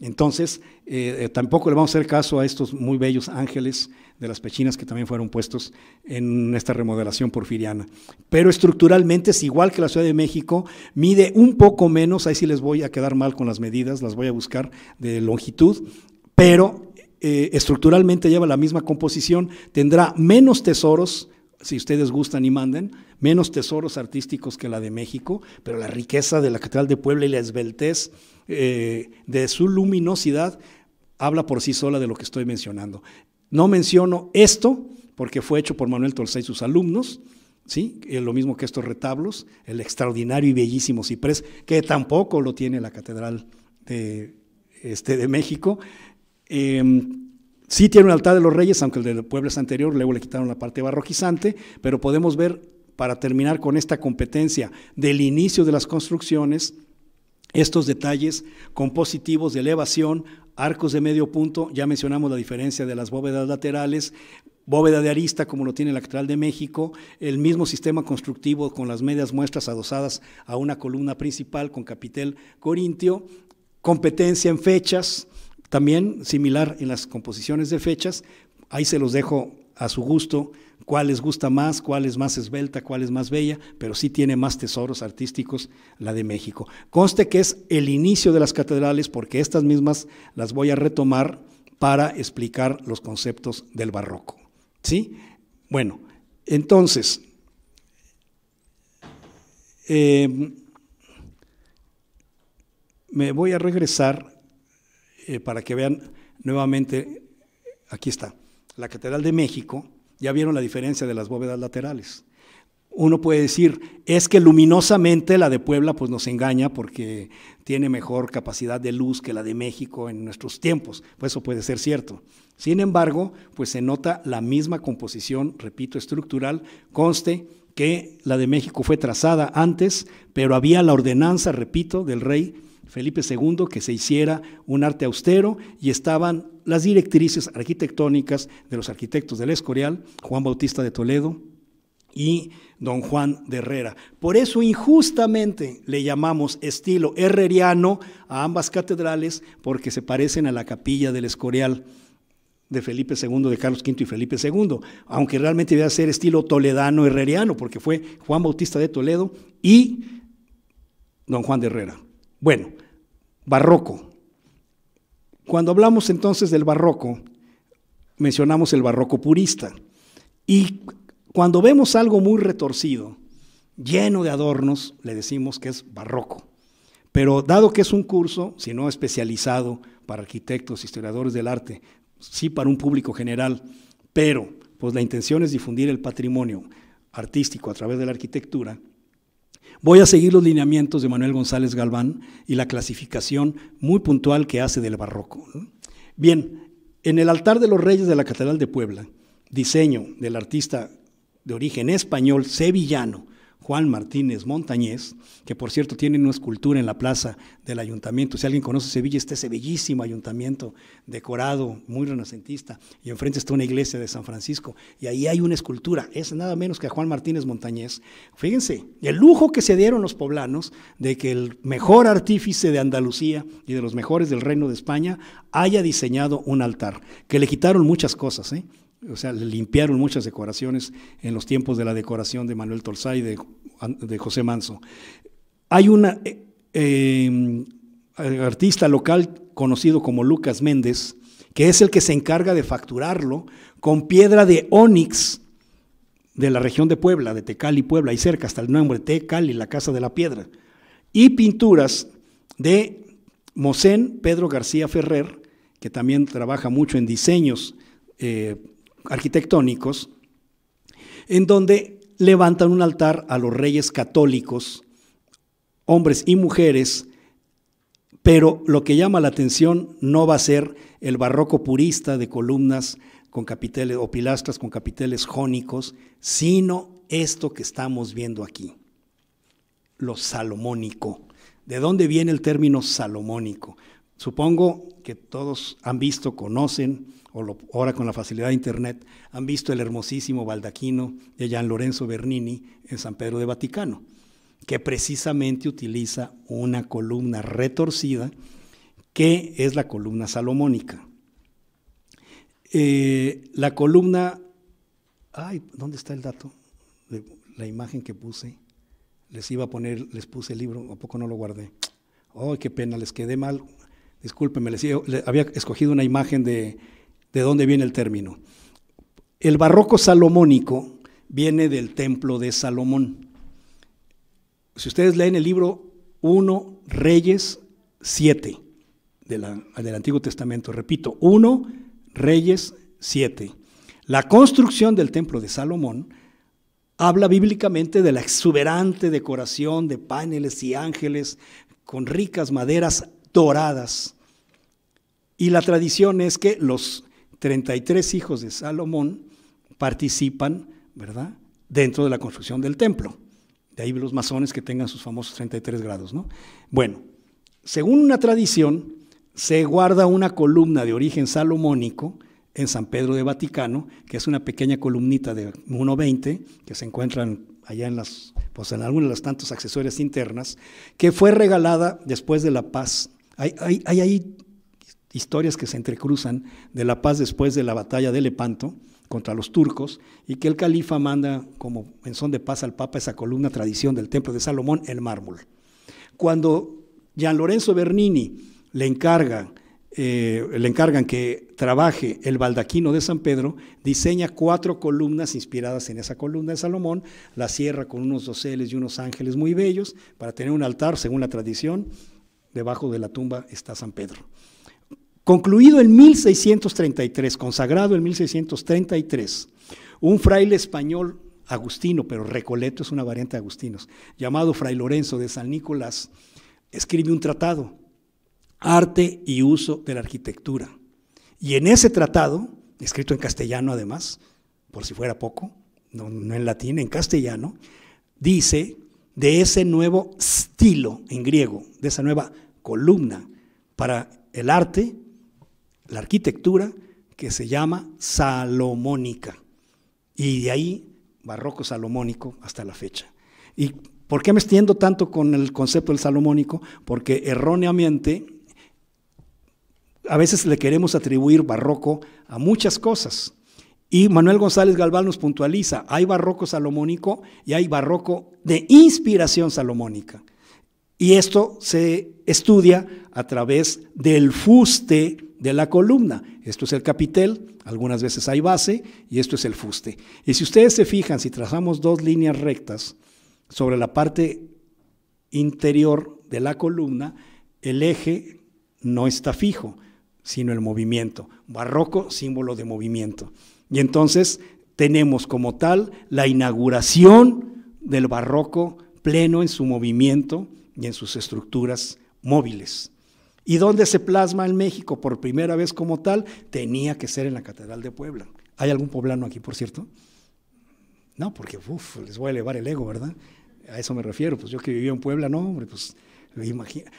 Entonces, eh, eh, tampoco le vamos a hacer caso a estos muy bellos ángeles de las pechinas que también fueron puestos en esta remodelación porfiriana. Pero estructuralmente es igual que la Ciudad de México, mide un poco menos, ahí sí les voy a quedar mal con las medidas, las voy a buscar de longitud, pero eh, estructuralmente lleva la misma composición, tendrá menos tesoros, si ustedes gustan y manden, menos tesoros artísticos que la de México, pero la riqueza de la Catedral de Puebla y la esbeltez eh, de su luminosidad habla por sí sola de lo que estoy mencionando. No menciono esto porque fue hecho por Manuel Tolsa y sus alumnos, ¿sí? Eh, lo mismo que estos retablos, el extraordinario y bellísimo ciprés, que tampoco lo tiene la Catedral este, de México, Em, sí tiene un altar de los reyes, aunque el de pueblo es anterior, luego le quitaron la parte barroquizante, pero podemos ver, para terminar con esta competencia del inicio de las construcciones, estos detalles compositivos de elevación, arcos de medio punto, ya mencionamos la diferencia de las bóvedas laterales, bóveda de arista como lo tiene la Catedral de México, el mismo sistema constructivo con las medias muestras adosadas a una columna principal con capitel corintio, competencia en fechas, también similar en las composiciones de fechas, ahí se los dejo a su gusto, cuál les gusta más, cuál es más esbelta, cuál es más bella, pero sí tiene más tesoros artísticos la de México. Conste que es el inicio de las catedrales porque estas mismas las voy a retomar para explicar los conceptos del barroco. ¿Sí? Bueno, entonces, eh, me voy a regresar eh, para que vean nuevamente, aquí está, la Catedral de México, ya vieron la diferencia de las bóvedas laterales. Uno puede decir, es que luminosamente la de Puebla pues nos engaña porque tiene mejor capacidad de luz que la de México en nuestros tiempos, pues eso puede ser cierto. Sin embargo, pues se nota la misma composición, repito, estructural, conste que la de México fue trazada antes, pero había la ordenanza, repito, del rey Felipe II que se hiciera un arte austero y estaban las directrices arquitectónicas de los arquitectos del Escorial, Juan Bautista de Toledo y don Juan de Herrera. Por eso injustamente le llamamos estilo herreriano a ambas catedrales porque se parecen a la capilla del Escorial de Felipe II, de Carlos V y Felipe II, aunque realmente debe ser estilo toledano herreriano, porque fue Juan Bautista de Toledo y don Juan de Herrera. Bueno, barroco. Cuando hablamos entonces del barroco, mencionamos el barroco purista. Y cuando vemos algo muy retorcido, lleno de adornos, le decimos que es barroco. Pero dado que es un curso, si no especializado para arquitectos, historiadores del arte, sí para un público general, pero pues la intención es difundir el patrimonio artístico a través de la arquitectura, Voy a seguir los lineamientos de Manuel González Galván y la clasificación muy puntual que hace del barroco. Bien, en el altar de los reyes de la Catedral de Puebla, diseño del artista de origen español sevillano, Juan Martínez Montañés, que por cierto tiene una escultura en la plaza del ayuntamiento. Si alguien conoce Sevilla, está ese bellísimo ayuntamiento decorado, muy renacentista, y enfrente está una iglesia de San Francisco, y ahí hay una escultura, es nada menos que a Juan Martínez Montañés. Fíjense, el lujo que se dieron los poblanos de que el mejor artífice de Andalucía y de los mejores del Reino de España haya diseñado un altar, que le quitaron muchas cosas, ¿eh? o sea, limpiaron muchas decoraciones en los tiempos de la decoración de Manuel Tolsá y de, José Manso. Hay un eh, eh, artista local conocido como Lucas Méndez, que es el que se encarga de facturarlo con piedra de ónix de la región de Puebla, de Tecali, Puebla, y cerca hasta el nombre Tecali, la Casa de la Piedra, y pinturas de Mosén Pedro García Ferrer, que también trabaja mucho en diseños eh, arquitectónicos, en donde levantan un altar a los reyes católicos, hombres y mujeres, pero lo que llama la atención no va a ser el barroco purista de columnas con capiteles o pilastras con capiteles jónicos, sino esto que estamos viendo aquí, lo salomónico. ¿De dónde viene el término salomónico? Supongo que todos han visto, conocen o ahora con la facilidad de Internet, han visto el hermosísimo baldaquino de Gian Lorenzo Bernini en San Pedro de Vaticano, que precisamente utiliza una columna retorcida que es la columna salomónica. Eh, la columna, ay, ¿dónde está el dato? La imagen que puse, les iba a poner, les puse el libro, ¿a poco no lo guardé? Ay, qué pena, les quedé mal. Discúlpenme, les había escogido una imagen de, de dónde viene el término. El barroco salomónico viene del templo de Salomón. Si ustedes leen el libro 1 Reyes 7 de la, del Antiguo Testamento, repito, 1 Reyes 7. La construcción del templo de Salomón habla bíblicamente de la exuberante decoración de paneles y ángeles con ricas maderas doradas. Y la tradición es que los 33 hijos de Salomón participan, ¿verdad?, dentro de la construcción del templo. De ahí los masones que tengan sus famosos 33 grados, ¿no? Bueno, según una tradición, se guarda una columna de origen salomónico en San Pedro de Vaticano, que es una pequeña columnita de 1.20 que se encuentran allá en las, pues en algunas de las tantas accesorias internas, que fue regalada después de la paz. Hay, hay, hay ahí historias que se entrecruzan de la paz después de la batalla de Lepanto contra los turcos y que el califa manda como mensón de paz al papa esa columna tradición del templo de Salomón el mármol. Cuando Gian Lorenzo Bernini le eh, le encargan que trabaje el baldaquino de San Pedro, diseña cuatro columnas inspiradas en esa columna de Salomón, la sierra con unos doseles y unos ángeles muy bellos para tener un altar, según la tradición, debajo de la tumba está San Pedro. Concluido en 1633, consagrado en 1633, un fraile español agustino, pero Recoleto es una variante de agustinos, llamado Fray Lorenzo de San Nicolás, escribe un tratado, Arte y Uso de la Arquitectura. Y en ese tratado, escrito en castellano además, por si fuera poco, no, no en latín, en castellano, dice de ese nuevo estilo en griego, de esa nueva columna para el arte la arquitectura que se llama salomónica. Y de ahí, barroco salomónico hasta la fecha. ¿Y por qué me extiendo tanto con el concepto del salomónico? Porque erróneamente a veces le queremos atribuir barroco a muchas cosas. Y Manuel González Galván nos puntualiza, hay barroco salomónico y hay barroco de inspiración salomónica. Y esto se estudia a través del fuste de la columna. Esto es el capitel, algunas veces hay base, y esto es el fuste. Y si ustedes se fijan, si trazamos dos líneas rectas sobre la parte interior de la columna, el eje no está fijo, sino el movimiento. Barroco, símbolo de movimiento. Y entonces tenemos como tal la inauguración del barroco pleno en su movimiento y en sus estructuras móviles. ¿Y dónde se plasma en México por primera vez como tal? Tenía que ser en la Catedral de Puebla. ¿Hay algún poblano aquí, por cierto? No, porque uf, les voy a elevar el ego, ¿verdad? A eso me refiero. Pues yo que vivía en Puebla, no, hombre, pues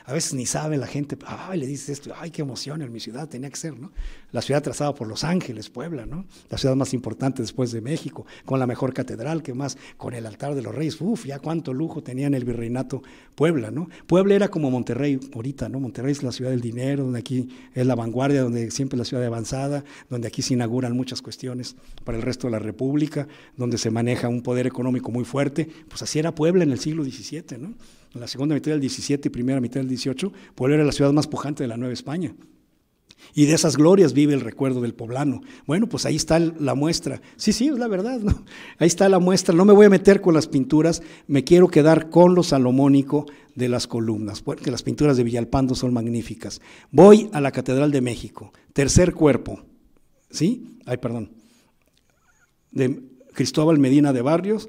a veces ni sabe la gente, le dices esto, ay, qué emoción, en mi ciudad tenía que ser, ¿no? La ciudad trazada por Los Ángeles, Puebla, ¿no? La ciudad más importante después de México, con la mejor catedral, que más, con el altar de los reyes, uff, ya cuánto lujo tenía en el virreinato Puebla, ¿no? Puebla era como Monterrey ahorita, ¿no? Monterrey es la ciudad del dinero, donde aquí es la vanguardia, donde siempre es la ciudad avanzada, donde aquí se inauguran muchas cuestiones para el resto de la República, donde se maneja un poder económico muy fuerte, pues así era Puebla en el siglo XVII, ¿no? la segunda mitad del 17 y primera mitad del 18, Puebla era la ciudad más pujante de la Nueva España. Y de esas glorias vive el recuerdo del poblano. Bueno, pues ahí está la muestra. Sí, sí, es la verdad. ¿no? Ahí está la muestra. No me voy a meter con las pinturas, me quiero quedar con lo salomónico de las columnas, porque las pinturas de Villalpando son magníficas. Voy a la Catedral de México, tercer cuerpo, ¿sí? Ay, perdón. De Cristóbal Medina de Barrios,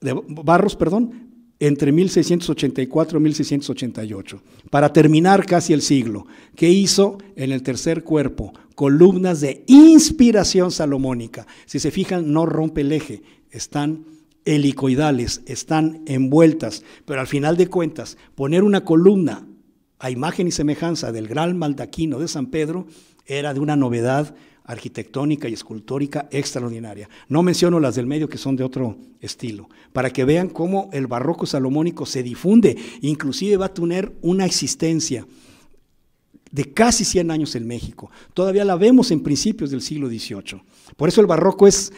de Barros, perdón, entre 1684 y 1688, para terminar casi el siglo, que hizo en el tercer cuerpo columnas de inspiración salomónica. Si se fijan, no rompe el eje, están helicoidales, están envueltas, pero al final de cuentas, poner una columna a imagen y semejanza del gran maldaquino de San Pedro era de una novedad arquitectónica y escultórica extraordinaria. No menciono las del medio que son de otro estilo, para que vean cómo el barroco salomónico se difunde, inclusive va a tener una existencia de casi 100 años en México. Todavía la vemos en principios del siglo XVIII. Por eso el barroco es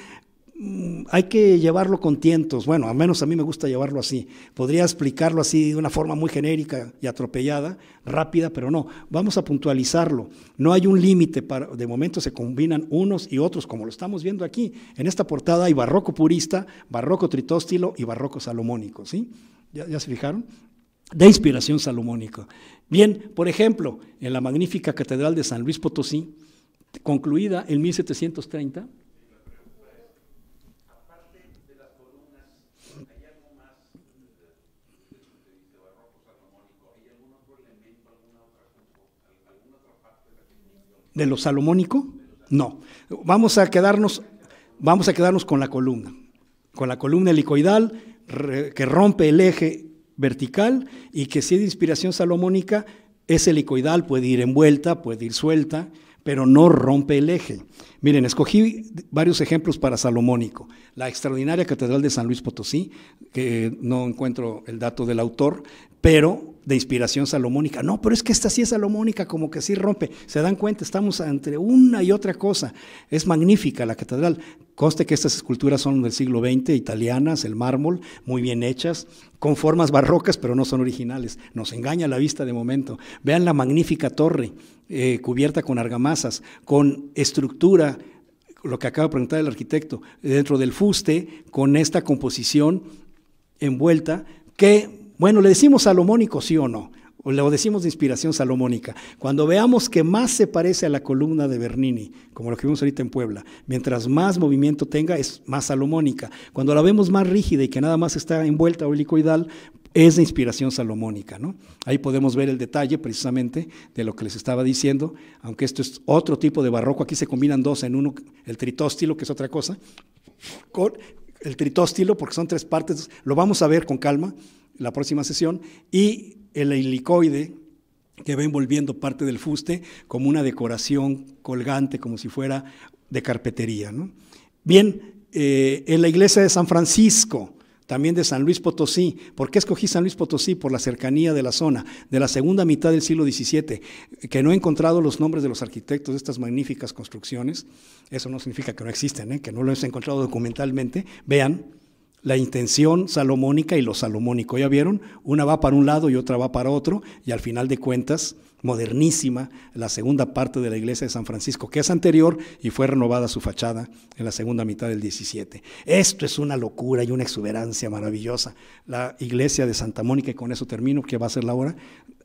Mm, hay que llevarlo con tientos. Bueno, al menos a mí me gusta llevarlo así. Podría explicarlo así de una forma muy genérica y atropellada, rápida, pero no. Vamos a puntualizarlo. No hay un límite. Para, de momento se combinan unos y otros, como lo estamos viendo aquí. En esta portada hay barroco purista, barroco tritóstilo y barroco salomónico. ¿sí? ¿Ya, ya se fijaron? De inspiración salomónica. Bien, por ejemplo, en la magnífica Catedral de San Luis Potosí, concluida en 1730, ¿De lo salomónico? No. Vamos a quedarnos, vamos a quedarnos con la columna, con la columna helicoidal que rompe el eje vertical y que si es de inspiración salomónica, es helicoidal, puede ir envuelta, puede ir suelta, pero no rompe el eje. Miren, escogí varios ejemplos para Salomónico. La extraordinaria Catedral de San Luis Potosí, que no encuentro el dato del autor, pero de inspiración salomónica. No, pero es que esta sí es salomónica, como que sí rompe. Se dan cuenta, estamos entre una y otra cosa. Es magnífica la catedral. Conste que estas esculturas son del siglo XX, italianas, el mármol, muy bien hechas, con formas barrocas, pero no son originales. Nos engaña la vista de momento. Vean la magnífica torre, eh, cubierta con argamasas, con estructura lo que acaba de preguntar el arquitecto, dentro del fuste, con esta composición envuelta, que bueno, le decimos salomónico, sí o no, o le decimos de inspiración salomónica. Cuando veamos que más se parece a la columna de Bernini, como lo que vimos ahorita en Puebla, mientras más movimiento tenga, es más salomónica. Cuando la vemos más rígida y que nada más está envuelta o helicoidal, es de inspiración salomónica. ¿no? Ahí podemos ver el detalle precisamente de lo que les estaba diciendo, aunque esto es otro tipo de barroco, aquí se combinan dos en uno, el tritóstilo, que es otra cosa, el tritóstilo, porque son tres partes, lo vamos a ver con calma, la próxima sesión, y el helicoide que va envolviendo parte del fuste como una decoración colgante, como si fuera de carpetería. ¿no? Bien, eh, en la iglesia de San Francisco, también de San Luis Potosí. ¿Por qué escogí San Luis Potosí? Por la cercanía de la zona, de la segunda mitad del siglo XVII, que no he encontrado los nombres de los arquitectos de estas magníficas construcciones. Eso no significa que no existen, ¿eh? que no los he encontrado documentalmente. Vean, la intención salomónica y lo salomónico. Ya vieron, una va para un lado y otra va para otro, y al final de cuentas, modernísima, la segunda parte de la iglesia de San Francisco, que es anterior y fue renovada su fachada en la segunda mitad del 17. Esto es una locura y una exuberancia maravillosa. La iglesia de Santa Mónica, y con eso termino, que va a ser la hora,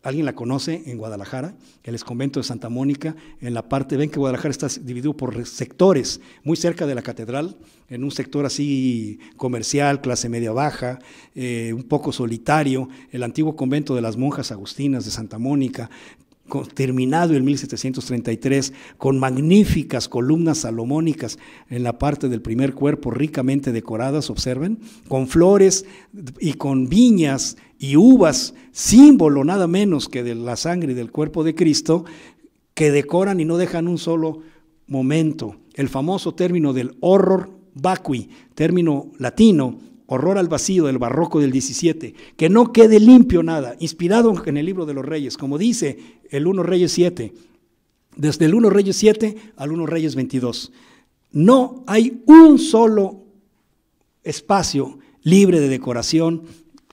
alguien la conoce en Guadalajara, el exconvento de Santa Mónica, en la parte, ven que Guadalajara está dividido por sectores, muy cerca de la catedral, en un sector así comercial, clase media baja, eh, un poco solitario, el antiguo convento de las monjas agustinas de Santa Mónica, terminado en 1733 con magníficas columnas salomónicas en la parte del primer cuerpo ricamente decoradas, observen, con flores y con viñas y uvas, símbolo nada menos que de la sangre y del cuerpo de Cristo, que decoran y no dejan un solo momento. El famoso término del horror vacui, término latino Horror al vacío del barroco del 17, que no quede limpio nada, inspirado en el libro de los reyes, como dice el 1 Reyes 7, desde el 1 Reyes 7 al 1 Reyes 22. No hay un solo espacio libre de decoración,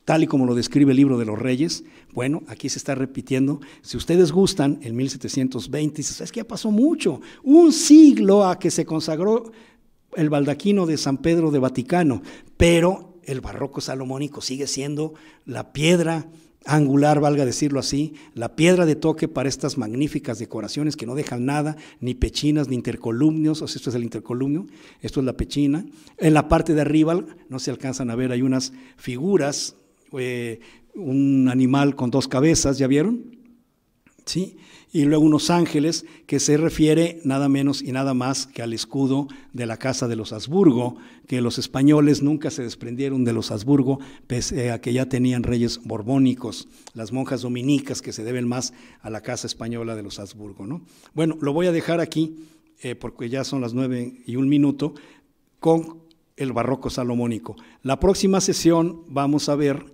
tal y como lo describe el libro de los reyes. Bueno, aquí se está repitiendo. Si ustedes gustan, en 1720, es que ya pasó mucho, un siglo a que se consagró el baldaquino de San Pedro de Vaticano, pero el barroco salomónico sigue siendo la piedra angular, valga decirlo así, la piedra de toque para estas magníficas decoraciones que no dejan nada, ni pechinas, ni intercolumnios, o sea, esto es el intercolumnio, esto es la pechina. En la parte de arriba, no se alcanzan a ver, hay unas figuras, eh, un animal con dos cabezas, ¿ya vieron? ¿Sí? y luego unos ángeles, que se refiere nada menos y nada más que al escudo de la Casa de los Habsburgo, que los españoles nunca se desprendieron de los Habsburgo, pese a que ya tenían reyes borbónicos, las monjas dominicas que se deben más a la Casa Española de los Habsburgo. ¿no? Bueno, lo voy a dejar aquí, eh, porque ya son las nueve y un minuto, con el barroco salomónico. La próxima sesión vamos a ver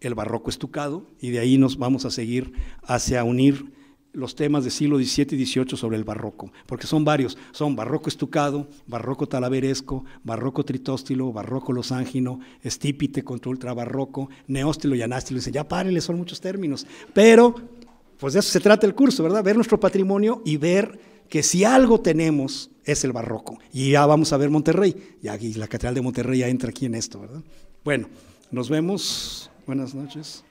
el barroco estucado y de ahí nos vamos a seguir hacia unir los temas del siglo XVII y XVIII sobre el barroco, porque son varios, son barroco estucado, barroco talaveresco, barroco tritóstilo, barroco losángino, estípite contra ultrabarroco, neóstilo y anástilo. Dice, ya párenle, son muchos términos. Pero, pues de eso se trata el curso, ¿verdad? Ver nuestro patrimonio y ver que si algo tenemos es el barroco. Y ya vamos a ver Monterrey, y aquí la Catedral de Monterrey ya entra aquí en esto, ¿verdad? Bueno, nos vemos. Buenas noches.